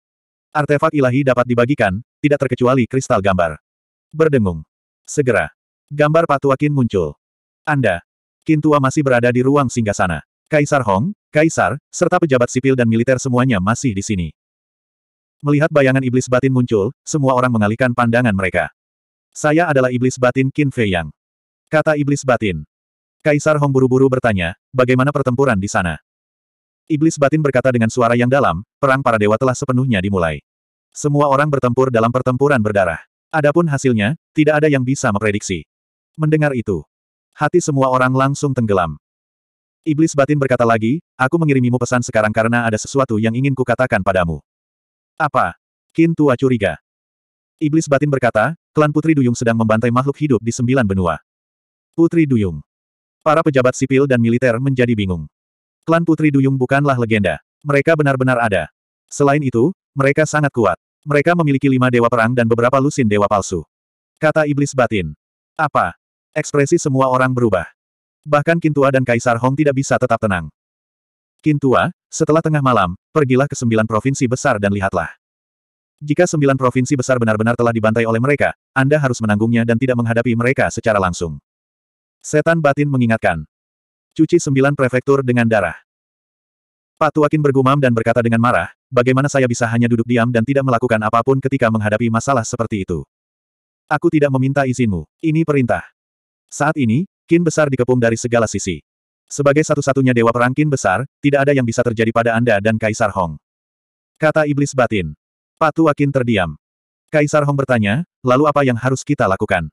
Artefak ilahi dapat dibagikan, tidak terkecuali kristal gambar. Berdengung. Segera. Gambar Patuakin muncul. Anda. Kintua masih berada di ruang singgasana. Kaisar Hong, Kaisar, serta pejabat sipil dan militer semuanya masih di sini. Melihat bayangan iblis batin muncul, semua orang mengalihkan pandangan mereka. Saya adalah iblis batin Qin Fei Yang. Kata iblis batin. Kaisar Hong buru-buru bertanya, bagaimana pertempuran di sana? Iblis batin berkata dengan suara yang dalam, perang para dewa telah sepenuhnya dimulai. Semua orang bertempur dalam pertempuran berdarah. Adapun hasilnya, tidak ada yang bisa memprediksi. Mendengar itu, hati semua orang langsung tenggelam. Iblis batin berkata lagi, aku mengirimimu pesan sekarang karena ada sesuatu yang ingin kukatakan padamu. Apa? Qin Tua curiga. Iblis batin berkata, klan Putri Duyung sedang membantai makhluk hidup di sembilan benua. Putri Duyung. Para pejabat sipil dan militer menjadi bingung. Klan Putri Duyung bukanlah legenda. Mereka benar-benar ada. Selain itu, mereka sangat kuat. Mereka memiliki lima dewa perang dan beberapa lusin dewa palsu. Kata iblis batin. Apa? Ekspresi semua orang berubah. Bahkan Kintua dan Kaisar Hong tidak bisa tetap tenang. Kintua, setelah tengah malam, pergilah ke sembilan provinsi besar dan lihatlah. Jika sembilan provinsi besar benar-benar telah dibantai oleh mereka, Anda harus menanggungnya dan tidak menghadapi mereka secara langsung. Setan batin mengingatkan. Cuci sembilan prefektur dengan darah. Pak Tuakin bergumam dan berkata dengan marah, bagaimana saya bisa hanya duduk diam dan tidak melakukan apapun ketika menghadapi masalah seperti itu. Aku tidak meminta izinmu, ini perintah. Saat ini, kin besar dikepung dari segala sisi. Sebagai satu-satunya dewa perang Kin besar, tidak ada yang bisa terjadi pada Anda dan Kaisar Hong. Kata iblis batin. Pak Tuakin terdiam. Kaisar Hong bertanya, lalu apa yang harus kita lakukan?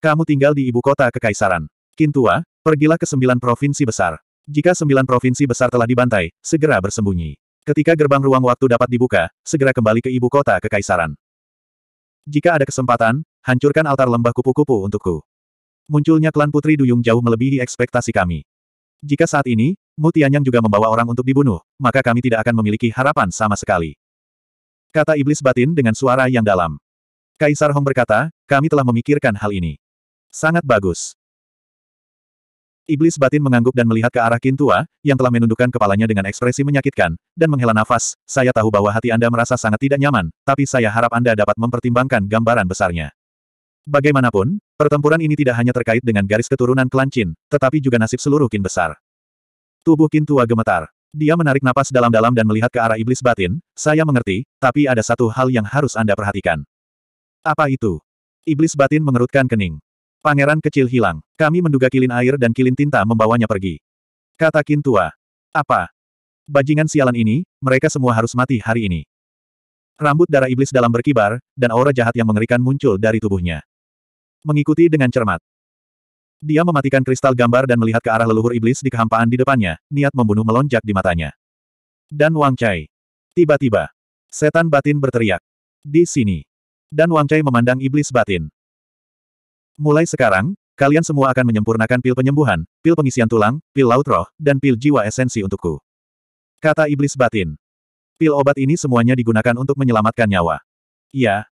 Kamu tinggal di ibu kota kekaisaran. Makin tua, pergilah ke sembilan provinsi besar. Jika sembilan provinsi besar telah dibantai, segera bersembunyi. Ketika gerbang ruang waktu dapat dibuka, segera kembali ke ibu kota kekaisaran. Jika ada kesempatan, hancurkan altar lembah kupu-kupu untukku. Munculnya klan Putri Duyung jauh melebihi ekspektasi kami. Jika saat ini, Mutianyang juga membawa orang untuk dibunuh, maka kami tidak akan memiliki harapan sama sekali. Kata iblis batin dengan suara yang dalam. Kaisar Hong berkata, kami telah memikirkan hal ini. Sangat bagus. Iblis batin mengangguk dan melihat ke arah Kintua, yang telah menundukkan kepalanya dengan ekspresi menyakitkan, dan menghela nafas, saya tahu bahwa hati Anda merasa sangat tidak nyaman, tapi saya harap Anda dapat mempertimbangkan gambaran besarnya. Bagaimanapun, pertempuran ini tidak hanya terkait dengan garis keturunan klan Qin, tetapi juga nasib seluruh Qin besar. Tubuh Kintua gemetar. Dia menarik napas dalam-dalam dan melihat ke arah iblis batin, saya mengerti, tapi ada satu hal yang harus Anda perhatikan. Apa itu? Iblis batin mengerutkan kening. Pangeran kecil hilang. Kami menduga kilin air dan kilin tinta membawanya pergi. Kata Kintua. Apa? Bajingan sialan ini, mereka semua harus mati hari ini. Rambut darah iblis dalam berkibar, dan aura jahat yang mengerikan muncul dari tubuhnya. Mengikuti dengan cermat. Dia mematikan kristal gambar dan melihat ke arah leluhur iblis di kehampaan di depannya, niat membunuh melonjak di matanya. Dan Wang Chai. Tiba-tiba, setan batin berteriak. Di sini. Dan Wang Chai memandang iblis batin. Mulai sekarang, kalian semua akan menyempurnakan pil penyembuhan, pil pengisian tulang, pil laut roh, dan pil jiwa esensi untukku. Kata iblis batin. Pil obat ini semuanya digunakan untuk menyelamatkan nyawa. Iya.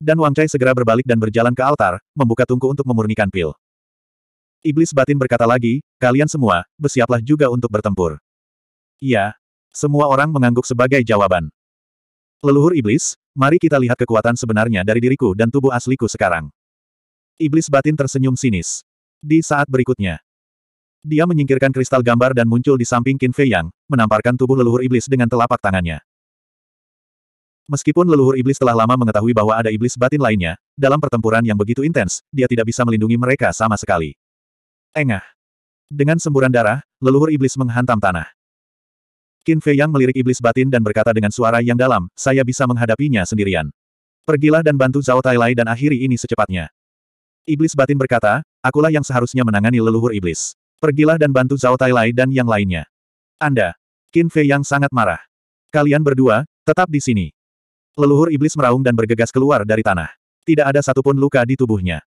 Dan Wang Chai segera berbalik dan berjalan ke altar, membuka tungku untuk memurnikan pil. Iblis batin berkata lagi, kalian semua, bersiaplah juga untuk bertempur. Iya. Semua orang mengangguk sebagai jawaban. Leluhur iblis, mari kita lihat kekuatan sebenarnya dari diriku dan tubuh asliku sekarang. Iblis batin tersenyum sinis. Di saat berikutnya, dia menyingkirkan kristal gambar dan muncul di samping Qin Fei Yang, menamparkan tubuh leluhur iblis dengan telapak tangannya. Meskipun leluhur iblis telah lama mengetahui bahwa ada iblis batin lainnya, dalam pertempuran yang begitu intens, dia tidak bisa melindungi mereka sama sekali. Engah. Dengan semburan darah, leluhur iblis menghantam tanah. Qin Fei Yang melirik iblis batin dan berkata dengan suara yang dalam, saya bisa menghadapinya sendirian. Pergilah dan bantu Zhao Lai dan akhiri ini secepatnya. Iblis batin berkata, akulah yang seharusnya menangani leluhur iblis. Pergilah dan bantu Zhao Tailai dan yang lainnya. Anda. Qin Fei yang sangat marah. Kalian berdua, tetap di sini. Leluhur iblis meraung dan bergegas keluar dari tanah. Tidak ada satupun luka di tubuhnya.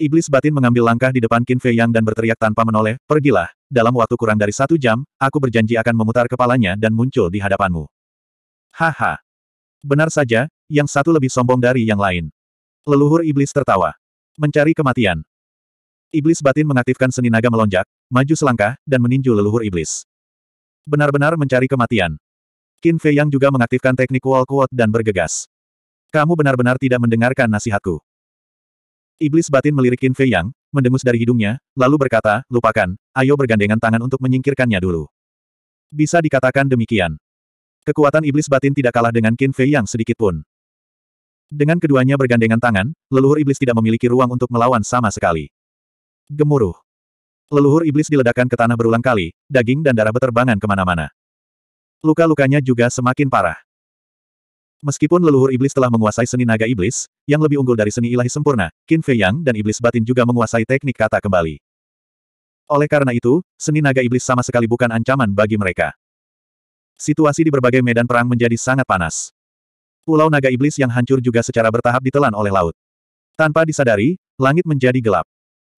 Iblis batin mengambil langkah di depan Qin Fei Yang dan berteriak tanpa menoleh, pergilah, dalam waktu kurang dari satu jam, aku berjanji akan memutar kepalanya dan muncul di hadapanmu. Haha. Benar saja, yang satu lebih sombong dari yang lain. Leluhur iblis tertawa. Mencari kematian. Iblis batin mengaktifkan seni naga melonjak, maju selangkah, dan meninju leluhur iblis. Benar-benar mencari kematian. Qin Fei Yang juga mengaktifkan teknik wall quote dan bergegas. Kamu benar-benar tidak mendengarkan nasihatku. Iblis batin melirik Qin Fei Yang, mendengus dari hidungnya, lalu berkata, lupakan, ayo bergandengan tangan untuk menyingkirkannya dulu. Bisa dikatakan demikian. Kekuatan iblis batin tidak kalah dengan Qin Fei Yang sedikitpun. Dengan keduanya bergandengan tangan, leluhur iblis tidak memiliki ruang untuk melawan sama sekali. Gemuruh. Leluhur iblis diledakkan ke tanah berulang kali, daging dan darah beterbangan kemana-mana. Luka-lukanya juga semakin parah. Meskipun leluhur iblis telah menguasai seni naga iblis, yang lebih unggul dari seni ilahi sempurna, Qin Fei Yang dan iblis batin juga menguasai teknik kata kembali. Oleh karena itu, seni naga iblis sama sekali bukan ancaman bagi mereka. Situasi di berbagai medan perang menjadi sangat panas. Pulau Naga Iblis yang hancur juga secara bertahap ditelan oleh laut. Tanpa disadari, langit menjadi gelap.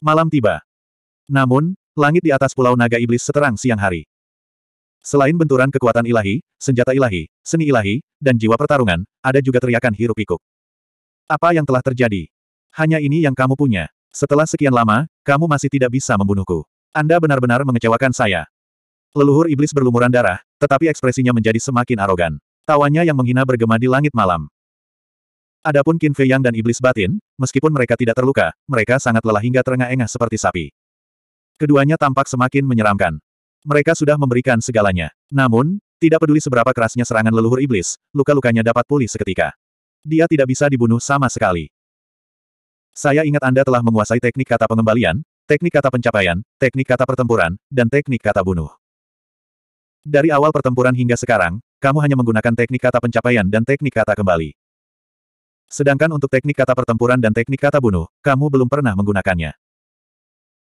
Malam tiba. Namun, langit di atas Pulau Naga Iblis seterang siang hari. Selain benturan kekuatan ilahi, senjata ilahi, seni ilahi, dan jiwa pertarungan, ada juga teriakan hirup pikuk Apa yang telah terjadi? Hanya ini yang kamu punya. Setelah sekian lama, kamu masih tidak bisa membunuhku. Anda benar-benar mengecewakan saya. Leluhur iblis berlumuran darah, tetapi ekspresinya menjadi semakin arogan. Tawanya yang menghina bergema di langit malam. Adapun Qin Fei Yang dan iblis batin, meskipun mereka tidak terluka, mereka sangat lelah hingga terengah-engah seperti sapi. Keduanya tampak semakin menyeramkan. Mereka sudah memberikan segalanya. Namun, tidak peduli seberapa kerasnya serangan leluhur iblis, luka-lukanya dapat pulih seketika. Dia tidak bisa dibunuh sama sekali. Saya ingat Anda telah menguasai teknik kata pengembalian, teknik kata pencapaian, teknik kata pertempuran, dan teknik kata bunuh. Dari awal pertempuran hingga sekarang, kamu hanya menggunakan teknik kata pencapaian dan teknik kata kembali. Sedangkan untuk teknik kata pertempuran dan teknik kata bunuh, kamu belum pernah menggunakannya.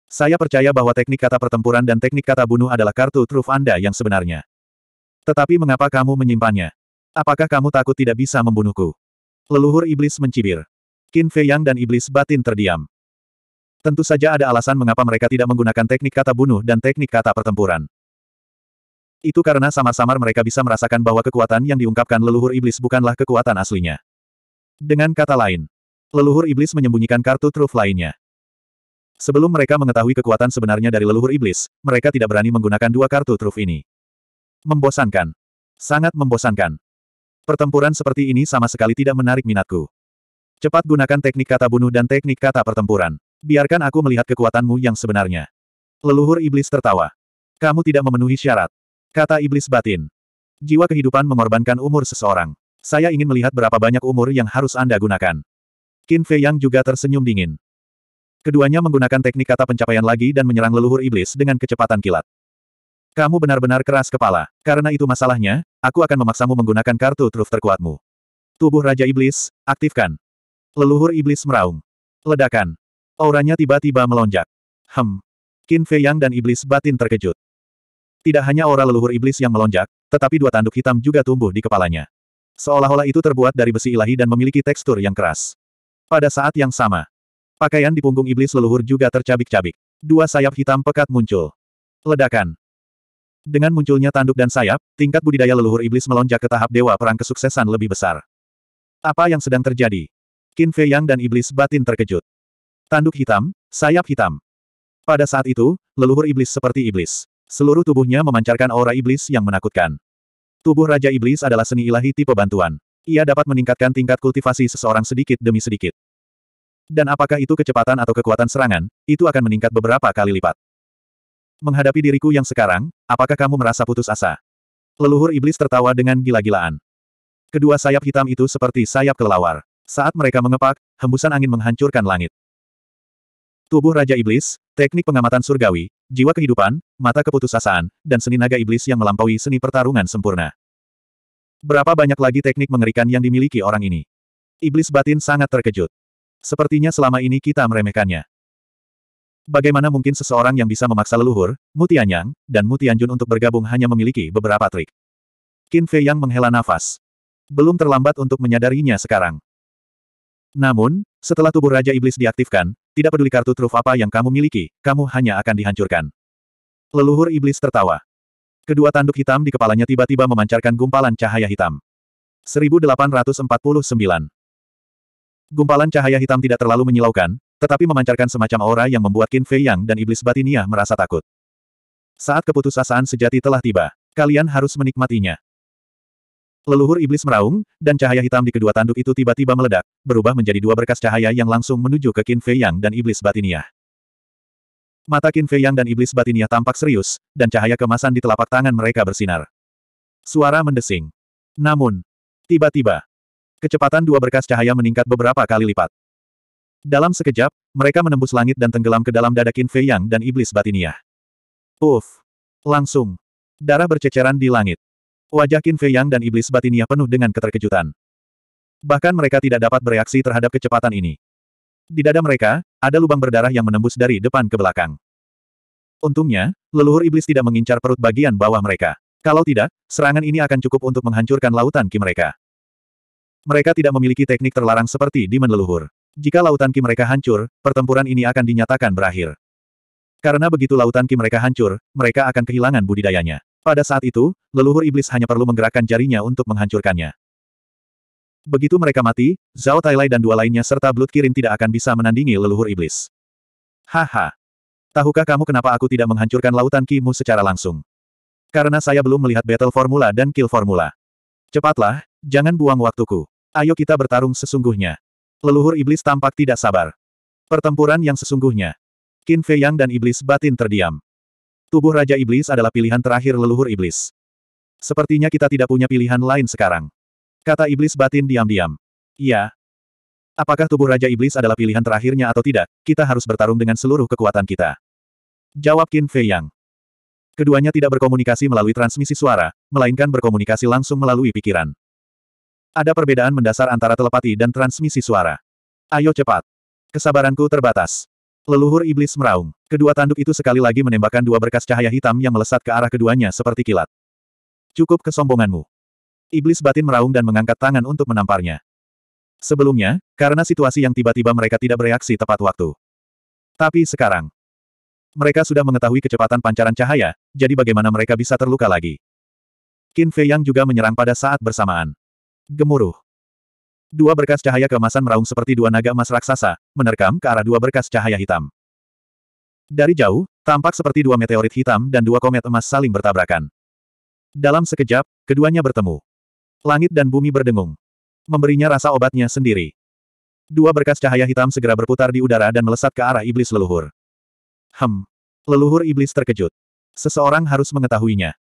Saya percaya bahwa teknik kata pertempuran dan teknik kata bunuh adalah kartu truf Anda yang sebenarnya. Tetapi mengapa kamu menyimpannya? Apakah kamu takut tidak bisa membunuhku? Leluhur iblis mencibir. Qin Fei Yang dan iblis batin terdiam. Tentu saja ada alasan mengapa mereka tidak menggunakan teknik kata bunuh dan teknik kata pertempuran. Itu karena samar-samar mereka bisa merasakan bahwa kekuatan yang diungkapkan leluhur iblis bukanlah kekuatan aslinya. Dengan kata lain, leluhur iblis menyembunyikan kartu truf lainnya. Sebelum mereka mengetahui kekuatan sebenarnya dari leluhur iblis, mereka tidak berani menggunakan dua kartu truf ini. Membosankan. Sangat membosankan. Pertempuran seperti ini sama sekali tidak menarik minatku. Cepat gunakan teknik kata bunuh dan teknik kata pertempuran. Biarkan aku melihat kekuatanmu yang sebenarnya. Leluhur iblis tertawa. Kamu tidak memenuhi syarat. Kata iblis batin. Jiwa kehidupan mengorbankan umur seseorang. Saya ingin melihat berapa banyak umur yang harus Anda gunakan. Qin Fei Yang juga tersenyum dingin. Keduanya menggunakan teknik kata pencapaian lagi dan menyerang leluhur iblis dengan kecepatan kilat. Kamu benar-benar keras kepala. Karena itu masalahnya, aku akan memaksamu menggunakan kartu truf terkuatmu. Tubuh Raja Iblis, aktifkan. Leluhur Iblis meraung. Ledakan. Auranya tiba-tiba melonjak. Hem. Qin Fei Yang dan Iblis batin terkejut. Tidak hanya aura leluhur iblis yang melonjak, tetapi dua tanduk hitam juga tumbuh di kepalanya. Seolah-olah itu terbuat dari besi ilahi dan memiliki tekstur yang keras. Pada saat yang sama, pakaian di punggung iblis leluhur juga tercabik-cabik. Dua sayap hitam pekat muncul. Ledakan. Dengan munculnya tanduk dan sayap, tingkat budidaya leluhur iblis melonjak ke tahap dewa perang kesuksesan lebih besar. Apa yang sedang terjadi? Qin Fei Yang dan iblis batin terkejut. Tanduk hitam, sayap hitam. Pada saat itu, leluhur iblis seperti iblis. Seluruh tubuhnya memancarkan aura iblis yang menakutkan. Tubuh Raja Iblis adalah seni ilahi tipe bantuan. Ia dapat meningkatkan tingkat kultivasi seseorang sedikit demi sedikit. Dan apakah itu kecepatan atau kekuatan serangan, itu akan meningkat beberapa kali lipat. Menghadapi diriku yang sekarang, apakah kamu merasa putus asa? Leluhur Iblis tertawa dengan gila-gilaan. Kedua sayap hitam itu seperti sayap kelelawar. Saat mereka mengepak, hembusan angin menghancurkan langit. Tubuh Raja Iblis, teknik pengamatan surgawi, jiwa kehidupan, mata keputusasaan, dan seni naga iblis yang melampaui seni pertarungan sempurna. Berapa banyak lagi teknik mengerikan yang dimiliki orang ini? Iblis batin sangat terkejut. Sepertinya selama ini kita meremehkannya. Bagaimana mungkin seseorang yang bisa memaksa leluhur, Mutianyang, dan Mutianjun untuk bergabung hanya memiliki beberapa trik? Qin Fei Yang menghela nafas. Belum terlambat untuk menyadarinya sekarang. Namun, setelah tubuh Raja Iblis diaktifkan, tidak peduli kartu truf apa yang kamu miliki, kamu hanya akan dihancurkan. Leluhur iblis tertawa. Kedua tanduk hitam di kepalanya tiba-tiba memancarkan gumpalan cahaya hitam. 1849. Gumpalan cahaya hitam tidak terlalu menyilaukan, tetapi memancarkan semacam aura yang membuat Qin Fei Yang dan iblis batinia merasa takut. Saat keputusasaan sejati telah tiba, kalian harus menikmatinya. Leluhur iblis meraung, dan cahaya hitam di kedua tanduk itu tiba-tiba meledak, berubah menjadi dua berkas cahaya yang langsung menuju ke Qin Fei Yang dan iblis batinia. Mata Qin Fei Yang dan iblis batinia tampak serius, dan cahaya kemasan di telapak tangan mereka bersinar. Suara mendesing. Namun, tiba-tiba, kecepatan dua berkas cahaya meningkat beberapa kali lipat. Dalam sekejap, mereka menembus langit dan tenggelam ke dalam dada Qin Fei Yang dan iblis batinia. Uff! Langsung. Darah berceceran di langit. Wajah Qin Fei Yang dan iblis Batinia penuh dengan keterkejutan. Bahkan mereka tidak dapat bereaksi terhadap kecepatan ini. Di dada mereka, ada lubang berdarah yang menembus dari depan ke belakang. Untungnya, leluhur iblis tidak mengincar perut bagian bawah mereka. Kalau tidak, serangan ini akan cukup untuk menghancurkan lautan ki mereka. Mereka tidak memiliki teknik terlarang seperti di leluhur. Jika lautan ki mereka hancur, pertempuran ini akan dinyatakan berakhir. Karena begitu lautan ki mereka hancur, mereka akan kehilangan budidayanya. Pada saat itu, leluhur iblis hanya perlu menggerakkan jarinya untuk menghancurkannya. Begitu mereka mati, Zhao Tailai dan dua lainnya serta Blood Kirin tidak akan bisa menandingi leluhur iblis. Haha. Tahukah kamu kenapa aku tidak menghancurkan lautan kimu secara langsung? Karena saya belum melihat battle formula dan kill formula. Cepatlah, jangan buang waktuku. Ayo kita bertarung sesungguhnya. Leluhur iblis tampak tidak sabar. Pertempuran yang sesungguhnya. Qin Fei Yang dan iblis batin terdiam. Tubuh Raja Iblis adalah pilihan terakhir leluhur iblis. Sepertinya kita tidak punya pilihan lain sekarang. Kata iblis batin diam-diam. Iya. Apakah tubuh Raja Iblis adalah pilihan terakhirnya atau tidak, kita harus bertarung dengan seluruh kekuatan kita. Jawab Qin Fei Yang. Keduanya tidak berkomunikasi melalui transmisi suara, melainkan berkomunikasi langsung melalui pikiran. Ada perbedaan mendasar antara telepati dan transmisi suara. Ayo cepat. Kesabaranku terbatas. Leluhur iblis meraung. Kedua tanduk itu sekali lagi menembakkan dua berkas cahaya hitam yang melesat ke arah keduanya seperti kilat. Cukup kesombonganmu. Iblis batin meraung dan mengangkat tangan untuk menamparnya. Sebelumnya, karena situasi yang tiba-tiba mereka tidak bereaksi tepat waktu. Tapi sekarang, mereka sudah mengetahui kecepatan pancaran cahaya, jadi bagaimana mereka bisa terluka lagi? Qin Fei Yang juga menyerang pada saat bersamaan. Gemuruh. Dua berkas cahaya keemasan meraung seperti dua naga emas raksasa, menerkam ke arah dua berkas cahaya hitam. Dari jauh, tampak seperti dua meteorit hitam dan dua komet emas saling bertabrakan. Dalam sekejap, keduanya bertemu. Langit dan bumi berdengung. Memberinya rasa obatnya sendiri. Dua berkas cahaya hitam segera berputar di udara dan melesat ke arah iblis leluhur. Hem. Leluhur iblis terkejut. Seseorang harus mengetahuinya.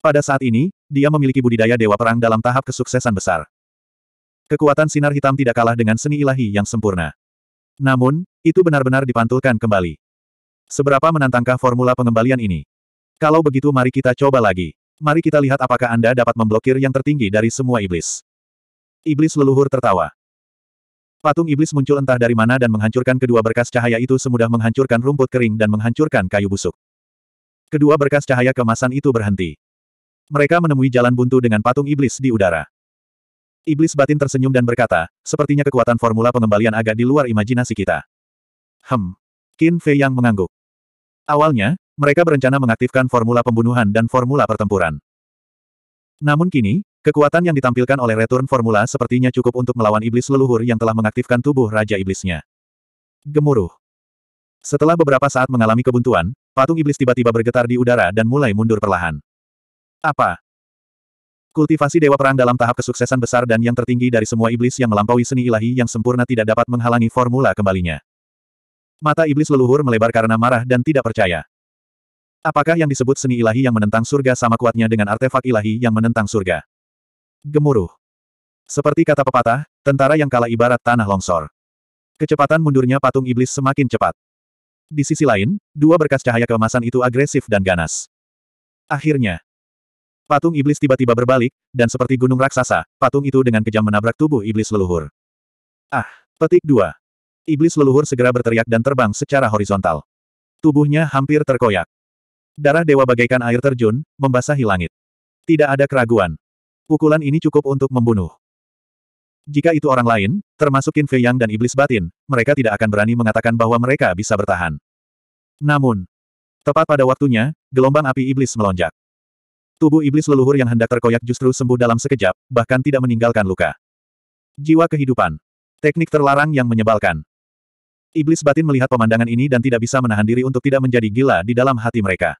Pada saat ini, dia memiliki budidaya dewa perang dalam tahap kesuksesan besar. Kekuatan sinar hitam tidak kalah dengan seni ilahi yang sempurna. Namun, itu benar-benar dipantulkan kembali. Seberapa menantangkah formula pengembalian ini? Kalau begitu mari kita coba lagi. Mari kita lihat apakah Anda dapat memblokir yang tertinggi dari semua iblis. Iblis leluhur tertawa. Patung iblis muncul entah dari mana dan menghancurkan kedua berkas cahaya itu semudah menghancurkan rumput kering dan menghancurkan kayu busuk. Kedua berkas cahaya kemasan itu berhenti. Mereka menemui jalan buntu dengan patung iblis di udara. Iblis batin tersenyum dan berkata, sepertinya kekuatan formula pengembalian agak di luar imajinasi kita. Hem. Qin Fei yang mengangguk. Awalnya, mereka berencana mengaktifkan formula pembunuhan dan formula pertempuran. Namun kini, kekuatan yang ditampilkan oleh return formula sepertinya cukup untuk melawan iblis leluhur yang telah mengaktifkan tubuh Raja Iblisnya. Gemuruh. Setelah beberapa saat mengalami kebuntuan, patung iblis tiba-tiba bergetar di udara dan mulai mundur perlahan. Apa? Kultivasi Dewa Perang dalam tahap kesuksesan besar dan yang tertinggi dari semua iblis yang melampaui seni ilahi yang sempurna tidak dapat menghalangi formula kembalinya. Mata iblis leluhur melebar karena marah dan tidak percaya. Apakah yang disebut seni ilahi yang menentang surga sama kuatnya dengan artefak ilahi yang menentang surga? Gemuruh. Seperti kata pepatah, tentara yang kalah ibarat tanah longsor. Kecepatan mundurnya patung iblis semakin cepat. Di sisi lain, dua berkas cahaya keemasan itu agresif dan ganas. Akhirnya, Patung iblis tiba-tiba berbalik, dan seperti gunung raksasa, patung itu dengan kejam menabrak tubuh iblis leluhur. Ah! Petik dua. Iblis leluhur segera berteriak dan terbang secara horizontal. Tubuhnya hampir terkoyak. Darah dewa bagaikan air terjun, membasahi langit. Tidak ada keraguan. Pukulan ini cukup untuk membunuh. Jika itu orang lain, termasuk Qin Fei Yang dan iblis batin, mereka tidak akan berani mengatakan bahwa mereka bisa bertahan. Namun, tepat pada waktunya, gelombang api iblis melonjak. Tubuh iblis leluhur yang hendak terkoyak justru sembuh dalam sekejap, bahkan tidak meninggalkan luka. Jiwa kehidupan. Teknik terlarang yang menyebalkan. Iblis batin melihat pemandangan ini dan tidak bisa menahan diri untuk tidak menjadi gila di dalam hati mereka.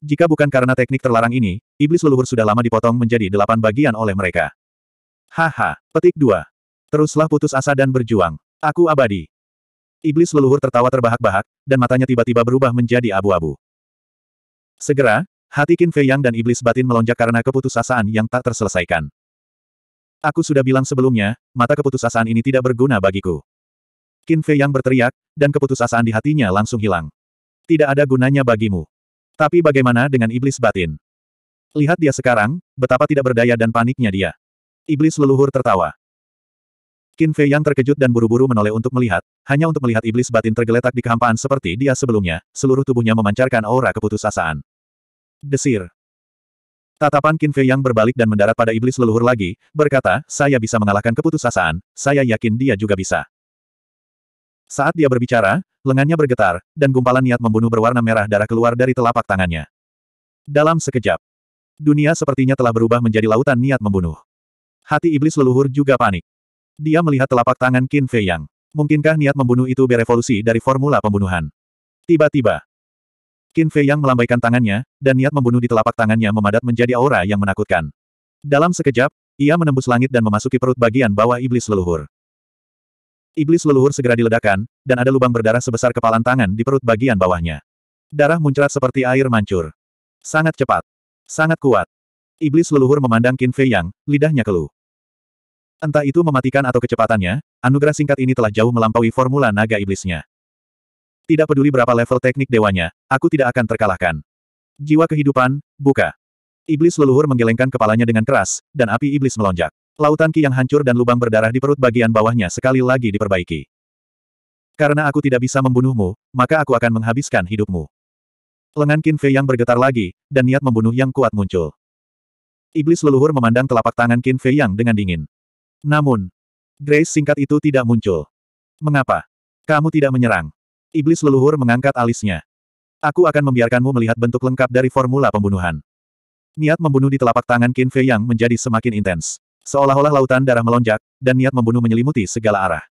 Jika bukan karena teknik terlarang ini, iblis leluhur sudah lama dipotong menjadi delapan bagian oleh mereka. Haha, petik dua. Teruslah putus asa dan berjuang. Aku abadi. Iblis leluhur tertawa terbahak-bahak, dan matanya tiba-tiba berubah menjadi abu-abu. Segera, Hati Qin Fei Yang dan iblis batin melonjak karena keputusasaan yang tak terselesaikan. Aku sudah bilang sebelumnya, mata keputusasaan ini tidak berguna bagiku. Qin Fei Yang berteriak, dan keputusasaan di hatinya langsung hilang. Tidak ada gunanya bagimu. Tapi bagaimana dengan iblis batin? Lihat dia sekarang, betapa tidak berdaya dan paniknya dia. Iblis leluhur tertawa. Qin Fei Yang terkejut dan buru-buru menoleh untuk melihat, hanya untuk melihat iblis batin tergeletak di kehampaan seperti dia sebelumnya, seluruh tubuhnya memancarkan aura keputusasaan. Desir. Tatapan Qin Fei yang berbalik dan mendarat pada iblis leluhur lagi, berkata, saya bisa mengalahkan keputusasaan, saya yakin dia juga bisa. Saat dia berbicara, lengannya bergetar, dan gumpalan niat membunuh berwarna merah darah keluar dari telapak tangannya. Dalam sekejap, dunia sepertinya telah berubah menjadi lautan niat membunuh. Hati iblis leluhur juga panik. Dia melihat telapak tangan Qin Fei Yang. Mungkinkah niat membunuh itu berevolusi dari formula pembunuhan? Tiba-tiba, Qin Fei yang melambaikan tangannya, dan niat membunuh di telapak tangannya memadat menjadi aura yang menakutkan. Dalam sekejap, ia menembus langit dan memasuki perut bagian bawah iblis leluhur. Iblis leluhur segera diledakkan, dan ada lubang berdarah sebesar kepalan tangan di perut bagian bawahnya. Darah muncrat seperti air mancur. Sangat cepat. Sangat kuat. Iblis leluhur memandang Qin Fei Yang, lidahnya keluh. Entah itu mematikan atau kecepatannya, anugerah singkat ini telah jauh melampaui formula naga iblisnya. Tidak peduli berapa level teknik dewanya, aku tidak akan terkalahkan. Jiwa kehidupan, buka. Iblis leluhur menggelengkan kepalanya dengan keras, dan api iblis melonjak. Lautan ki yang hancur dan lubang berdarah di perut bagian bawahnya sekali lagi diperbaiki. Karena aku tidak bisa membunuhmu, maka aku akan menghabiskan hidupmu. Lengan Qin Fei yang bergetar lagi, dan niat membunuh yang kuat muncul. Iblis leluhur memandang telapak tangan Qin Fei yang dengan dingin. Namun, Grace singkat itu tidak muncul. Mengapa? Kamu tidak menyerang. Iblis leluhur mengangkat alisnya. Aku akan membiarkanmu melihat bentuk lengkap dari formula pembunuhan. Niat membunuh di telapak tangan Qin Fei yang menjadi semakin intens. Seolah-olah lautan darah melonjak, dan niat membunuh menyelimuti segala arah.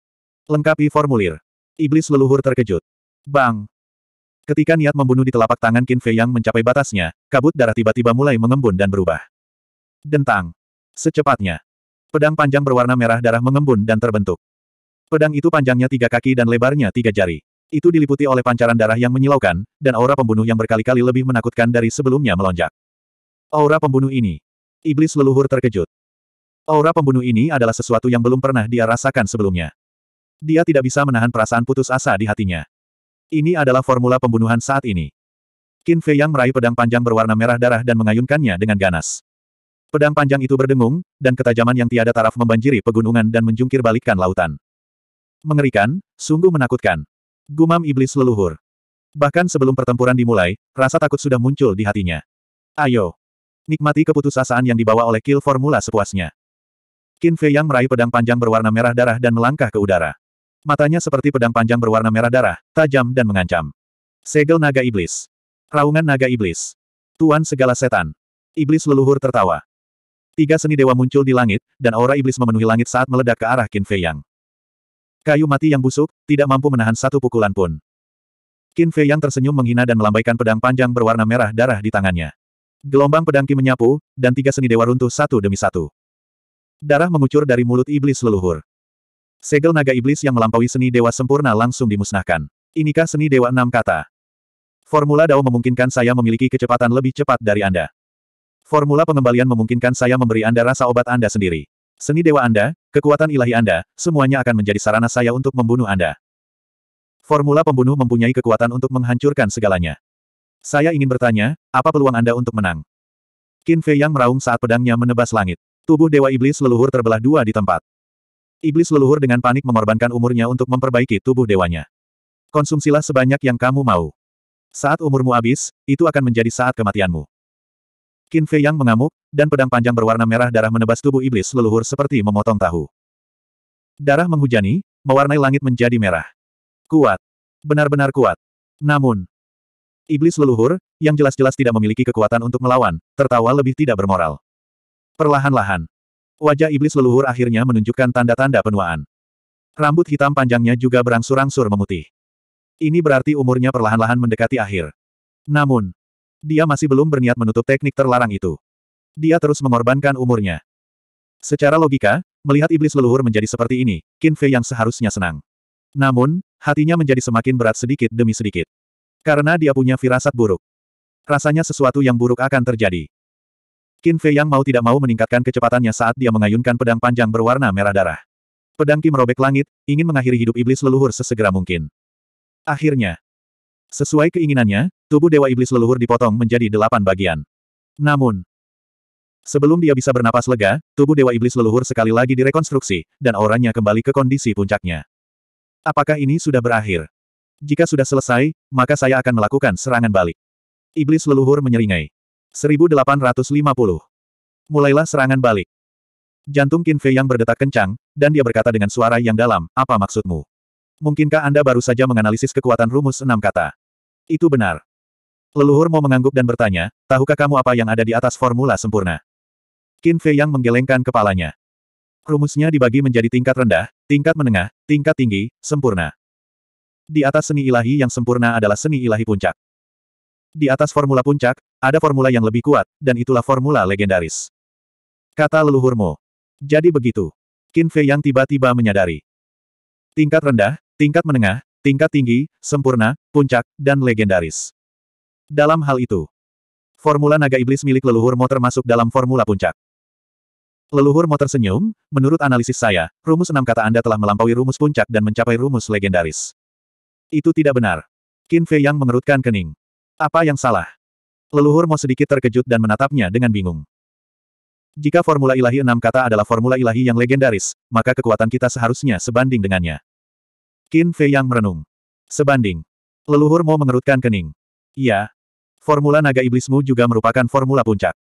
Lengkapi formulir. Iblis leluhur terkejut. Bang! Ketika niat membunuh di telapak tangan Qin Fei yang mencapai batasnya, kabut darah tiba-tiba mulai mengembun dan berubah. Dentang. Secepatnya. Pedang panjang berwarna merah darah mengembun dan terbentuk. Pedang itu panjangnya tiga kaki dan lebarnya tiga jari itu diliputi oleh pancaran darah yang menyilaukan, dan aura pembunuh yang berkali-kali lebih menakutkan dari sebelumnya melonjak. Aura pembunuh ini. Iblis leluhur terkejut. Aura pembunuh ini adalah sesuatu yang belum pernah dia rasakan sebelumnya. Dia tidak bisa menahan perasaan putus asa di hatinya. Ini adalah formula pembunuhan saat ini. Qin Fei Yang meraih pedang panjang berwarna merah darah dan mengayunkannya dengan ganas. Pedang panjang itu berdengung, dan ketajaman yang tiada taraf membanjiri pegunungan dan menjungkir balikkan lautan. Mengerikan, sungguh menakutkan. Gumam iblis leluhur. Bahkan sebelum pertempuran dimulai, rasa takut sudah muncul di hatinya. Ayo. Nikmati keputusasaan yang dibawa oleh kill formula sepuasnya. Qin Fei Yang meraih pedang panjang berwarna merah darah dan melangkah ke udara. Matanya seperti pedang panjang berwarna merah darah, tajam dan mengancam. Segel naga iblis. Raungan naga iblis. Tuan segala setan. Iblis leluhur tertawa. Tiga seni dewa muncul di langit, dan aura iblis memenuhi langit saat meledak ke arah Qin Fei Yang. Kayu mati yang busuk, tidak mampu menahan satu pukulan pun. Qin Fei yang tersenyum menghina dan melambaikan pedang panjang berwarna merah darah di tangannya. Gelombang pedang Qi menyapu, dan tiga seni dewa runtuh satu demi satu. Darah mengucur dari mulut iblis leluhur. Segel naga iblis yang melampaui seni dewa sempurna langsung dimusnahkan. Inikah seni dewa enam kata? Formula Dao memungkinkan saya memiliki kecepatan lebih cepat dari Anda. Formula pengembalian memungkinkan saya memberi Anda rasa obat Anda sendiri. Seni dewa Anda, kekuatan ilahi Anda, semuanya akan menjadi sarana saya untuk membunuh Anda. Formula pembunuh mempunyai kekuatan untuk menghancurkan segalanya. Saya ingin bertanya, apa peluang Anda untuk menang? Qin Fei Yang meraung saat pedangnya menebas langit. Tubuh Dewa Iblis leluhur terbelah dua di tempat. Iblis leluhur dengan panik mengorbankan umurnya untuk memperbaiki tubuh dewanya. Konsumsilah sebanyak yang kamu mau. Saat umurmu habis, itu akan menjadi saat kematianmu. Qin Fei Yang mengamuk, dan pedang panjang berwarna merah darah menebas tubuh iblis leluhur seperti memotong tahu. Darah menghujani, mewarnai langit menjadi merah. Kuat. Benar-benar kuat. Namun, iblis leluhur, yang jelas-jelas tidak memiliki kekuatan untuk melawan, tertawa lebih tidak bermoral. Perlahan-lahan, wajah iblis leluhur akhirnya menunjukkan tanda-tanda penuaan. Rambut hitam panjangnya juga berangsur-angsur memutih. Ini berarti umurnya perlahan-lahan mendekati akhir. Namun, dia masih belum berniat menutup teknik terlarang itu. Dia terus mengorbankan umurnya. Secara logika, melihat iblis leluhur menjadi seperti ini, Qin Fei yang seharusnya senang. Namun, hatinya menjadi semakin berat sedikit demi sedikit. Karena dia punya firasat buruk. Rasanya sesuatu yang buruk akan terjadi. Qin Fei yang mau tidak mau meningkatkan kecepatannya saat dia mengayunkan pedang panjang berwarna merah darah. Pedang Ki merobek langit, ingin mengakhiri hidup iblis leluhur sesegera mungkin. Akhirnya, sesuai keinginannya, tubuh Dewa Iblis leluhur dipotong menjadi delapan bagian. Namun, sebelum dia bisa bernapas lega, tubuh Dewa Iblis leluhur sekali lagi direkonstruksi, dan auranya kembali ke kondisi puncaknya. Apakah ini sudah berakhir? Jika sudah selesai, maka saya akan melakukan serangan balik. Iblis leluhur menyeringai. 1850. Mulailah serangan balik. Jantung Qin Fei yang berdetak kencang, dan dia berkata dengan suara yang dalam, apa maksudmu? Mungkinkah Anda baru saja menganalisis kekuatan rumus enam kata? Itu benar. Leluhurmu mengangguk dan bertanya, tahukah kamu apa yang ada di atas formula sempurna? Qin Fei yang menggelengkan kepalanya. Rumusnya dibagi menjadi tingkat rendah, tingkat menengah, tingkat tinggi, sempurna. Di atas seni ilahi yang sempurna adalah seni ilahi puncak. Di atas formula puncak, ada formula yang lebih kuat, dan itulah formula legendaris. Kata leluhurmu. Jadi begitu. Qin Fei yang tiba-tiba menyadari. Tingkat rendah, tingkat menengah, tingkat tinggi, sempurna, puncak, dan legendaris. Dalam hal itu, formula naga iblis milik leluhur Mo termasuk dalam formula puncak. Leluhur Mo tersenyum. menurut analisis saya, rumus enam kata Anda telah melampaui rumus puncak dan mencapai rumus legendaris. Itu tidak benar. Qin Fei yang mengerutkan kening. Apa yang salah? Leluhur Mo sedikit terkejut dan menatapnya dengan bingung. Jika formula ilahi enam kata adalah formula ilahi yang legendaris, maka kekuatan kita seharusnya sebanding dengannya. Qin Fei yang merenung. Sebanding. Leluhur Mo mengerutkan kening. Iya. Formula naga iblismu juga merupakan formula puncak.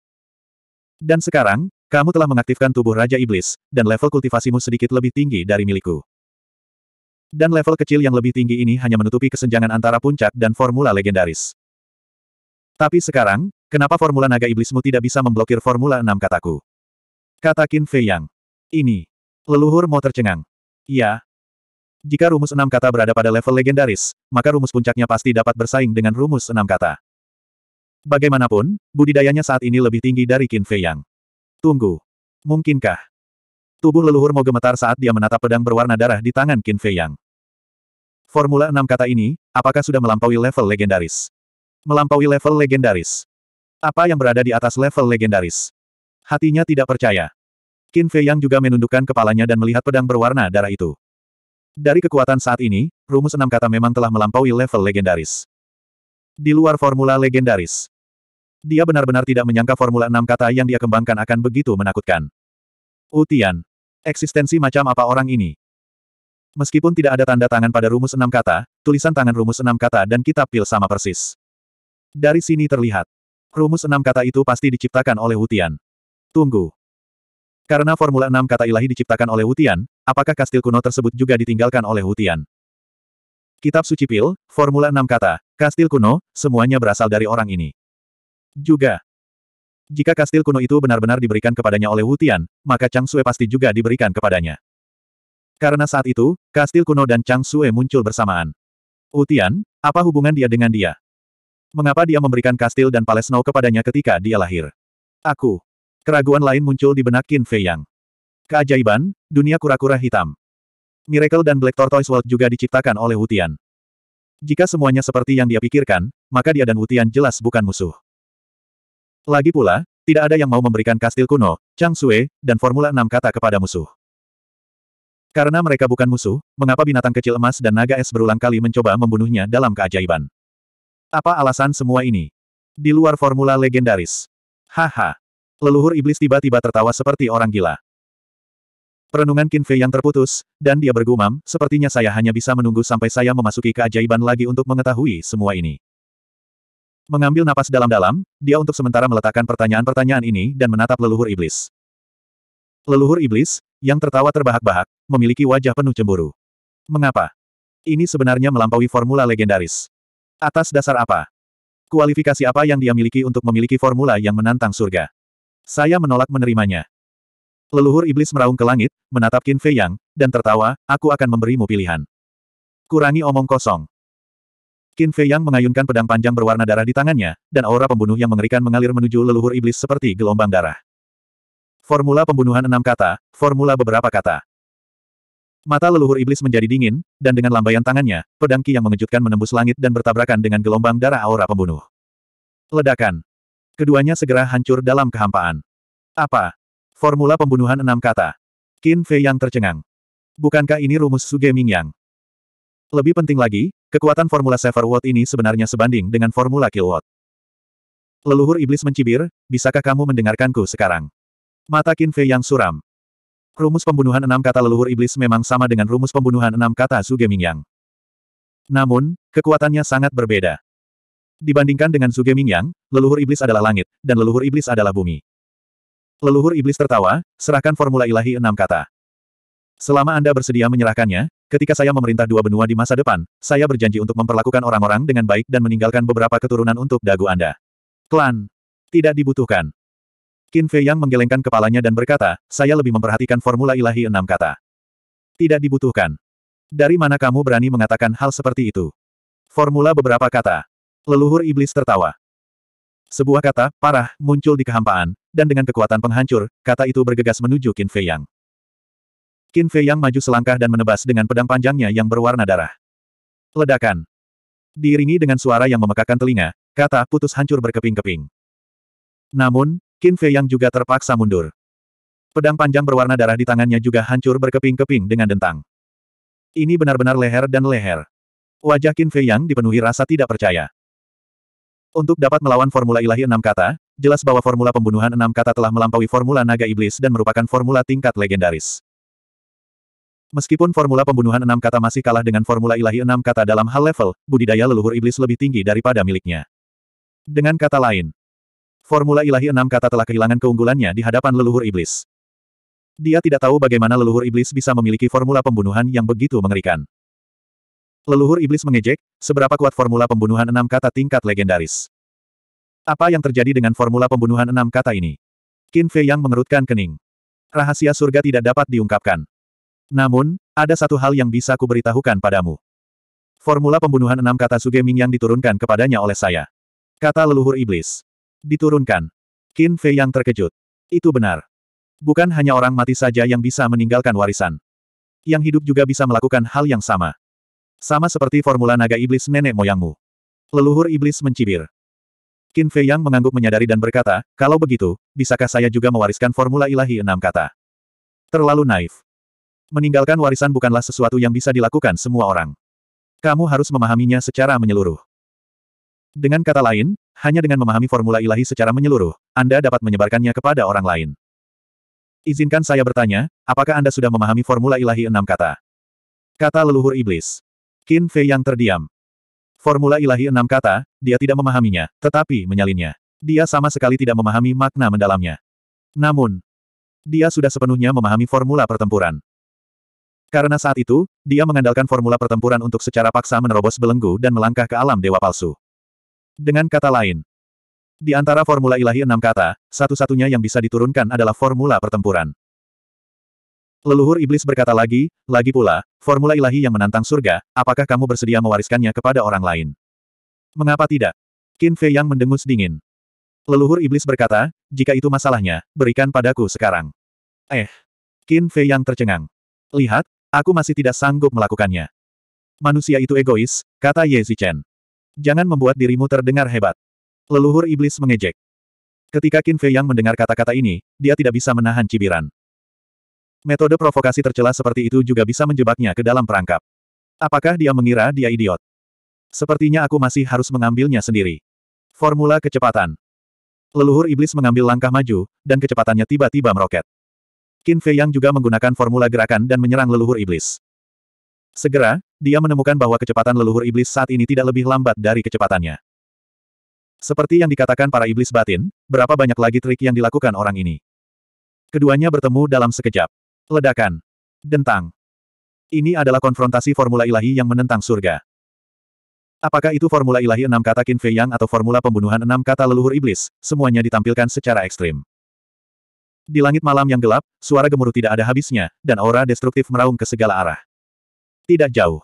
Dan sekarang, kamu telah mengaktifkan tubuh Raja Iblis, dan level kultivasimu sedikit lebih tinggi dari milikku. Dan level kecil yang lebih tinggi ini hanya menutupi kesenjangan antara puncak dan formula legendaris. Tapi sekarang, kenapa formula naga iblismu tidak bisa memblokir formula enam kataku? Kata Qin Fei Yang. Ini. Leluhur mau tercengang. Iya, jika rumus enam kata berada pada level legendaris, maka rumus puncaknya pasti dapat bersaing dengan rumus enam kata. Bagaimanapun, budidayanya saat ini lebih tinggi dari Qin Fei Yang. Tunggu. Mungkinkah? Tubuh leluhur mau gemetar saat dia menatap pedang berwarna darah di tangan Qin Fei Yang. Formula enam kata ini, apakah sudah melampaui level legendaris? Melampaui level legendaris. Apa yang berada di atas level legendaris? Hatinya tidak percaya. Qin Fei Yang juga menundukkan kepalanya dan melihat pedang berwarna darah itu. Dari kekuatan saat ini, rumus enam kata memang telah melampaui level legendaris. Di luar formula legendaris. Dia benar-benar tidak menyangka formula enam kata yang dia kembangkan akan begitu menakutkan. Utian. Eksistensi macam apa orang ini? Meskipun tidak ada tanda tangan pada rumus enam kata, tulisan tangan rumus enam kata dan kitab pil sama persis. Dari sini terlihat. Rumus enam kata itu pasti diciptakan oleh Hutian. Tunggu. Karena Formula 6 kata ilahi diciptakan oleh Wutian, apakah kastil kuno tersebut juga ditinggalkan oleh Wutian? Kitab Suci Pil, Formula 6 kata, kastil kuno, semuanya berasal dari orang ini. Juga. Jika kastil kuno itu benar-benar diberikan kepadanya oleh Wutian, maka Chang Sue pasti juga diberikan kepadanya. Karena saat itu, kastil kuno dan Chang Sue muncul bersamaan. Wutian, apa hubungan dia dengan dia? Mengapa dia memberikan kastil dan Palesno kepadanya ketika dia lahir? Aku. Keraguan lain muncul di benak Qin Fei Yang. Keajaiban, dunia kura-kura hitam. Miracle dan Black Tortoise World juga diciptakan oleh Wutian. Jika semuanya seperti yang dia pikirkan, maka dia dan Wutian jelas bukan musuh. Lagi pula, tidak ada yang mau memberikan kastil kuno, Chang Sue, dan Formula Enam kata kepada musuh. Karena mereka bukan musuh, mengapa binatang kecil emas dan naga es berulang kali mencoba membunuhnya dalam keajaiban? Apa alasan semua ini? Di luar formula legendaris. Haha leluhur iblis tiba-tiba tertawa seperti orang gila. Perenungan Qin Fei yang terputus, dan dia bergumam, sepertinya saya hanya bisa menunggu sampai saya memasuki keajaiban lagi untuk mengetahui semua ini. Mengambil napas dalam-dalam, dia untuk sementara meletakkan pertanyaan-pertanyaan ini dan menatap leluhur iblis. Leluhur iblis, yang tertawa terbahak-bahak, memiliki wajah penuh cemburu. Mengapa? Ini sebenarnya melampaui formula legendaris. Atas dasar apa? Kualifikasi apa yang dia miliki untuk memiliki formula yang menantang surga? Saya menolak menerimanya. Leluhur iblis meraung ke langit, menatap Qin Fei Yang, dan tertawa, aku akan memberimu pilihan. Kurangi omong kosong. Qin Fei Yang mengayunkan pedang panjang berwarna darah di tangannya, dan aura pembunuh yang mengerikan mengalir menuju leluhur iblis seperti gelombang darah. Formula pembunuhan enam kata, formula beberapa kata. Mata leluhur iblis menjadi dingin, dan dengan lambaian tangannya, pedang Qi yang mengejutkan menembus langit dan bertabrakan dengan gelombang darah aura pembunuh. Ledakan. Keduanya segera hancur dalam kehampaan. Apa? Formula pembunuhan enam kata. Qin Fei yang tercengang. Bukankah ini rumus Suge yang? Lebih penting lagi, kekuatan formula Sever Watt ini sebenarnya sebanding dengan formula Kill Watt. Leluhur iblis mencibir, bisakah kamu mendengarkanku sekarang? Mata Qin Fei yang suram. Rumus pembunuhan enam kata leluhur iblis memang sama dengan rumus pembunuhan enam kata Suge yang. Namun, kekuatannya sangat berbeda. Dibandingkan dengan Zuge Mingyang, leluhur iblis adalah langit, dan leluhur iblis adalah bumi. Leluhur iblis tertawa, serahkan formula ilahi enam kata. Selama Anda bersedia menyerahkannya, ketika saya memerintah dua benua di masa depan, saya berjanji untuk memperlakukan orang-orang dengan baik dan meninggalkan beberapa keturunan untuk dagu Anda. Klan. Tidak dibutuhkan. Qin Fei Yang menggelengkan kepalanya dan berkata, saya lebih memperhatikan formula ilahi enam kata. Tidak dibutuhkan. Dari mana kamu berani mengatakan hal seperti itu? Formula beberapa kata. Leluhur iblis tertawa. Sebuah kata, parah, muncul di kehampaan, dan dengan kekuatan penghancur, kata itu bergegas menuju Qin Fei Yang. Qin Fei Yang maju selangkah dan menebas dengan pedang panjangnya yang berwarna darah. Ledakan. Diiringi dengan suara yang memekakan telinga, kata putus hancur berkeping-keping. Namun, Qin Fei Yang juga terpaksa mundur. Pedang panjang berwarna darah di tangannya juga hancur berkeping-keping dengan dentang. Ini benar-benar leher dan leher. Wajah Qin Fei Yang dipenuhi rasa tidak percaya. Untuk dapat melawan formula ilahi enam kata, jelas bahwa formula pembunuhan enam kata telah melampaui formula naga iblis dan merupakan formula tingkat legendaris. Meskipun formula pembunuhan enam kata masih kalah dengan formula ilahi enam kata dalam hal level, budidaya leluhur iblis lebih tinggi daripada miliknya. Dengan kata lain, formula ilahi enam kata telah kehilangan keunggulannya di hadapan leluhur iblis. Dia tidak tahu bagaimana leluhur iblis bisa memiliki formula pembunuhan yang begitu mengerikan. Leluhur iblis mengejek, seberapa kuat formula pembunuhan enam kata tingkat legendaris. Apa yang terjadi dengan formula pembunuhan enam kata ini? Qin Fei yang mengerutkan kening. Rahasia surga tidak dapat diungkapkan. Namun, ada satu hal yang bisa kuberitahukan padamu. Formula pembunuhan enam kata Suge Ming yang diturunkan kepadanya oleh saya. Kata leluhur iblis. Diturunkan. Qin Fei yang terkejut. Itu benar. Bukan hanya orang mati saja yang bisa meninggalkan warisan. Yang hidup juga bisa melakukan hal yang sama. Sama seperti formula naga iblis nenek moyangmu. Leluhur iblis mencibir. Qin Fei Yang mengangguk menyadari dan berkata, kalau begitu, bisakah saya juga mewariskan formula ilahi enam kata? Terlalu naif. Meninggalkan warisan bukanlah sesuatu yang bisa dilakukan semua orang. Kamu harus memahaminya secara menyeluruh. Dengan kata lain, hanya dengan memahami formula ilahi secara menyeluruh, Anda dapat menyebarkannya kepada orang lain. Izinkan saya bertanya, apakah Anda sudah memahami formula ilahi enam kata? Kata leluhur iblis. Qin Fei yang terdiam. Formula ilahi enam kata, dia tidak memahaminya, tetapi menyalinnya. Dia sama sekali tidak memahami makna mendalamnya. Namun, dia sudah sepenuhnya memahami formula pertempuran. Karena saat itu, dia mengandalkan formula pertempuran untuk secara paksa menerobos belenggu dan melangkah ke alam dewa palsu. Dengan kata lain, di antara formula ilahi enam kata, satu-satunya yang bisa diturunkan adalah formula pertempuran. Leluhur iblis berkata lagi, lagi pula, formula ilahi yang menantang surga, apakah kamu bersedia mewariskannya kepada orang lain? Mengapa tidak? Qin Fei yang mendengus dingin. Leluhur iblis berkata, jika itu masalahnya, berikan padaku sekarang. Eh. Qin Fei yang tercengang. Lihat, aku masih tidak sanggup melakukannya. Manusia itu egois, kata Ye Zichen. Jangan membuat dirimu terdengar hebat. Leluhur iblis mengejek. Ketika Qin Fei yang mendengar kata-kata ini, dia tidak bisa menahan cibiran. Metode provokasi tercela seperti itu juga bisa menjebaknya ke dalam perangkap. Apakah dia mengira dia idiot? Sepertinya aku masih harus mengambilnya sendiri. Formula kecepatan. Leluhur iblis mengambil langkah maju, dan kecepatannya tiba-tiba meroket. Qin Fei Yang juga menggunakan formula gerakan dan menyerang leluhur iblis. Segera, dia menemukan bahwa kecepatan leluhur iblis saat ini tidak lebih lambat dari kecepatannya. Seperti yang dikatakan para iblis batin, berapa banyak lagi trik yang dilakukan orang ini. Keduanya bertemu dalam sekejap. Ledakan. Dentang. Ini adalah konfrontasi formula ilahi yang menentang surga. Apakah itu formula ilahi enam kata Qin Fei Yang atau formula pembunuhan enam kata leluhur iblis, semuanya ditampilkan secara ekstrim. Di langit malam yang gelap, suara gemuruh tidak ada habisnya, dan aura destruktif meraung ke segala arah. Tidak jauh.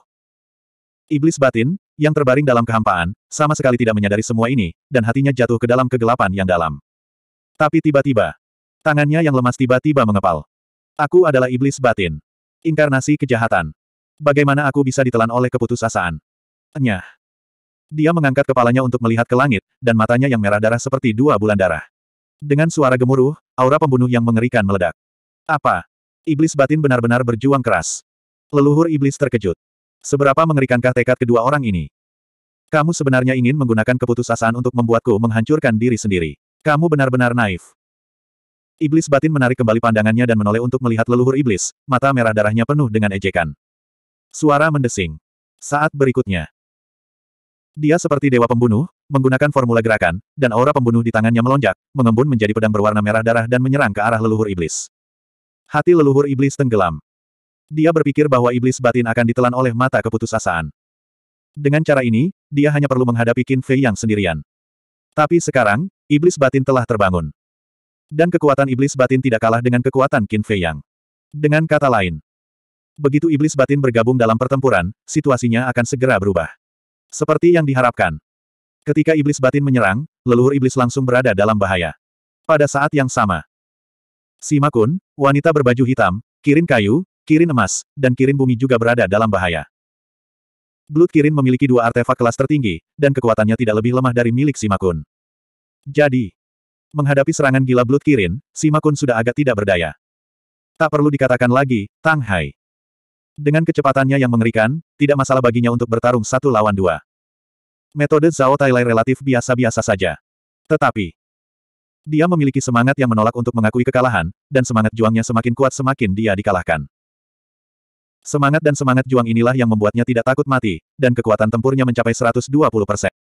Iblis batin, yang terbaring dalam kehampaan, sama sekali tidak menyadari semua ini, dan hatinya jatuh ke dalam kegelapan yang dalam. Tapi tiba-tiba, tangannya yang lemas tiba-tiba mengepal. Aku adalah iblis batin. Inkarnasi kejahatan. Bagaimana aku bisa ditelan oleh keputusasaan? Enyah. Dia mengangkat kepalanya untuk melihat ke langit, dan matanya yang merah darah seperti dua bulan darah. Dengan suara gemuruh, aura pembunuh yang mengerikan meledak. Apa? Iblis batin benar-benar berjuang keras. Leluhur iblis terkejut. Seberapa mengerikankah tekad kedua orang ini? Kamu sebenarnya ingin menggunakan keputusasaan untuk membuatku menghancurkan diri sendiri. Kamu benar-benar naif. Iblis batin menarik kembali pandangannya dan menoleh untuk melihat leluhur iblis, mata merah darahnya penuh dengan ejekan. Suara mendesing. Saat berikutnya. Dia seperti dewa pembunuh, menggunakan formula gerakan, dan aura pembunuh di tangannya melonjak, mengembun menjadi pedang berwarna merah darah dan menyerang ke arah leluhur iblis. Hati leluhur iblis tenggelam. Dia berpikir bahwa iblis batin akan ditelan oleh mata keputusasaan. Dengan cara ini, dia hanya perlu menghadapi Qin Fei yang sendirian. Tapi sekarang, iblis batin telah terbangun. Dan kekuatan iblis batin tidak kalah dengan kekuatan Qin Fei Yang. Dengan kata lain, begitu iblis batin bergabung dalam pertempuran, situasinya akan segera berubah. Seperti yang diharapkan. Ketika iblis batin menyerang, leluhur iblis langsung berada dalam bahaya. Pada saat yang sama, Sima Kun, wanita berbaju hitam, kirin kayu, kirin emas, dan kirin bumi juga berada dalam bahaya. Blood Kirin memiliki dua artefak kelas tertinggi, dan kekuatannya tidak lebih lemah dari milik Simakun. Jadi, Menghadapi serangan gila Blood Kirin, Sima Kun sudah agak tidak berdaya. Tak perlu dikatakan lagi, Tang Hai. Dengan kecepatannya yang mengerikan, tidak masalah baginya untuk bertarung satu lawan dua. Metode Zhao Tailai relatif biasa-biasa saja. Tetapi, dia memiliki semangat yang menolak untuk mengakui kekalahan, dan semangat juangnya semakin kuat semakin dia dikalahkan. Semangat dan semangat juang inilah yang membuatnya tidak takut mati, dan kekuatan tempurnya mencapai 120 persen.